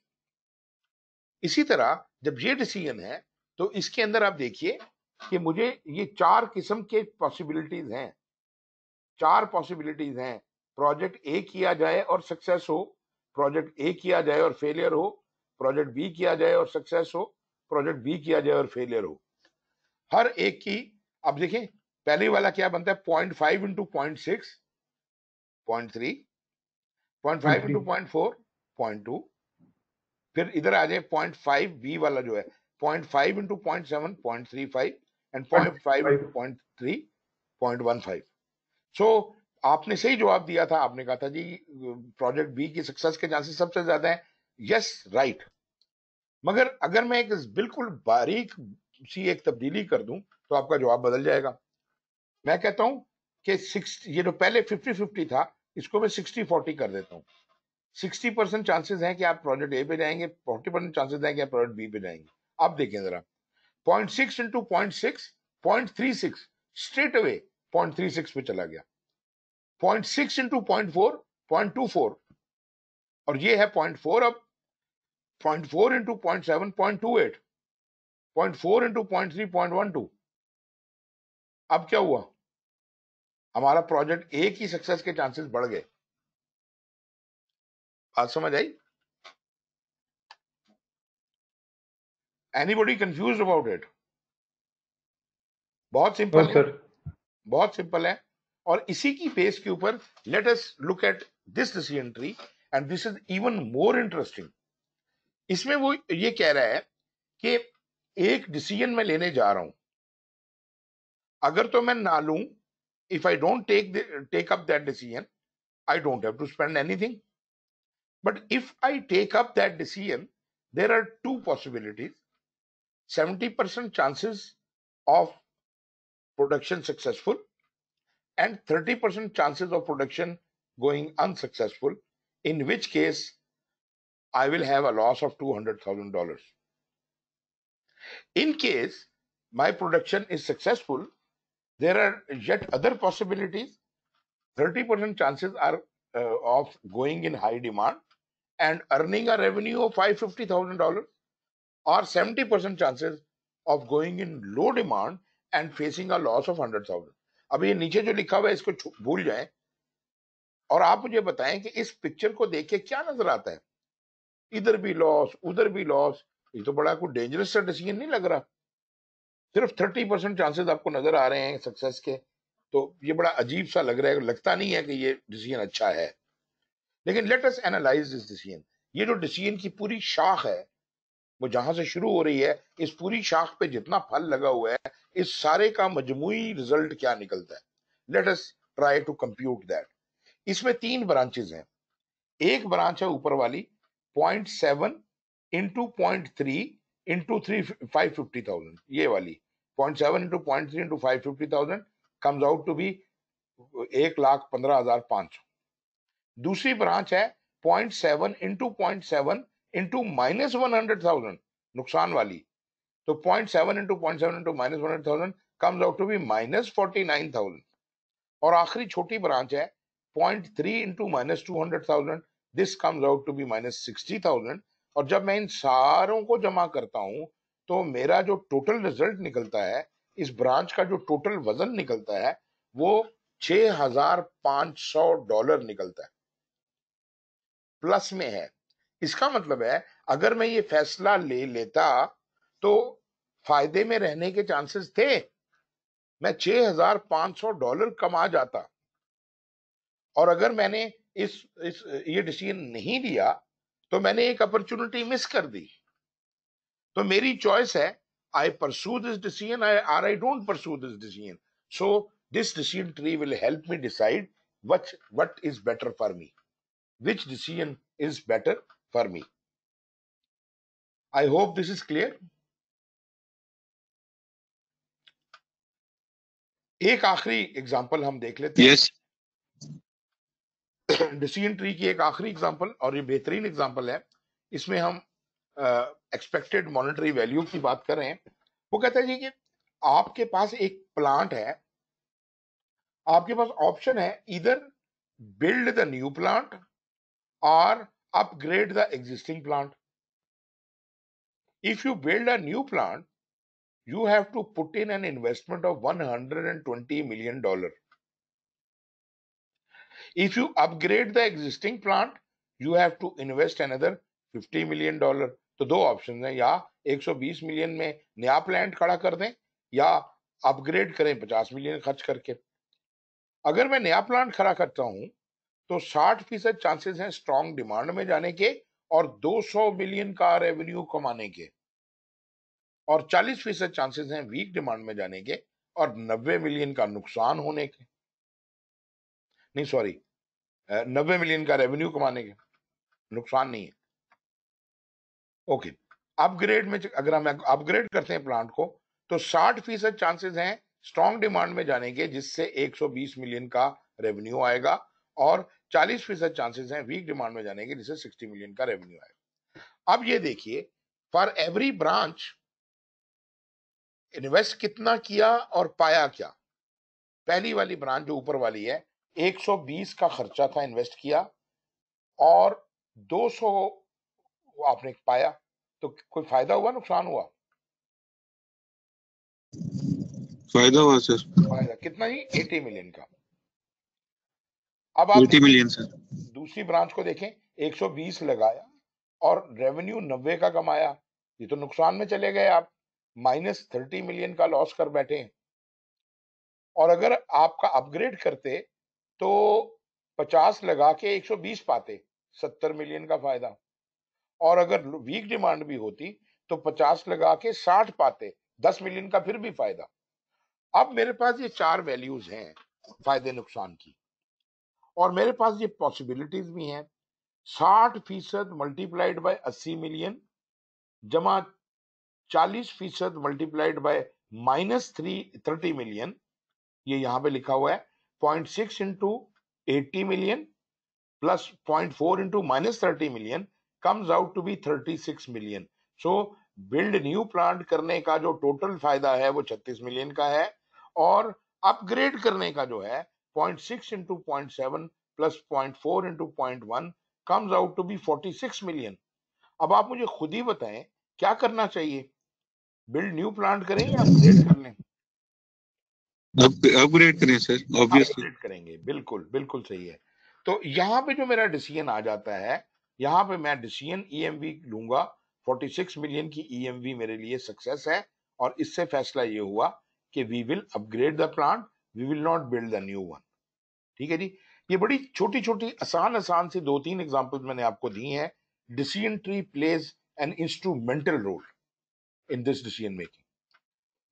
इसी तरह जब ये डिसीजन है तो इसके अंदर आप देखिए कि मुझे ये चार किस्म के पॉसिबिलिटीज हैं चार पॉसिबिलिटीज हैं प्रोजेक्ट ए किया जाए और सक्सेस हो प्रोजेक्ट ए किया जाए और फेलियर हो प्रोजेक्ट बी किया जाए और सक्सेस हो प्रोजेक्ट बी किया जाए और फेलियर हो हर एक की अब देखिए पहले वाला क्या बनता है point five into point six point three point five into point four point two फिर इधर आ जाए पॉइंट फाइव बी वाला जो है point five into point seven point three five and point five into point three point one five so आपने सही जवाब दिया था आपने कहा था जी प्रोजेक्ट बी की सक्सेस के चांसेस सबसे ज्यादा है यस राइट मगर अगर मैं एक बिल्कुल बारीक सी एक तब्दीली कर दूं तो आपका जवाब बदल जाएगा मैं कहता हूं कि सिक्स ये जो तो पहले फिफ्टी फिफ्टी था इसको मैं सिक्सटी फोर्टी कर देता हूँ सिक्सटी परसेंट चांसेज हैं कि आप प्रोजेक्ट ए पे जाएंगे फोर्टी परसेंट चांसेज हैं कि आप प्रोजेक्ट बी पे जाएंगे आप देखें जरा point six into point six point three six straight away point three six पे चला गया point six into point four point two four और ये है पॉइंट फोर अब point four into point seven point two eight point four into point three point one two अब क्या हुआ हमारा प्रोजेक्ट एक ही सक्सेस के चांसेस बढ़ गए बात समझ आई एनीबॉडी कंफ्यूज अबाउट इट बहुत सिंपल सर हाँ, बहुत सिंपल है और इसी की बेस के ऊपर let us look at this decision tree and this is even more interesting इसमें वो ये कह रहा है कि एक डिसीजन मैं लेने जा रहा हूं अगर तो मैं ना लूं if I don't take take up that decision I don't have to spend anything but if I take up that decision there are two possibilities seventy percent chances of production successful and 30% chances of production going unsuccessful, in which case I will have a loss of $200,000. In case my production is successful, There are yet other possibilities. 30% chances are uh, of going in high demand and earning a revenue of $550,000 dollars or 70% chances of going in low demand and facing a loss of 100,000. अब ये नीचे जो लिखा हुआ है इसको भूल जाएं और आप मुझे बताएं कि इस पिक्चर को देख के क्या नजर आता है इधर भी लॉस उधर भी लॉस ये तो बड़ा कोई डेंजरस सा डिसीजन नहीं लग रहा सिर्फ थर्टी परसेंट चांसेस आपको नजर आ रहे हैं सक्सेस के तो ये बड़ा अजीब सा लग रहा है लगता नहीं है कि ये डिसीजन अच्छा है लेकिन let us analyse this decision ये जो डिसीजन की पूरी शाख है वो जहां से शुरू हो रही है इस पूरी शाख पे जितना फल लगा हुआ है इस सारे का मजमुई रिजल्ट क्या निकलता है let us try to compute that इसमें तीन ब्रांचेज हैं एक ब्रांच है ऊपर वाली point seven into point three into three five fifty thousand ये वाली 0.7 into 0.3 into 550,000 comes out to be एक लाख पंद्रह हजार पांच सौ दूसरी ब्रांच है point seven into point seven into minus one hundred thousand नुकसान वाली तो point seven into point seven into minus one hundred thousand comes out to be minus forty nine thousand और आखिरी छोटी ब्रांच है point three into minus two hundred thousand this comes out to be minus sixty thousand और जब मैं इन सारों को जमा करता हूँ तो मेरा जो टोटल रिजल्ट निकलता है इस ब्रांच का जो टोटल वजन निकलता है वो 6,500 डॉलर निकलता है प्लस में है इसका मतलब है अगर मैं ये फैसला ले लेता तो फायदे में रहने के चांसेस थे मैं 6,500 डॉलर कमा जाता और अगर मैंने इस इस ये डिसीजन नहीं लिया तो मैंने एक अपॉर्चुनिटी मिस कर दी तो मेरी चॉइस है I pursue this decision I or I don't pursue this decision so this decision tree will help me decide what what is better for me which decision is better for me I hope this is clear एक आखिरी example हम देख लेते हैं yes. Decision tree की एक आखिरी example और ये बेहतरीन एग्जाम्पल है इसमें हम एक्सपेक्टेड मॉनेटरी वैल्यू की बात करें वो कहता है जी कि आपके पास एक प्लांट है आपके पास ऑप्शन है इधर बिल्ड द न्यू प्लांट और upgrade the existing plant if you build a new plant you have to put in an investment of one hundred and twenty million dollar if you upgrade the existing plant you have to invest other fifty million dollar तो दो option हैं या 120 million में नया plant खड़ा कर दें या अपग्रेड करें 50 मिलियन खर्च करके अगर मैं नया प्लांट खड़ा करता हूं तो 60 फीसद चांसेस हैं स्ट्रांग डिमांड में जाने के और 200 मिलियन का रेवेन्यू कमाने के और 40 फीसद चांसेस हैं वीक डिमांड में जाने के और 90 मिलियन का नुकसान होने के नहीं सॉरी नब्बे मिलियन का रेवेन्यू कमाने के नुकसान नहीं है ओके अपग्रेड में अगर हम अपग्रेड करते हैं प्लांट को तो 60 फीसद चांसेस हैं स्ट्रॉन्ग डिमांड में जाने के जिससे 120 मिलियन का रेवेन्यू आएगा और 40 फीसद चांसेस हैं वीक डिमांड में जाने के जिससे 60 मिलियन का रेवेन्यू आएगा अब ये देखिए फॉर एवरी ब्रांच इन्वेस्ट कितना किया और पाया क्या पहली वाली ब्रांच जो ऊपर वाली है 120 का खर्चा था इन्वेस्ट किया और वो आपने पाया तो कोई फायदा हुआ नुकसान हुआ फायदा हुआ सर फायदा कितना ही एटी मिलियन का अब आप एटी मिलियन सर दूसरी ब्रांच को देखें 120 लगाया और रेवेन्यू नब्बे का कमाया ये तो नुकसान में चले गए आप माइनस थर्टी मिलियन का लॉस कर बैठे हैं और अगर आपका अपग्रेड करते तो पचास लगा के एक सौ बीस पाते सत्तर मिलियन का फायदा और अगर वीक डिमांड भी होती तो पचास लगा के साठ पाते दस मिलियन का फिर भी फायदा अब मेरे पास ये चार वैल्यूज हैं फायदे नुकसान की और मेरे पास ये पॉसिबिलिटीज भी हैं साठ फीसद मल्टीप्लाइड बाय अस्सी मिलियन जमा चालीस फीसद multiplied by minus three thirty million ये यहां पे लिखा हुआ है point six into eighty million plus point four into minus thirty million comes out to be 36 million. So build new plant करने का जो टोटल फायदा है वो 36 मिलियन का है और अपग्रेड करने का जो है 0.6 six 0.7 point seven plus point four into point one comes out to be 46 million अब आप मुझे खुद ही बताएं क्या करना चाहिए बिल्ड न्यू प्लांट करें या अपग्रेड कर लें अपग्रेड करें सर ऑब्वियसली अपग्रेड करेंगे बिल्कुल बिल्कुल सही है तो यहाँ पे जो मेरा डिसीजन आ जाता है यहाँ पे मैं डिसीजन ईएमवी e लूंगा 46 मिलियन की ईएमवी e मेरे लिए सक्सेस है और इससे फैसला ये हुआ कि we will upgrade the plant we will not build the new one ठीक है जी ये बड़ी छोटी छोटी आसान आसान सी दो तीन एग्जाम्पल मैंने आपको दी है decision tree plays an instrumental role in this decision making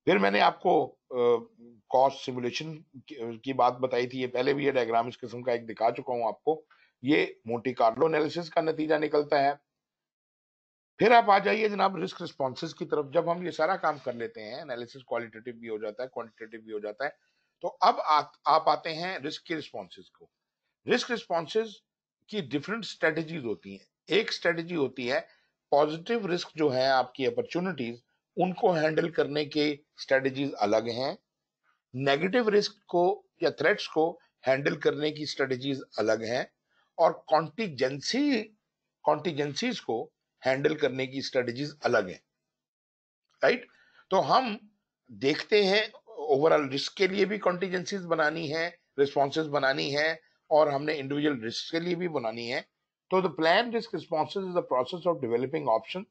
फिर मैंने आपको कॉस्ट uh, सिमुलेशन की, की बात बताई थी ये पहले भी ये डायग्राम इस किस्म का एक दिखा चुका हूं आपको ये मोटी कार्लो एनालिसिस का नतीजा निकलता है फिर आप आ जाइए जनाब रिस्क रिस्पॉन्सेज की तरफ जब हम ये सारा काम कर लेते हैं एनालिसिस क्वालिटेटिव भी हो जाता है क्वांटिटेटिव भी हो जाता है तो अब आ, आप आते हैं रिस्क के रिस्पॉन्सेज को रिस्क रिस्पॉन्सेज की डिफरेंट स्ट्रेटेजीज होती हैं एक स्ट्रेटेजी होती है पॉजिटिव रिस्क जो है आपकी अपॉर्चुनिटीज उनको हैंडल करने के स्ट्रेटेजीज अलग हैं नेगेटिव रिस्क को या थ्रेट्स को हैंडल करने की स्ट्रेटेजीज अलग हैं और कॉन्टीजेंसी कॉन्टीजेंसीज को हैंडल करने की स्ट्रेटजीज अलग है राइट तो हम देखते हैं ओवरऑल रिस्क के लिए भी कॉन्टीजेंसीज बनानी है रिस्पॉन्सेज बनानी है और हमने इंडिविजुअल रिस्क के लिए भी बनानी है तो the plan risk responses is the process of developing option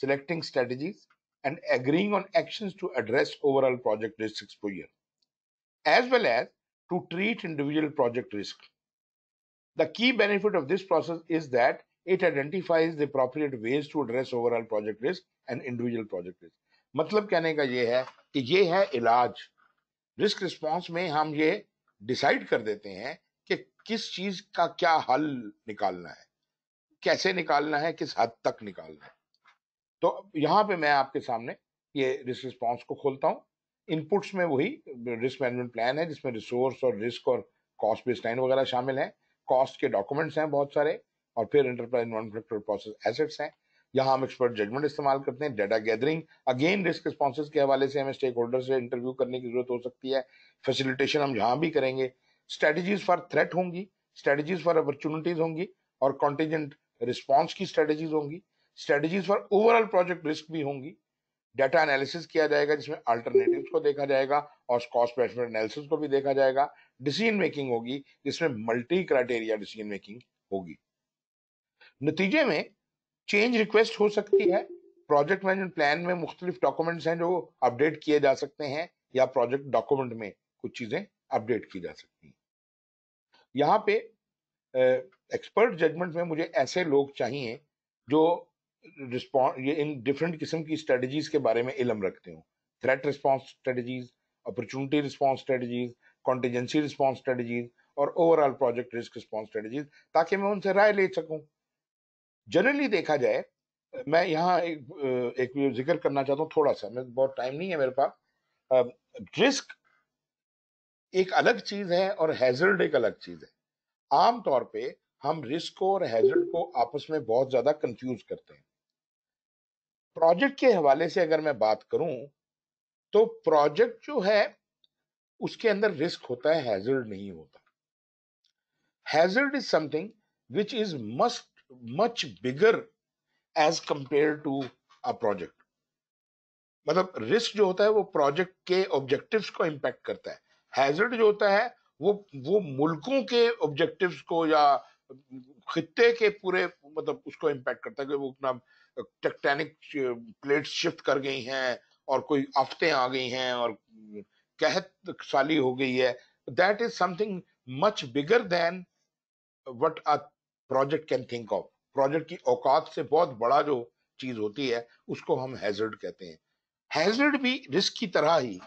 selecting strategies and agreeing on action to address overall project risk exposure as well as to treat individual project risk The key benefit of this process is that it identifies the appropriate ways to address overall project risk and individual project risk. मतलब कहने का ये है कि ये है इलाज risk response में हम ये डिसाइड कर देते हैं कि किस चीज का क्या हल निकालना है कैसे निकालना है किस हद तक निकालना है तो यहाँ पे मैं आपके सामने ये रिस्क रिस्पॉन्स को खोलता हूँ इनपुट्स में वही रिस्क मैनेजमेंट प्लान है जिसमें रिसोर्स और रिस्क और कॉस्ट बेस्ड लाइन वगैरह शामिल है कॉस्ट के डॉक्यूमेंट्स हैं बहुत सारे और फिर enterprise non profit process assets हैं यहाँ हम एक्सपर्ट जजमेंट इस्तेमाल करते हैं data gathering again risk response के हवाले से हमें स्टेक होल्डर से इंटरव्यू करने की जरूरत हो सकती है फैसिलिटेशन हम यहाँ भी करेंगे स्ट्रेटजीज फॉर थ्रेट होंगी स्ट्रेटजीज फॉर अपॉर्चुनिटीज होंगी और कॉन्टीजेंट रिस्पॉन्स की स्ट्रेटजीज होंगी strategies for overall project risk भी होंगी डाटा एनालिसिस किया जाएगा जिसमें अल्टरनेटिव्स को देखा जाएगा और कॉस्ट बेनिफिट एनालिसिस को भी देखा जाएगा डिसीजन मेकिंग होगी जिसमें मल्टी क्राइटेरिया डिसीजन मेकिंग होगी नतीजे में चेंज रिक्वेस्ट हो सकती है प्रोजेक्ट मैनेजमेंट प्लान में मुख्तलिफ डॉक्यूमेंट्स हैं जो अपडेट किए जा सकते हैं या प्रोजेक्ट डॉक्यूमेंट में कुछ चीजें अपडेट की जा सकती हैं यहाँ पे एक्सपर्ट जजमेंट में मुझे ऐसे लोग चाहिए जो रिस्पॉन्स ये इन डिफरेंट किस्म की स्ट्रेटजीज के बारे में इलम रखते हो threat response strategies opportunity response strategies contingency response strategies और overall project risk response strategies ताकि मैं उनसे राय ले सकूं जनरली देखा जाए मैं यहाँ एक एक जिक्र करना चाहता हूँ थोड़ा सा मैं बहुत टाइम नहीं है मेरे पास रिस्क एक अलग चीज है और हैजर्ड एक अलग चीज है आमतौर पे हम रिस्क को और हैजर्ड को आपस में बहुत ज्यादा कंफ्यूज करते हैं प्रोजेक्ट के हवाले से अगर मैं बात करूं तो प्रोजेक्ट जो है उसके अंदर रिस्क होता है हैजर्ड नहीं होता hazard is something which is must much bigger as compare to a project मतलब रिस्क जो होता है वो प्रोजेक्ट के ऑब्जेक्टिव्स को इम्पैक्ट करता है हैजर्ड जो होता है वो वो मुल्कों के ऑब्जेक्टिव्स को या खत्ते के पूरे मतलब उसको इम्पैक्ट करता है कि वो अपना टेक्टेनिक प्लेट्स शिफ्ट कर गई हैं और कोई आफतें आ गई हैं और कहतशाली हो गई है that is something much bigger than what a project can think of project की औकात से बहुत बड़ा जो चीज होती है उसको हम हैजर्ड कहते हैं हैजर्ड भी रिस्क की तरह ही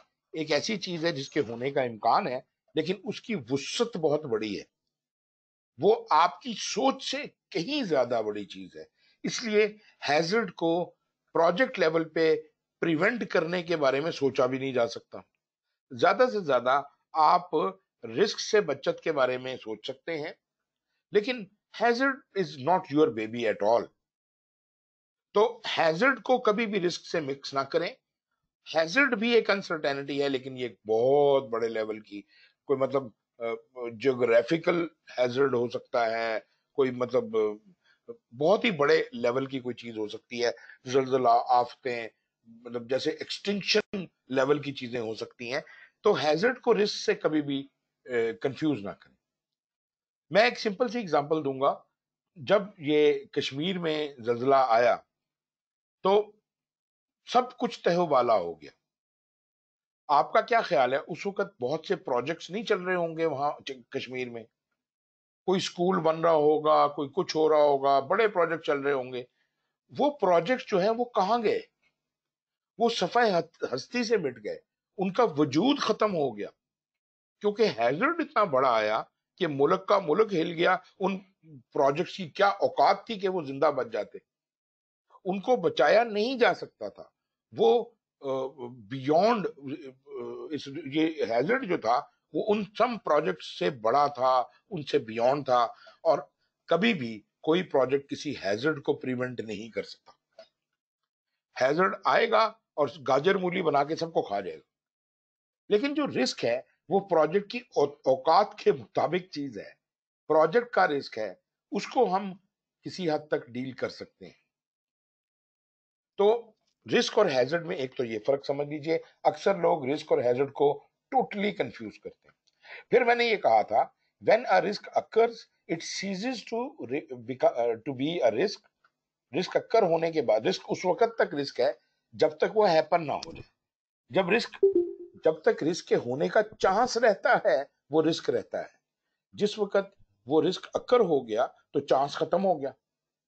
एक ऐसी चीज है जिसके होने का इम्कान है लेकिन उसकी वसत बहुत बड़ी है वो आपकी सोच से कहीं ज्यादा बड़ी चीज है इसलिए हैजर्ड को प्रोजेक्ट लेवल पे प्रिवेंट करने के बारे में सोचा भी नहीं जा सकता ज्यादा से ज्यादा आप रिस्क से बचत के बारे में सोच सकते हैं लेकिन hazard is not your baby at all तो हैजर्ड को कभी भी रिस्क से मिक्स ना करें हैजर्ड भी एक अनसर्टेनिटी है लेकिन ये बहुत बड़े लेवल की कोई मतलब जोग्राफिकल हैजर्ड हो सकता है कोई मतलब बहुत ही बड़े लेवल की कोई चीज हो सकती है जल्जला आफतें मतलब जैसे एक्सटिंक्शन लेवल की चीजें हो सकती हैं तो हैजर्ड को रिस्क से कभी भी कंफ्यूज ना करें मैं एक सिंपल सी एग्जांपल दूंगा जब ये कश्मीर में जलजिला आया तो सब कुछ तहोबाला हो गया आपका क्या ख्याल है उस वक्त बहुत से प्रोजेक्ट्स नहीं चल रहे होंगे वहां कश्मीर में कोई स्कूल बन रहा होगा कोई कुछ हो रहा होगा बड़े प्रोजेक्ट चल रहे होंगे वो प्रोजेक्ट जो है वो कहाँ गए वो सफाई हस्ती से मिट गए उनका वजूद ख़त्म हो गया क्योंकि हैजर्ड इतना बड़ा आया कि मुल्क का मुल्क हिल गया उन प्रोजेक्ट्स की क्या औकात थी कि वो जिंदा बच जाते उनको बचाया नहीं जा सकता था वो बियॉन्ड इस ये हैजर्ड जो था वो उन सम प्रोजेक्ट से बड़ा था उनसे बियॉन्ड था और कभी भी कोई प्रोजेक्ट किसी हैजर्ड को प्रिवेंट नहीं कर सकता हैजर्ड आएगा और गाजर मूली बना के सबको खा जाएगा लेकिन जो रिस्क है वो प्रोजेक्ट की औकात के मुताबिक चीज है प्रोजेक्ट का रिस्क है उसको हम किसी हद तक डील कर सकते हैं तो रिस्क और हैजर्ड में एक तो ये फर्क समझ लीजिए अक्सर लोग रिस्क और हैजर्ड को टोटली कंफ्यूज करते हैं फिर मैंने ये कहा था when a risk occurs it ceases to to be a risk risk occur होने के बाद रिस्क उस वक्त तक रिस्क है जब तक वो हैपन ना हो जाए जब रिस्क जब तक रिस्क के होने का चांस रहता है वो रिस्क रहता है जिस वक्त वो रिस्क अक्कर हो गया तो चांस खत्म हो गया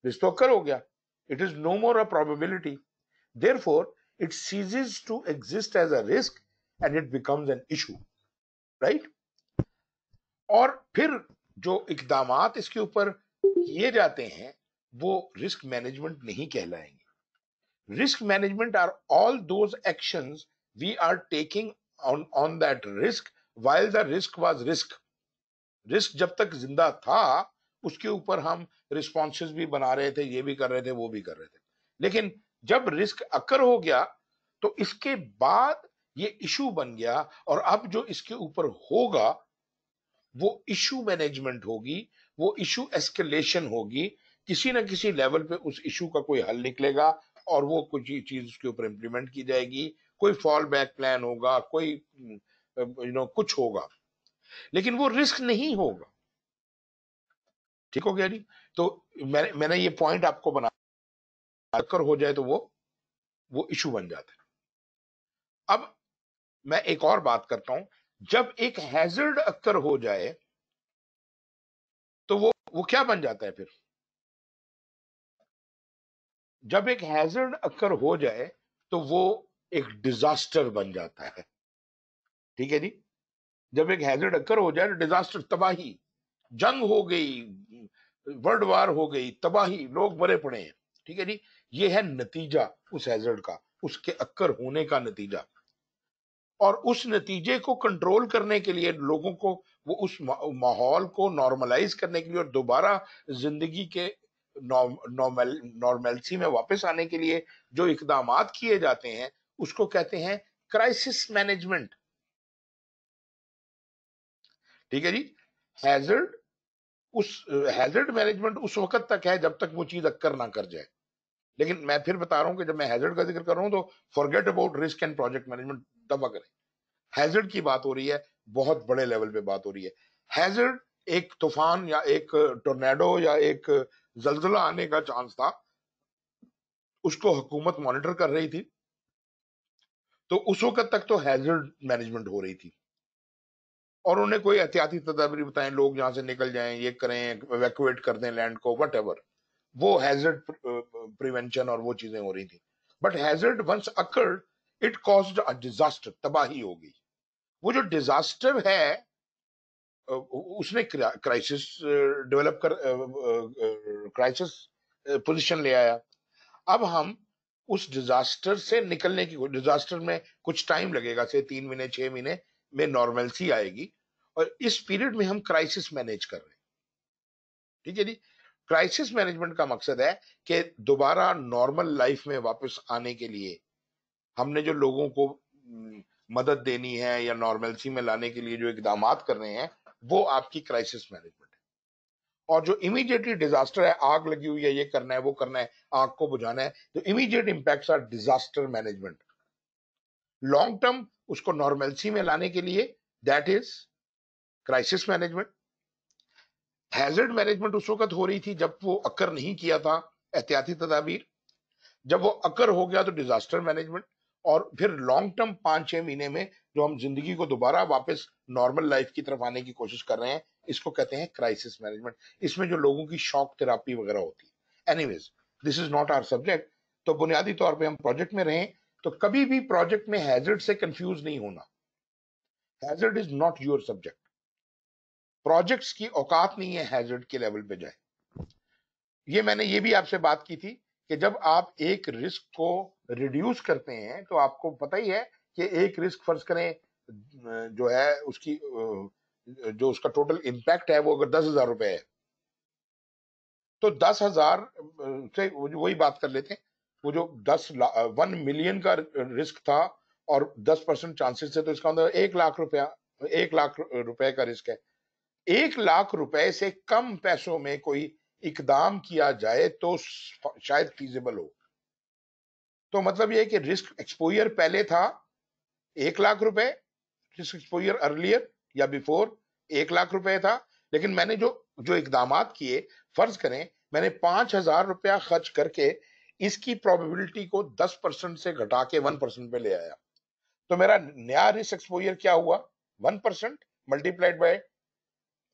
रिस्क तो अक्कर हो गया it is no more a probability therefore it ceases to exist as a risk and it becomes an issue right और फिर जो इकदाम इसके ऊपर किए जाते हैं वो रिस्क मैनेजमेंट नहीं कहलाएंगे risk management are all those actions we are taking on on that risk while the risk was risk risk जब तक जिंदा था उसके ऊपर हम रिस्पॉन्सेज भी बना रहे थे ये भी कर रहे थे वो भी कर रहे थे लेकिन जब रिस्क अकर हो गया तो इसके बाद ये इशू बन गया और अब जो इसके ऊपर होगा वो इशू मैनेजमेंट होगी वो इशू एस्केलेशन होगी किसी ना किसी लेवल पे उस इशू का कोई हल निकलेगा और वो कुछ ही चीज उसके ऊपर इम्प्लीमेंट की जाएगी कोई फॉल बैक प्लान होगा कोई यू नो कुछ होगा लेकिन वो रिस्क नहीं होगा ठीक हो गया जी तो मैं, मैंने ये पॉइंट आपको बना कर हो जाए तो वो वो इशू बन जाता है अब मैं एक और बात करता हूं जब एक हैजर्ड अक्कर हो जाए तो वो वो क्या बन जाता है फिर जब एक हैजर्ड अक्कर हो जाए तो वो एक डिजास्टर बन जाता है ठीक है जी जब एक हैजर्ड अक्कर हो जाए तो डिजास्टर तबाही जंग हो गई वर्ल्ड वार हो गई तबाही लोग मरे पड़े हैं ठीक है जी ये है नतीजा उस हैजर्ड का उसके अक्कर होने का नतीजा और उस नतीजे को कंट्रोल करने के लिए लोगों को वो उस माहौल को नॉर्मलाइज करने के लिए और दोबारा जिंदगी के नॉर्मल नॉर्मेलिटी में वापस आने के लिए जो इकदाम किए जाते हैं उसको कहते हैं क्राइसिस मैनेजमेंट ठीक है जी हैजर्ड उस हैजर्ड मैनेजमेंट उस वक्त तक है जब तक वो चीज अक्कर ना कर जाए लेकिन मैं फिर बता रहा हूं कि जब मैं हैजर्ड का जिक्र कर रहा हूं तो forget about risk and project management दबा करें हैजर्ड की बात हो रही है बहुत बड़े लेवल पे बात हो रही है हैजर्ड एक तूफान या एक टोर्नेडो या एक जलजला आने का चांस था उसको हुकूमत मॉनिटर कर रही थी तो उस वक्त तक तो हैजर्ड मैनेजमेंट हो रही थी और उन्हें कोई एहतियाती तदाबीर बताएं लोग यहां से निकल जाएं ये करें वैक्यूएट कर दें लैंड को वट वो हैजर्ड प्रिवेंशन और वो चीजें हो रही थी but hazard once occurred it cause a disaster तबाही हो गई वो जो डिजास्टर है उसने क्राइसिस डेवलप कर क्राइसिस पोजीशन ले आया अब हम उस डिजास्टर से निकलने की डिजास्टर में कुछ टाइम लगेगा से तीन महीने छह महीने में नॉर्मलसी आएगी और इस पीरियड में हम क्राइसिस मैनेज कर रहे हैं ठीक है जी क्राइसिस मैनेजमेंट का मकसद है कि दोबारा नॉर्मल लाइफ में वापस आने के लिए हमने जो लोगों को मदद देनी है या नॉर्मलसी में लाने के लिए जो इकदाम कर रहे हैं वो आपकी क्राइसिस मैनेजमेंट है और जो इमीडिएटली डिजास्टर है आग लगी हुई है ये करना है वो करना है आग को बुझाना है तो immediate impacts are disaster management long term उसको नॉर्मेलसी में लाने के लिए that is crisis management hazard management उस वक्त हो रही थी जब वो अक्कर नहीं किया था एहतियाती तदाबीर जब वो अक्कर हो गया तो डिजास्टर मैनेजमेंट और फिर लॉन्ग टर्म पांच छह महीने में जो हम जिंदगी को दोबारा वापस नॉर्मल लाइफ की तरफ आने की कोशिश कर रहे हैं इसको कहते हैं क्राइसिस मैनेजमेंट इसमें जो लोगों की शॉक थेरापी वगैरह होती है anyways this is not our subject तो बुनियादी तौर पे हम प्रोजेक्ट में रहें तो कभी भी प्रोजेक्ट में हैजर्ड से कंफ्यूज नहीं होना hazard is not your subject projects की औकात नहीं है हैजर्ड के लेवल पे जाए ये मैंने ये भी आपसे बात की थी कि जब आप एक रिस्क को रिड्यूस करते हैं तो आपको पता ही है कि एक रिस्क फर्ज करें जो है उसकी जो उसका टोटल इम्पैक्ट है वो अगर दस हजार रुपए है तो दस हजार से वही बात कर लेते हैं वो जो दस वन मिलियन का रिस्क था और दस परसेंट चांसेस थे तो इसका मतलब एक लाख रुपया एक लाख रुपए का रिस्क है एक लाख रुपए से कम पैसों में कोई इकदाम किया जाए तो शायद फीजेबल हो तो मतलब यह कि रिस्क एक्सपोजर पहले था एक लाख रुपए रिस्क एक्सपोजर अर्लियर या बिफोर एक लाख रुपए था लेकिन मैंने जो जो इकदाम किए फर्ज करें मैंने पांच हजार रुपया खर्च करके इसकी प्रोबेबिलिटी को दस परसेंट से घटा के वन परसेंट पे ले आया तो मेरा नया रिस्क एक्सपोजर क्या हुआ one percent multiplied by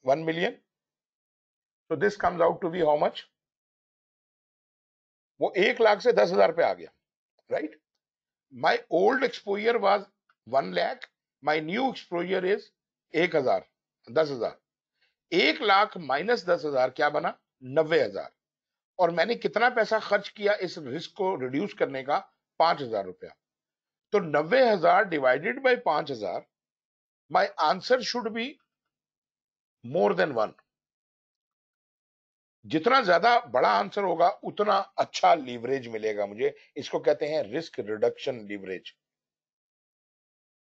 one million तो this comes out to be how much वो एक लाख से दस हजार पे आ गया right my old exposure was one lakh my new exposure is एक हजार दस हजार एक लाख माइनस दस हजार क्या बना नब्बे हजार और मैंने कितना पैसा खर्च किया इस रिस्क को रिड्यूस करने का पांच हजार रुपया तो नब्बे हजार डिवाइडेड बाई पांच हजार my answer should be more than one जितना ज्यादा बड़ा आंसर होगा उतना अच्छा लीवरेज मिलेगा मुझे इसको कहते हैं रिस्क रिडक्शन लीवरेज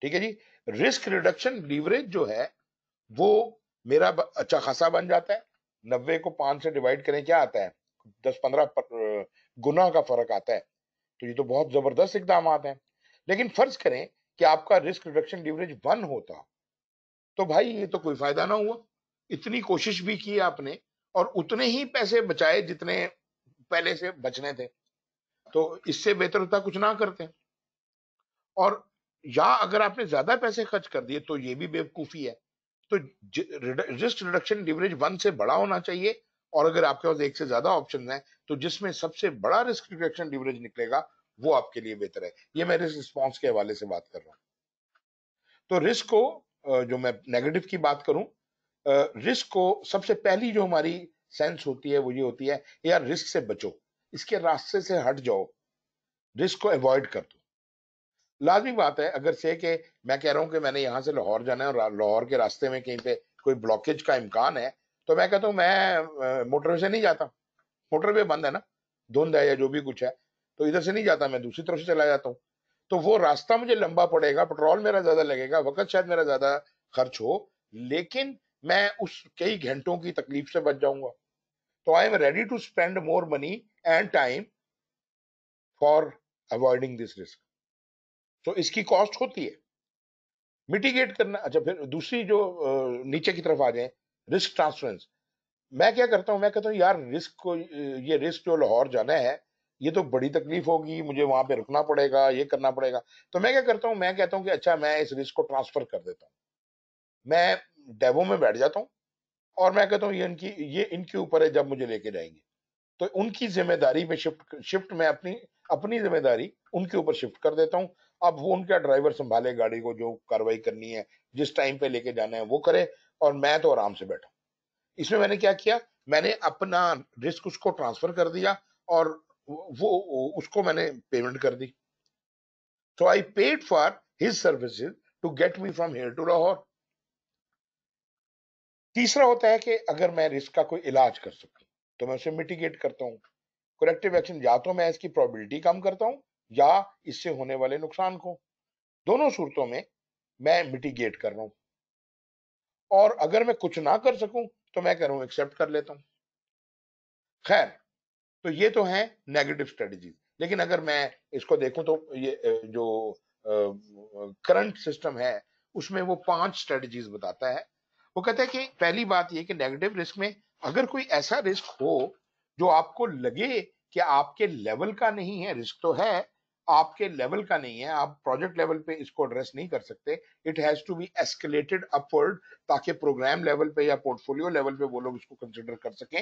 ठीक है जी रिस्क रिडक्शन लीवरेज जो है वो मेरा अच्छा खासा बन जाता है नब्बे को पांच से डिवाइड करें क्या आता है दस पंद्रह गुना का फर्क आता है तो ये तो बहुत जबरदस्त इकदाम आते हैं लेकिन फर्ज करें कि आपका रिस्क रिडक्शन लीवरेज वन होता तो भाई ये तो कोई फायदा ना हुआ इतनी कोशिश भी की आपने और उतने ही पैसे बचाए जितने पहले से बचने थे तो इससे बेहतर होता कुछ ना करते और या अगर आपने ज्यादा पैसे खर्च कर दिए तो ये भी बेवकूफी है तो रिस्क रिडक्शन लिवरेज वन से बड़ा होना चाहिए और अगर आपके पास एक से ज्यादा ऑप्शन है तो जिसमें सबसे बड़ा रिस्क रिडक्शन लिवरेज निकलेगा वो आपके लिए बेहतर है ये मैं रिस्क रिस्पॉन्स के हवाले से बात कर रहा हूं तो रिस्क को जो मैं नेगेटिव की बात करूं रिस्क को सबसे पहली जो हमारी सेंस होती है वो ये होती है यार रिस्क से बचो इसके रास्ते से हट जाओ रिस्क को अवॉइड कर दो लाजमी बात है अगर से के मैं कह रहा हूँ कि मैंने यहाँ से लाहौर जाना है और लाहौर के रास्ते में कहीं पे कोई ब्लॉकेज का इम्कान है तो मैं कहता हूँ मैं मोटरवे से नहीं जाता मोटरवे बंद है ना धुंध है या जो भी कुछ है तो इधर से नहीं जाता मैं दूसरी तरफ से चला जाता हूँ तो वो रास्ता मुझे लंबा पड़ेगा पेट्रोल मेरा ज्यादा लगेगा वक्त शायद मेरा ज्यादा खर्च हो लेकिन मैं उस कई घंटों की तकलीफ से बच जाऊंगा तो I am ready to spend more money and time for avoiding this risk तो इसकी कॉस्ट होती है मिटिगेट करना अच्छा फिर दूसरी जो नीचे की तरफ आ जाए रिस्क ट्रांसफरेंस मैं क्या करता हूँ मैं कहता हूं यार रिस्क को ये रिस्क जो लाहौर जाना है ये तो बड़ी तकलीफ होगी मुझे वहां पे रुकना पड़ेगा ये करना पड़ेगा तो मैं क्या करता हूँ मैं कहता हूँ कि अच्छा मैं इस रिस्क को ट्रांसफर कर देता हूं मैं डेवो में बैठ जाता हूँ और मैं कहता हूँ ये इनकी ये इनके ऊपर है जब मुझे लेके जाएंगे तो उनकी जिम्मेदारी में शिफ्ट शिफ्ट में अपनी अपनी जिम्मेदारी उनके ऊपर शिफ्ट कर देता हूँ अब वो उनका ड्राइवर संभाले गाड़ी को जो कार्रवाई करनी है जिस टाइम पे लेके जाना है वो करे और मैं तो आराम से बैठा इसमें मैंने क्या किया मैंने अपना रिस्क उसको ट्रांसफर कर दिया और वो उसको मैंने पेमेंट कर दी so I paid for his services to get me from here to Lahore तीसरा होता है कि अगर मैं रिस्क का कोई इलाज कर सकूं तो मैं उसे मिटिगेट करता हूं करेक्टिव एक्शन या तो मैं इसकी प्रोबेबिलिटी कम करता हूं या इससे होने वाले नुकसान को दोनों सूरतों में मैं मिटिगेट कर रहा हूं और अगर मैं कुछ ना कर सकूं तो मैं कह रहा हूं एक्सेप्ट कर लेता हूं खैर तो ये तो है नेगेटिव स्ट्रेटजीज लेकिन अगर मैं इसको देखूं तो ये जो करंट सिस्टम है उसमें वो पांच स्ट्रेटजीज बताता है वो कहते हैं कि पहली बात यह कि नेगेटिव रिस्क में अगर कोई ऐसा रिस्क हो जो आपको लगे कि आपके लेवल का नहीं है रिस्क तो है आपके लेवल का नहीं है आप प्रोजेक्ट लेवल पे इसको एड्रेस नहीं कर सकते it has to be escalated upward ताकि प्रोग्राम लेवल पे या पोर्टफोलियो लेवल पे वो लोग इसको कंसिडर कर सकें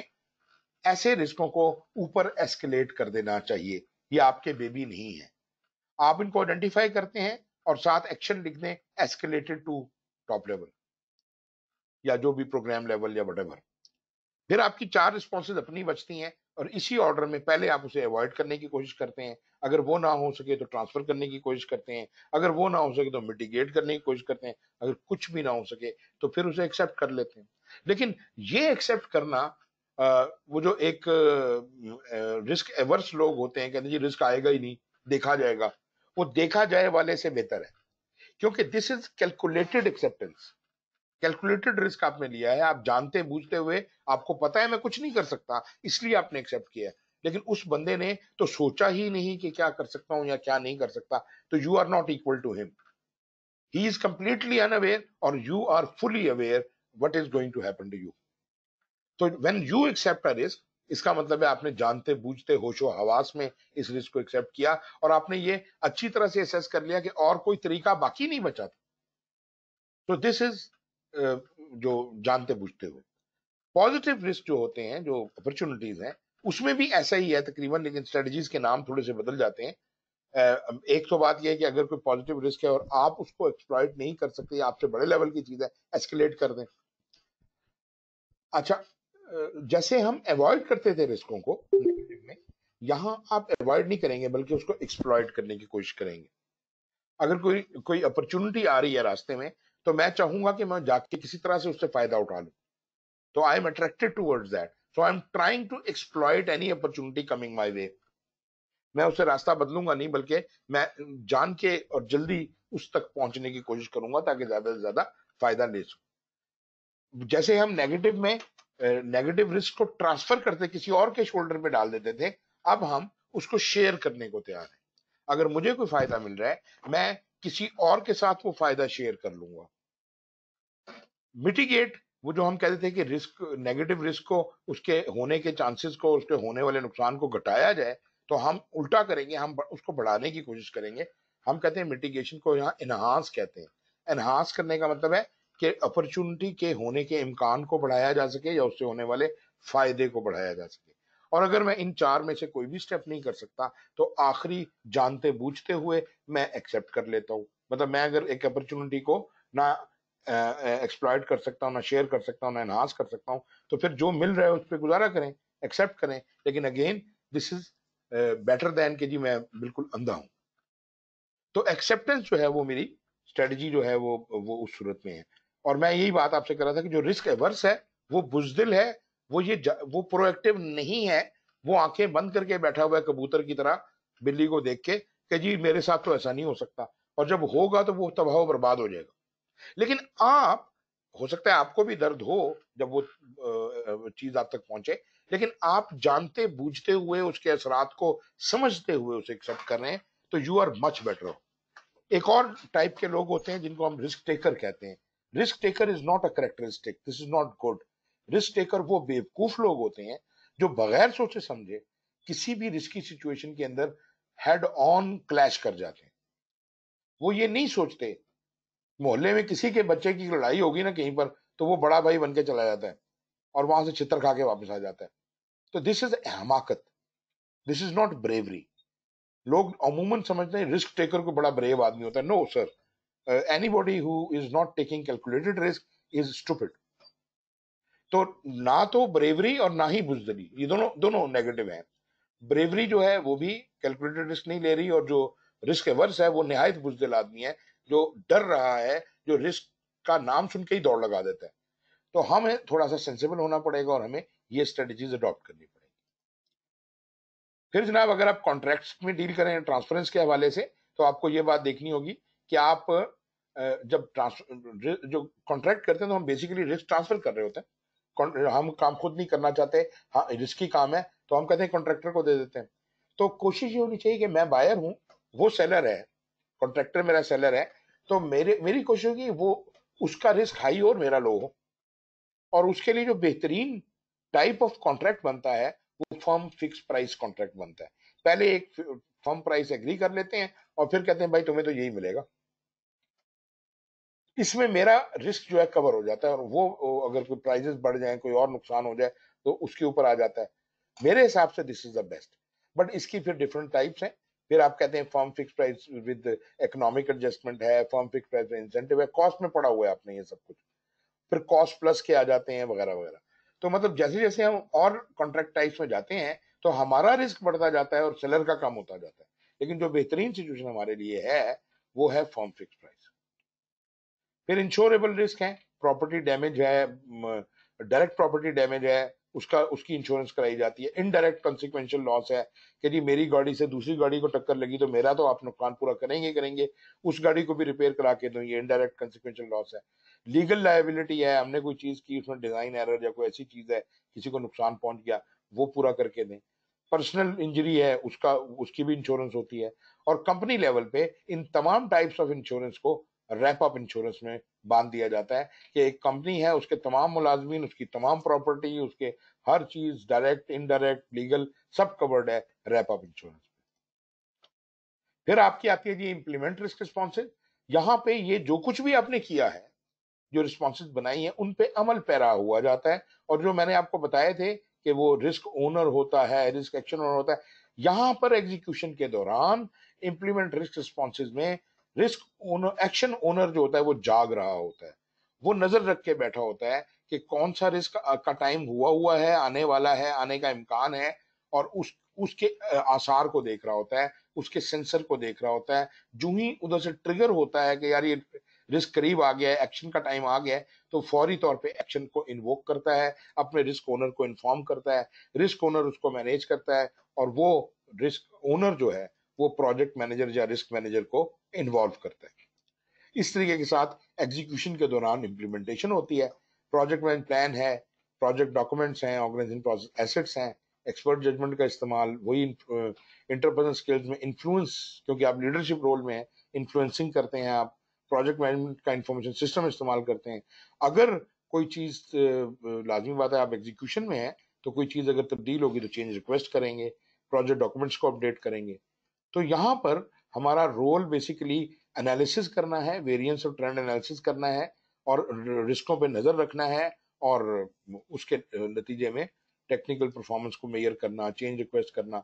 ऐसे रिस्कों को ऊपर एस्केलेट कर देना चाहिए ये आपके बेबी नहीं है आप इनको आइडेंटिफाई करते हैं और साथ एक्शन लिख दें एस्केलेटेड टू टॉप लेवल या जो भी प्रोग्राम लेवल या वट फिर आपकी चार रिस्पॉन्सेज अपनी बचती हैं और इसी ऑर्डर में पहले आप उसे अवॉइड करने की कोशिश करते हैं अगर वो ना हो सके तो ट्रांसफर करने की कोशिश करते हैं अगर वो ना हो सके तो मिटिगेट करने की कोशिश करते हैं अगर कुछ भी ना हो सके तो फिर उसे एक्सेप्ट कर लेते हैं लेकिन ये एक्सेप्ट करना वो जो एक रिस्क एवर्स लोग होते हैं कहते जी रिस्क आएगा ही नहीं देखा जाएगा वो देखा जाए वाले से बेहतर है क्योंकि this is calculated acceptance calculated risk आपने लिया है आप जानते बूझते हुए आपको पता है मैं कुछ नहीं कर सकता इसलिए आपने एक्सेप्ट किया है लेकिन उस बंदे ने तो सोचा ही नहीं कि क्या कर सकता हूं या क्या नहीं कर सकता तो you are not equal to him he is completely unaware और you are fully aware what is going to happen to you तो वेन यू एक्सेप्ट रिस्क इसका मतलब है आपने जानते बूझते होशो हवास में इस रिस्क को एक्सेप्ट किया और आपने ये अच्छी तरह से असेस कर लिया कि और कोई तरीका बाकी नहीं बचा था तो दिस इज जो जानते बूझते हुए पॉजिटिव रिस्क जो होते हैं जो अपॉर्चुनिटीज हैं उसमें भी ऐसा ही है तकरीबन लेकिन स्ट्रेटजीज के नाम थोड़े से बदल जाते हैं एक तो बात यह है कि अगर कोई पॉजिटिव रिस्क है और आप उसको एक्सप्लॉयट नहीं कर सकते आपसे बड़े लेवल की चीज है एस्केलेट कर दें अच्छा जैसे हम अवॉइड करते थे रिस्कों को में यहाँ आप अवॉइड नहीं करेंगे बल्कि उसको एक्सप्लॉयट करने की कोशिश करेंगे अगर कोई कोई अपॉर्चुनिटी आ रही है रास्ते में तो मैं चाहूंगा कि मैं जाके किसी तरह से उससे फायदा उठा लू तो I am attracted towards that so I am trying to exploit any opportunity coming my way मैं उससे रास्ता बदलूंगा नहीं बल्कि मैं जान के और जल्दी उस तक पहुंचने की कोशिश करूंगा ताकि ज्यादा से ज्यादा फायदा ले सकूं जैसे हम नेगेटिव में नेगेटिव रिस्क को ट्रांसफर करते किसी और के शोल्डर पे डाल देते थे अब हम उसको शेयर करने को तैयार हैं अगर मुझे कोई फायदा मिल रहा है मैं किसी और के साथ वो फायदा शेयर कर लूंगा मिटिगेट वो जो हम कहते थे कि रिस्क नेगेटिव रिस्क को उसके होने के चांसेस को उसके होने वाले नुकसान को घटाया जाए तो हम उल्टा करेंगे हम उसको बढ़ाने की कोशिश करेंगे हम कहते हैं मिटिगेशन को यहाँ इनहांस कहते हैं इनहांस करने का मतलब है कि अपॉर्चुनिटी के होने के इम्कान को बढ़ाया जा सके या उससे होने वाले फायदे को बढ़ाया जा सके और अगर मैं इन चार में से कोई भी स्टेप नहीं कर सकता तो आखिरी जानते बूझते हुए मैं एक्सेप्ट कर लेता हूँ मतलब मैं अगर एक अपॉर्चुनिटी को ना एक्सप्लॉयट कर सकता हूँ ना शेयर कर सकता हूँ ना एनहांस कर सकता हूँ तो फिर जो मिल रहा है उस पर गुजारा करें एक्सेप्ट करें लेकिन again this is better than के जी मैं बिल्कुल अंधा हूँ तो एक्सेप्टेंस जो है वो मेरी स्ट्रेटजी जो है वो वो उस सूरत में है और मैं यही बात आपसे कर रहा था कि जो रिस्क एवर्स है वो बुजदिल है वो ये वो प्रोएक्टिव नहीं है वो आंखें बंद करके बैठा हुआ है कबूतर की तरह बिल्ली को देख के कि जी मेरे साथ तो ऐसा नहीं हो सकता और जब होगा तो वो तबाह बर्बाद हो जाएगा लेकिन आप हो सकता है आपको भी दर्द हो जब वो चीज आप तक पहुंचे लेकिन आप जानते बूझते हुए उसके असरात को समझते हुए उसे एक्सेप्ट कर रहे हैं तो यू आर मच बेटर एक और टाइप के लोग होते हैं जिनको हम रिस्क टेकर कहते हैं risk taker is not a characteristic this is not good risk taker वो बेवकूफ लोग होते हैं जो बगैर सोचे समझे किसी भी रिस्की सिचुएशन के अंदर हेड ऑन क्लैश कर जाते हैं वो ये नहीं सोचते मोहल्ले में किसी के बच्चे की लड़ाई होगी ना कहीं पर तो वो बड़ा भाई बन के चला जाता है और वहां से छित्र खा के वापस आ जाता है तो दिस इज हमाकत दिस इज नॉट ब्रेवरी लोग अमूमन समझते हैं रिस्क टेकर को बड़ा ब्रेव आदमी होता है no sir anybody who is not taking calculated risk is stupid तो ना तो ब्रेवरी और ना ही बुजदली ये दोनों दोनों नेगेटिव हैं ब्रेवरी जो है वो भी कैलकुलेटेड रिस्क नहीं ले रही और जो रिस्क एवर्स है वो नहायत बुजदिल आदमी है जो डर रहा है जो रिस्क का नाम सुन के ही दौड़ लगा देता है तो हमें थोड़ा सा सेंसिबल होना पड़ेगा और हमें ये स्ट्रेटेजीज अडॉप्ट करनी पड़ेगी फिर जनाब अगर आप कॉन्ट्रैक्ट्स में डील करें ट्रांसफरेंस के हवाले से तो आपको ये बात देखनी होगी कि आप जब ट्रांसफर जो कॉन्ट्रैक्ट करते हैं तो हम बेसिकली रिस्क ट्रांसफर कर रहे होते हैं हम काम खुद नहीं करना चाहते हाँ रिस्की काम है तो हम कहते हैं कॉन्ट्रैक्टर को दे देते हैं तो कोशिश ये होनी चाहिए कि मैं बायर हूँ वो सेलर है कॉन्ट्रेक्टर मेरा सेलर है तो मेरे मेरी कोशिश होगी वो उसका रिस्क हाई और मेरा लो हो और उसके लिए जो बेहतरीन टाइप ऑफ कॉन्ट्रैक्ट बनता है वो फर्म फिक्स प्राइस कॉन्ट्रैक्ट बनता है पहले एक फर्म प्राइस एग्री कर लेते हैं और फिर कहते हैं भाई तुम्हें तो यही मिलेगा इसमें मेरा रिस्क जो है कवर हो जाता है और वो अगर कोई प्राइजेस बढ़ जाए कोई और नुकसान हो जाए तो उसके ऊपर आ जाता है मेरे हिसाब से this is the best but इसकी फिर डिफरेंट टाइप्स हैं फिर आप कहते हैं form fix price with economic adjustment है फॉर्म फिक्स प्राइस में इंसेंटिव है कॉस्ट में पड़ा हुआ है आपने ये सब कुछ फिर कॉस्ट प्लस के आ जाते हैं वगैरह वगैरह तो मतलब जैसे जैसे हम और कॉन्ट्रैक्ट टाइप्स में जाते हैं तो हमारा रिस्क बढ़ता जाता है और सेलर का कम होता जाता है लेकिन जो बेहतरीन सिचुएशन हमारे लिए है वो है फॉर्म फिक्स प्राइस फिर इंश्योरेबल रिस्क है प्रॉपर्टी डैमेज है डायरेक्ट प्रॉपर्टी डैमेज है उसका उसकी इंश्योरेंस कराई जाती है इनडायरेक्ट कॉन्सिक्वेंशियल लॉस है कि जी मेरी गाड़ी से दूसरी गाड़ी को टक्कर लगी तो मेरा तो आप नुकसान पूरा करेंगे करेंगे उस गाड़ी को भी रिपेयर करा के दो ये इनडायरेक्ट कॉन्सिक्वेंशियल लॉस है लीगल लाइबिलिटी है हमने कोई चीज़ की उसमें डिज़ाइन एरर या कोई ऐसी चीज़ है किसी को नुकसान पहुंच गया वो पूरा करके दें पर्सनल इंजरी है उसका उसकी भी इंश्योरेंस होती है और कंपनी लेवल पे इन तमाम टाइप्स ऑफ इंश्योरेंस को रैप अप इंश्योरेंस में बांध दिया जाता है कि एक कंपनी है उसके तमाम मुलाजमीन उसकी तमाम प्रॉपर्टी उसके हर चीज डायरेक्ट इनडायरेक्ट लीगल सब कवर्ड है रैप अप इंश्योरेंस फिर आपकी आती है जी इंप्लीमेंट रिस्क रिस्पॉन्सेज यहाँ पे ये जो कुछ भी आपने किया है जो रिस्पॉन्सेज बनाई है उन पे अमल पैरा हुआ जाता है और जो मैंने आपको बताए थे कि वो रिस्क ओनर होता है रिस्क एक्शन ओनर होता है यहां पर एग्जीक्यूशन के दौरान इंप्लीमेंट रिस्क रिस्पॉन्सेज में रिस्क ओनर एक्शन ओनर जो होता है वो जाग रहा होता है वो नजर रख के बैठा होता है कि कौन सा रिस्क का टाइम हुआ हुआ है आने वाला है आने का इम्कान है और उस उसके आसार को देख रहा होता है उसके सेंसर को देख रहा होता है जो ही उधर से ट्रिगर होता है कि यार ये रिस्क करीब आ गया है एक्शन का टाइम आ गया है तो फौरी तौर पे एक्शन को इन्वोक करता है अपने रिस्क ओनर को इन्फॉर्म करता है रिस्क ओनर उसको मैनेज करता है और वो रिस्क ओनर जो है वो प्रोजेक्ट मैनेजर या रिस्क मैनेजर को इन्वॉल्व करता है इस तरीके के साथ एग्जीक्यूशन के दौरान इम्प्लीमेंटेशन होती है प्रोजेक्ट मैनेज प्लान है प्रोजेक्ट डॉक्यूमेंट्स हैं ऑर्गेनाइजेशन एसेट्स हैं एक्सपर्ट जजमेंट का इस्तेमाल वही इंटरपर्सनल स्किल्स में इन्फ्लुएंस क्योंकि आप लीडरशिप रोल में हैं इन्फ्लुएंसिंग करते हैं आप प्रोजेक्ट मैनेजमेंट का इंफॉर्मेशन सिस्टम इस्तेमाल करते हैं अगर कोई चीज़ लाजमी बात है आप एग्जीक्यूशन में हैं तो कोई चीज़ अगर तब्दील होगी तो चेंज रिक्वेस्ट करेंगे प्रोजेक्ट डॉक्यूमेंट्स को अपडेट करेंगे तो यहाँ पर हमारा रोल बेसिकली एनालिसिस करना है वेरिएंस ऑफ ट्रेंड एनालिसिस करना है और रिस्कों पे नज़र रखना है और उसके नतीजे में टेक्निकल परफॉर्मेंस को मेयर करना चेंज रिक्वेस्ट करना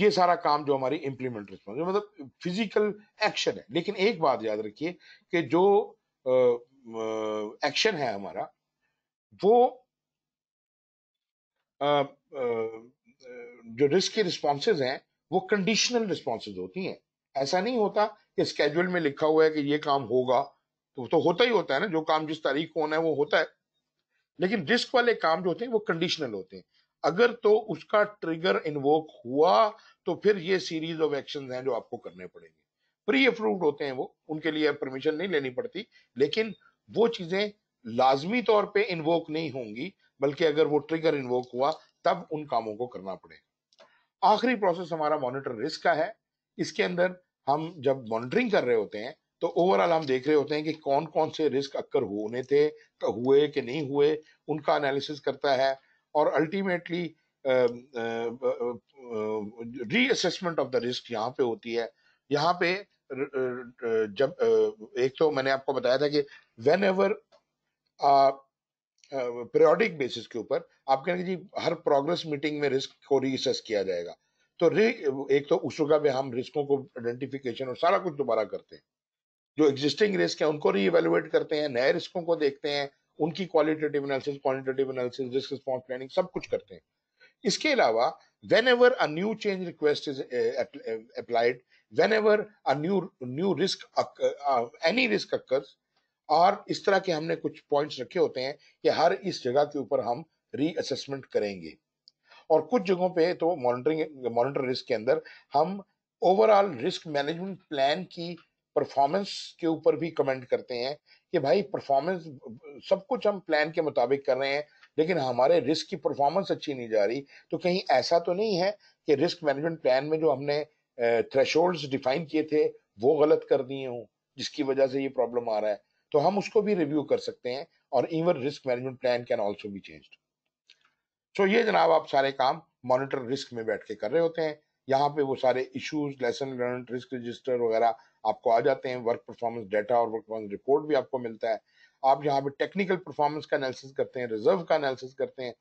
ये सारा काम जो हमारी इम्प्लीमेंट रिस्पॉन्स मतलब फिजिकल एक्शन है लेकिन एक बात याद रखिए कि जो एक्शन है हमारा वो आ, आ, जो रिस्क के रिस्पॉन्सेज हैं वो कंडीशनल रिस्पॉन्सेज होती हैं ऐसा नहीं होता कि स्केड्यूल में लिखा हुआ है कि ये काम होगा तो तो होता ही होता है ना जो काम जिस तारीख को होना है वो होता है लेकिन रिस्क वाले काम जो होते हैं वो कंडीशनल होते हैं अगर तो उसका ट्रिगर इन्वोक हुआ तो फिर ये सीरीज ऑफ एक्शन हैं जो आपको करने पड़ेंगे प्री अप्रूव्ड होते हैं वो उनके लिए परमिशन नहीं लेनी पड़ती लेकिन वो चीजें लाजमी तौर पे इन्वोक नहीं होंगी बल्कि अगर वो ट्रिगर इन्वोक हुआ तब उन कामों को करना पड़ेगा आखिरी प्रोसेस हमारा मॉनिटर रिस्क का है इसके अंदर हम जब मॉनिटरिंग कर रहे होते हैं तो ओवरऑल हम देख रहे होते हैं कि कौन कौन से रिस्क अक्कर होने थे तो हुए कि नहीं हुए उनका एनालिसिस करता है और ultimately reassessment of the risk यहाँ पे होती है यहाँ पे जब एक तो मैंने आपको बताया था कि वेन एवर पीरियोडिक बेसिस के ऊपर आप कहेंगे जी हर प्रोग्रेस मीटिंग में रिस्क को रीसेस किया जाएगा तो एक तो उस उसका में हम रिस्कों को आइडेंटिफिकेशन और सारा कुछ दोबारा करते हैं जो एग्जिस्टिंग रिस्क है उनको रीएवेलुएट करते हैं नए रिस्कों को देखते हैं उनकी qualitative analysis quantitative analysis risk response planning सब कुछ करते हैं इसके अलावा whenever a new change request is applied whenever a new new risk any risk occurs और इस तरह के हमने कुछ पॉइंट्स रखे होते हैं कि हर इस जगह के ऊपर हम रीअसेसमेंट करेंगे और कुछ जगहों पे तो मॉनिटरिंग मॉनिटर रिस्क के अंदर हम ओवरऑल रिस्क मैनेजमेंट प्लान की परफॉर्मेंस के ऊपर भी कमेंट करते हैं कि भाई परफॉर्मेंस सब कुछ हम प्लान के मुताबिक कर रहे हैं लेकिन हमारे रिस्क की परफॉर्मेंस अच्छी नहीं जा रही तो कहीं ऐसा तो नहीं है कि रिस्क मैनेजमेंट प्लान में जो हमने थ्रेशोल्ड्स डिफाइन किए थे वो गलत कर दिए हों जिसकी वजह से ये प्रॉब्लम आ रहा है तो हम उसको भी रिव्यू कर सकते हैं और even risk management plan can also be change so ये जनाब आप सारे काम मॉनिटर रिस्क में बैठ के कर रहे होते हैं यहाँ पे वो सारे issues lesson learn risk register वगैरह आपको आ जाते हैं वर्क परफॉर्मेंस डेटा और वर्क परफॉर्मेंस रिपोर्ट भी आपको मिलता है आप यहाँ पे टेक्निकल परफॉर्मेंस का एनालिसिस करते हैं रिजर्व का एनालिसिस करते हैं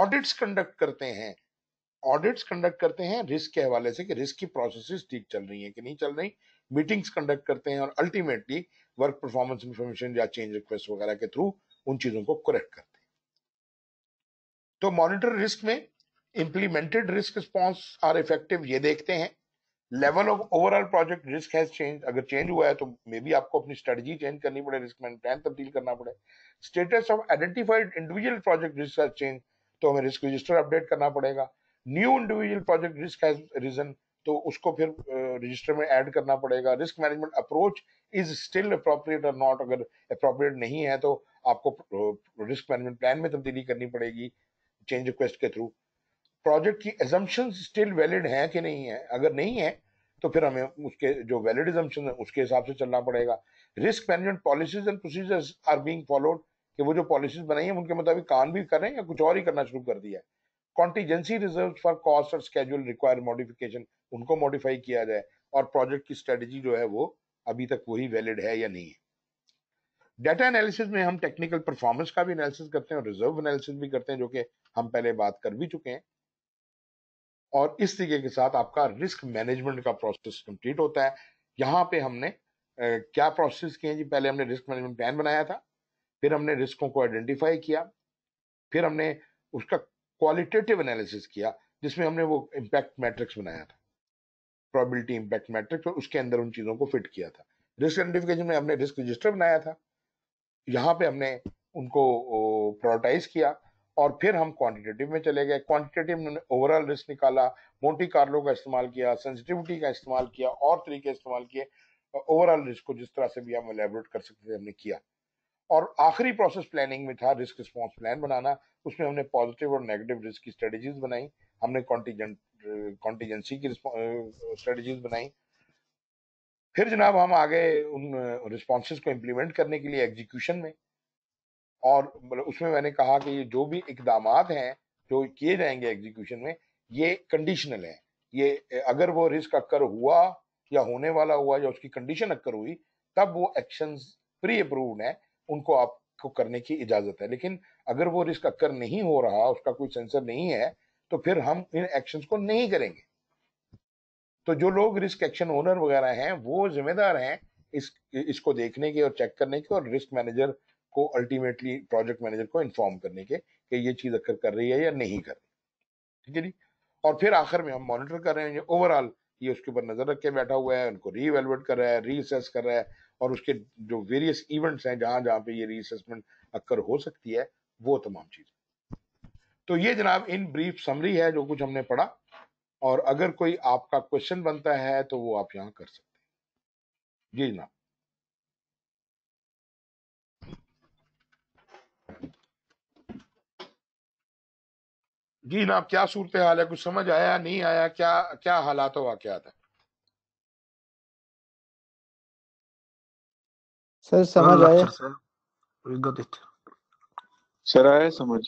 ऑडिट्स कंडक्ट करते हैं ऑडिट्स कंडक्ट करते हैं रिस्क के हवाले से कि रिस्क की प्रोसेसेस ठीक चल रही हैं कि नहीं चल रही मीटिंग्स कंडक्ट करते हैं और अल्टीमेटली वर्क परफॉर्मेंस इंफॉर्मेशन या चेंज रिक्वेस्ट वगैरह के थ्रू उन चीजों को करेक्ट करते हैं तो मॉनिटर रिस्क में implemented risk response are effective ये देखते हैं level of overall project risk has change अगर चेंज हुआ है तो मे बी आपको अपनी स्ट्रेटजी चेंज करनी पड़े रिस्क मैनेज प्लान तब्दील करना पड़े status of identified individual project risk has change तो हमें रिस्क रजिस्टर अपडेट करना पड़ेगा new individual project risk has risen तो उसको फिर रजिस्टर में ऐड करना पड़ेगा risk management approach is still appropriate और नॉट अगर अप्रोप्रिएट नहीं है तो आपको रिस्क मैनेजमेंट प्लान में तब्दीली करनी पड़ेगी चेंज रिक्वेस्ट के थ्रू प्रोजेक्ट की एजम्पन स्टिल वैलिड है कि नहीं है अगर नहीं है तो फिर हमें उसके जो वैलिड एजम्पन है उसके हिसाब से चलना पड़ेगा risk management policies and procedures are being followed कि वो जो पॉलिसीज बनाई है उनके मुताबिक काम भी करें या कुछ और ही करना शुरू कर दिया है कॉन्टीजेंसी रिजर्व फॉर कॉस्ट और स्केड्यूल रिक्वायर मॉडिफिकेशन उनको मॉडिफाई किया जाए और प्रोजेक्ट की स्ट्रेटजी जो है वो अभी तक वही वैलिड है या नहीं है डेटा एनालिसिस में हम टेक्निकल परफॉर्मेंस का भी एनालिसिस करते हैं और रिजर्व एनालिसिस भी करते हैं जो कि हम पहले बात कर भी चुके हैं और इस तरीके के साथ आपका रिस्क मैनेजमेंट का प्रोसेस कंप्लीट होता है यहाँ पे हमने ए, क्या प्रोसेस किए हैं जी पहले हमने रिस्क मैनेजमेंट प्लान बनाया था फिर हमने रिस्कों को आइडेंटिफाई किया फिर हमने उसका क्वालिटेटिव एनालिसिस किया जिसमें हमने वो इम्पैक्ट मैट्रिक्स बनाया था प्रोबेबिलिटी इंपैक्ट मैट्रिक्स और उसके अंदर उन चीज़ों को फिट किया था रिस्क आइडेंटिफिकेशन में हमने रिस्क रजिस्टर बनाया था यहाँ पे हमने उनको प्रायोरिटाइज किया और फिर हम क्वांटिटेटिव में चले गए क्वांटिटेटिव में ओवरऑल रिस्क निकाला मोटी कार्लो का इस्तेमाल किया सेंसिटिविटी का इस्तेमाल किया और तरीके इस्तेमाल किए ओवरऑल रिस्क को जिस तरह से भी हम एलेबोरेट कर सकते थे हमने किया और आखिरी प्रोसेस प्लानिंग में था रिस्क रिस्पॉन्स प्लान बनाना उसमें हमने पॉजिटिव और नेगेटिव रिस्क की स्ट्रेटेजीज बनाई हमने कॉन्टीजेंट कॉन्टीजेंसी की स्ट्रेटजीज बनाई फिर जनाब हम आगे उन रिस्पॉन्स को इम्प्लीमेंट करने के लिए एग्जीक्यूशन में और मतलब उसमें मैंने कहा कि ये जो भी इकदाम हैं जो किए जाएंगे एग्जीक्यूशन में ये कंडीशनल है ये अगर वो रिस्क अक्कर हुआ या होने वाला हुआ या उसकी कंडीशन अक्कर हुई तब वो एक्शन प्री अप्रूव्ड है उनको आपको करने की इजाज़त है लेकिन अगर वो रिस्क अक्कर नहीं हो रहा उसका कोई सेंसर नहीं है तो फिर हम इन एक्शन को नहीं करेंगे तो जो लोग रिस्क एक्शन ओनर वगैरह हैं वो जिम्मेदार हैं इस इसको देखने के और चेक करने के और रिस्क मैनेजर को अल्टीमेटली प्रोजेक्ट मैनेजर को इन्फॉर्म करने के कि ये चीज़ अक्कर कर रही है या नहीं कर रही ठीक है जी और फिर आखिर में हम मॉनिटर कर रहे हैं ओवरऑल ये उसके ऊपर नज़र रख के बैठा हुआ है उनको रीवेलवेट कर रहा है रीअसेस कर रहा है और उसके जो वेरियस इवेंट्स हैं जहां जहां पे ये रीअसेसमेंट अक्कर हो सकती है वो तमाम चीज़ें तो ये जनाब इन ब्रीफ समरी है जो कुछ हमने पढ़ा और अगर कोई आपका क्वेश्चन बनता है तो वो आप यहाँ कर सकते हैं जी जनाब जी जनाब क्या सूरत हाल है कुछ समझ आया नहीं आया क्या क्या हालात वाकत है सर समझ हाँ, आया अच्छा, सर आया समझ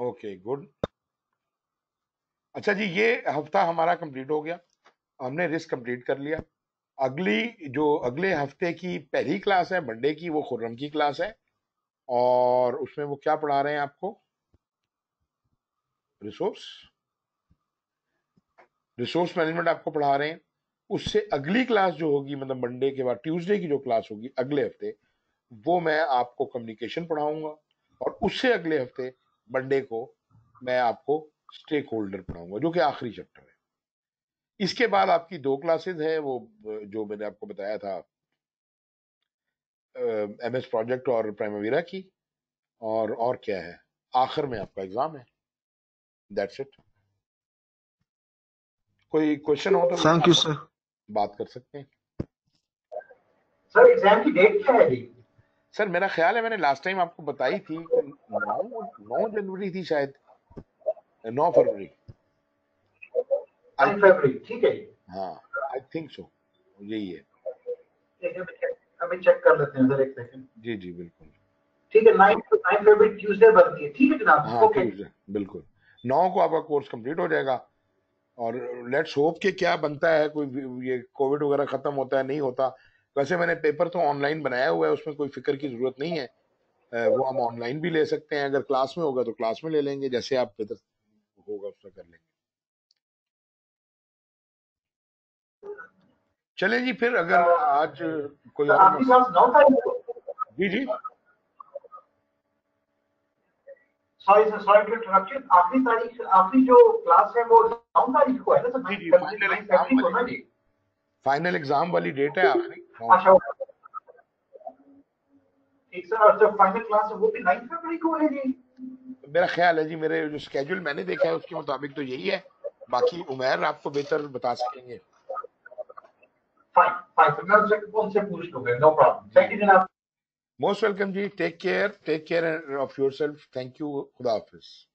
ओके गुड अच्छा जी ये हफ्ता हमारा कंप्लीट हो गया हमने रिस्क कंप्लीट कर लिया अगली जो अगले हफ्ते की पहली क्लास है मंडे की वो खुर्रम की क्लास है और उसमें वो क्या पढ़ा रहे हैं आपको रिसोर्स रिसोर्स मैनेजमेंट आपको पढ़ा रहे हैं उससे अगली क्लास जो होगी मतलब मंडे के बाद ट्यूसडे की जो क्लास होगी अगले हफ्ते वो मैं आपको कम्युनिकेशन पढ़ाऊंगा और उससे अगले हफ्ते मंडे को मैं आपको स्टेक होल्डर पढ़ाऊंगा जो कि आखिरी चैप्टर है इसके बाद आपकी दो क्लासेस हैं वो जो मैंने आपको बताया था एम एस प्रोजेक्ट और प्राइमवीरा की और और क्या है आखिर में आपका एग्जाम है दैट्स इट कोई क्वेश्चन हो तो थैंक यू सर बात कर सकते हैं सर एग्जाम की डेट क्या है सर मेरा ख्याल है मैंने लास्ट टाइम आपको बताई थी कि नौ जनवरी थी शायद नौ फरवरी फरवरी ठीक है हाँ आई थिंक सो यही है अभी चेक कर लेते हैं उधर एक सेकंड जी जी बिल्कुल ठीक है नाइन नाइन फरवरी ट्यूसडे बनती है ठीक है जनाब हाँ ओके बिल्कुल नौ को आपका कोर्स कंप्लीट हो जाएगा और लेट्स होप के क्या बनता है कोई ये कोविड वगैरह खत्म होता है नहीं होता वैसे मैंने पेपर तो ऑनलाइन बनाया हुआ है उसमें कोई फिक्र की जरूरत नहीं है वो हम ऑनलाइन भी ले सकते हैं अगर क्लास में होगा तो क्लास में ले लेंगे जैसे आप इधर होगा उसमें कर लेंगे चले जी फिर अगर आज कोई जी जी सॉरी सर सॉरी आखिरी तारीख आखिरी जो क्लास है वो नौ तारीख को है ना सर फाइनल एग्जाम वाली डेट है आखिरी अच्छा एक सर जब फाइनल क्लास है वो भी 9 फरवरी को है जी मेरा ख्याल है जी मेरे जो स्केड्यूल मैंने देखा है उसके मुताबिक तो यही है बाकी उमेर आपको बेहतर बता सकेंगे मोस्ट वेलकम जी take care take care of yourself thank you खुदा हाफिज़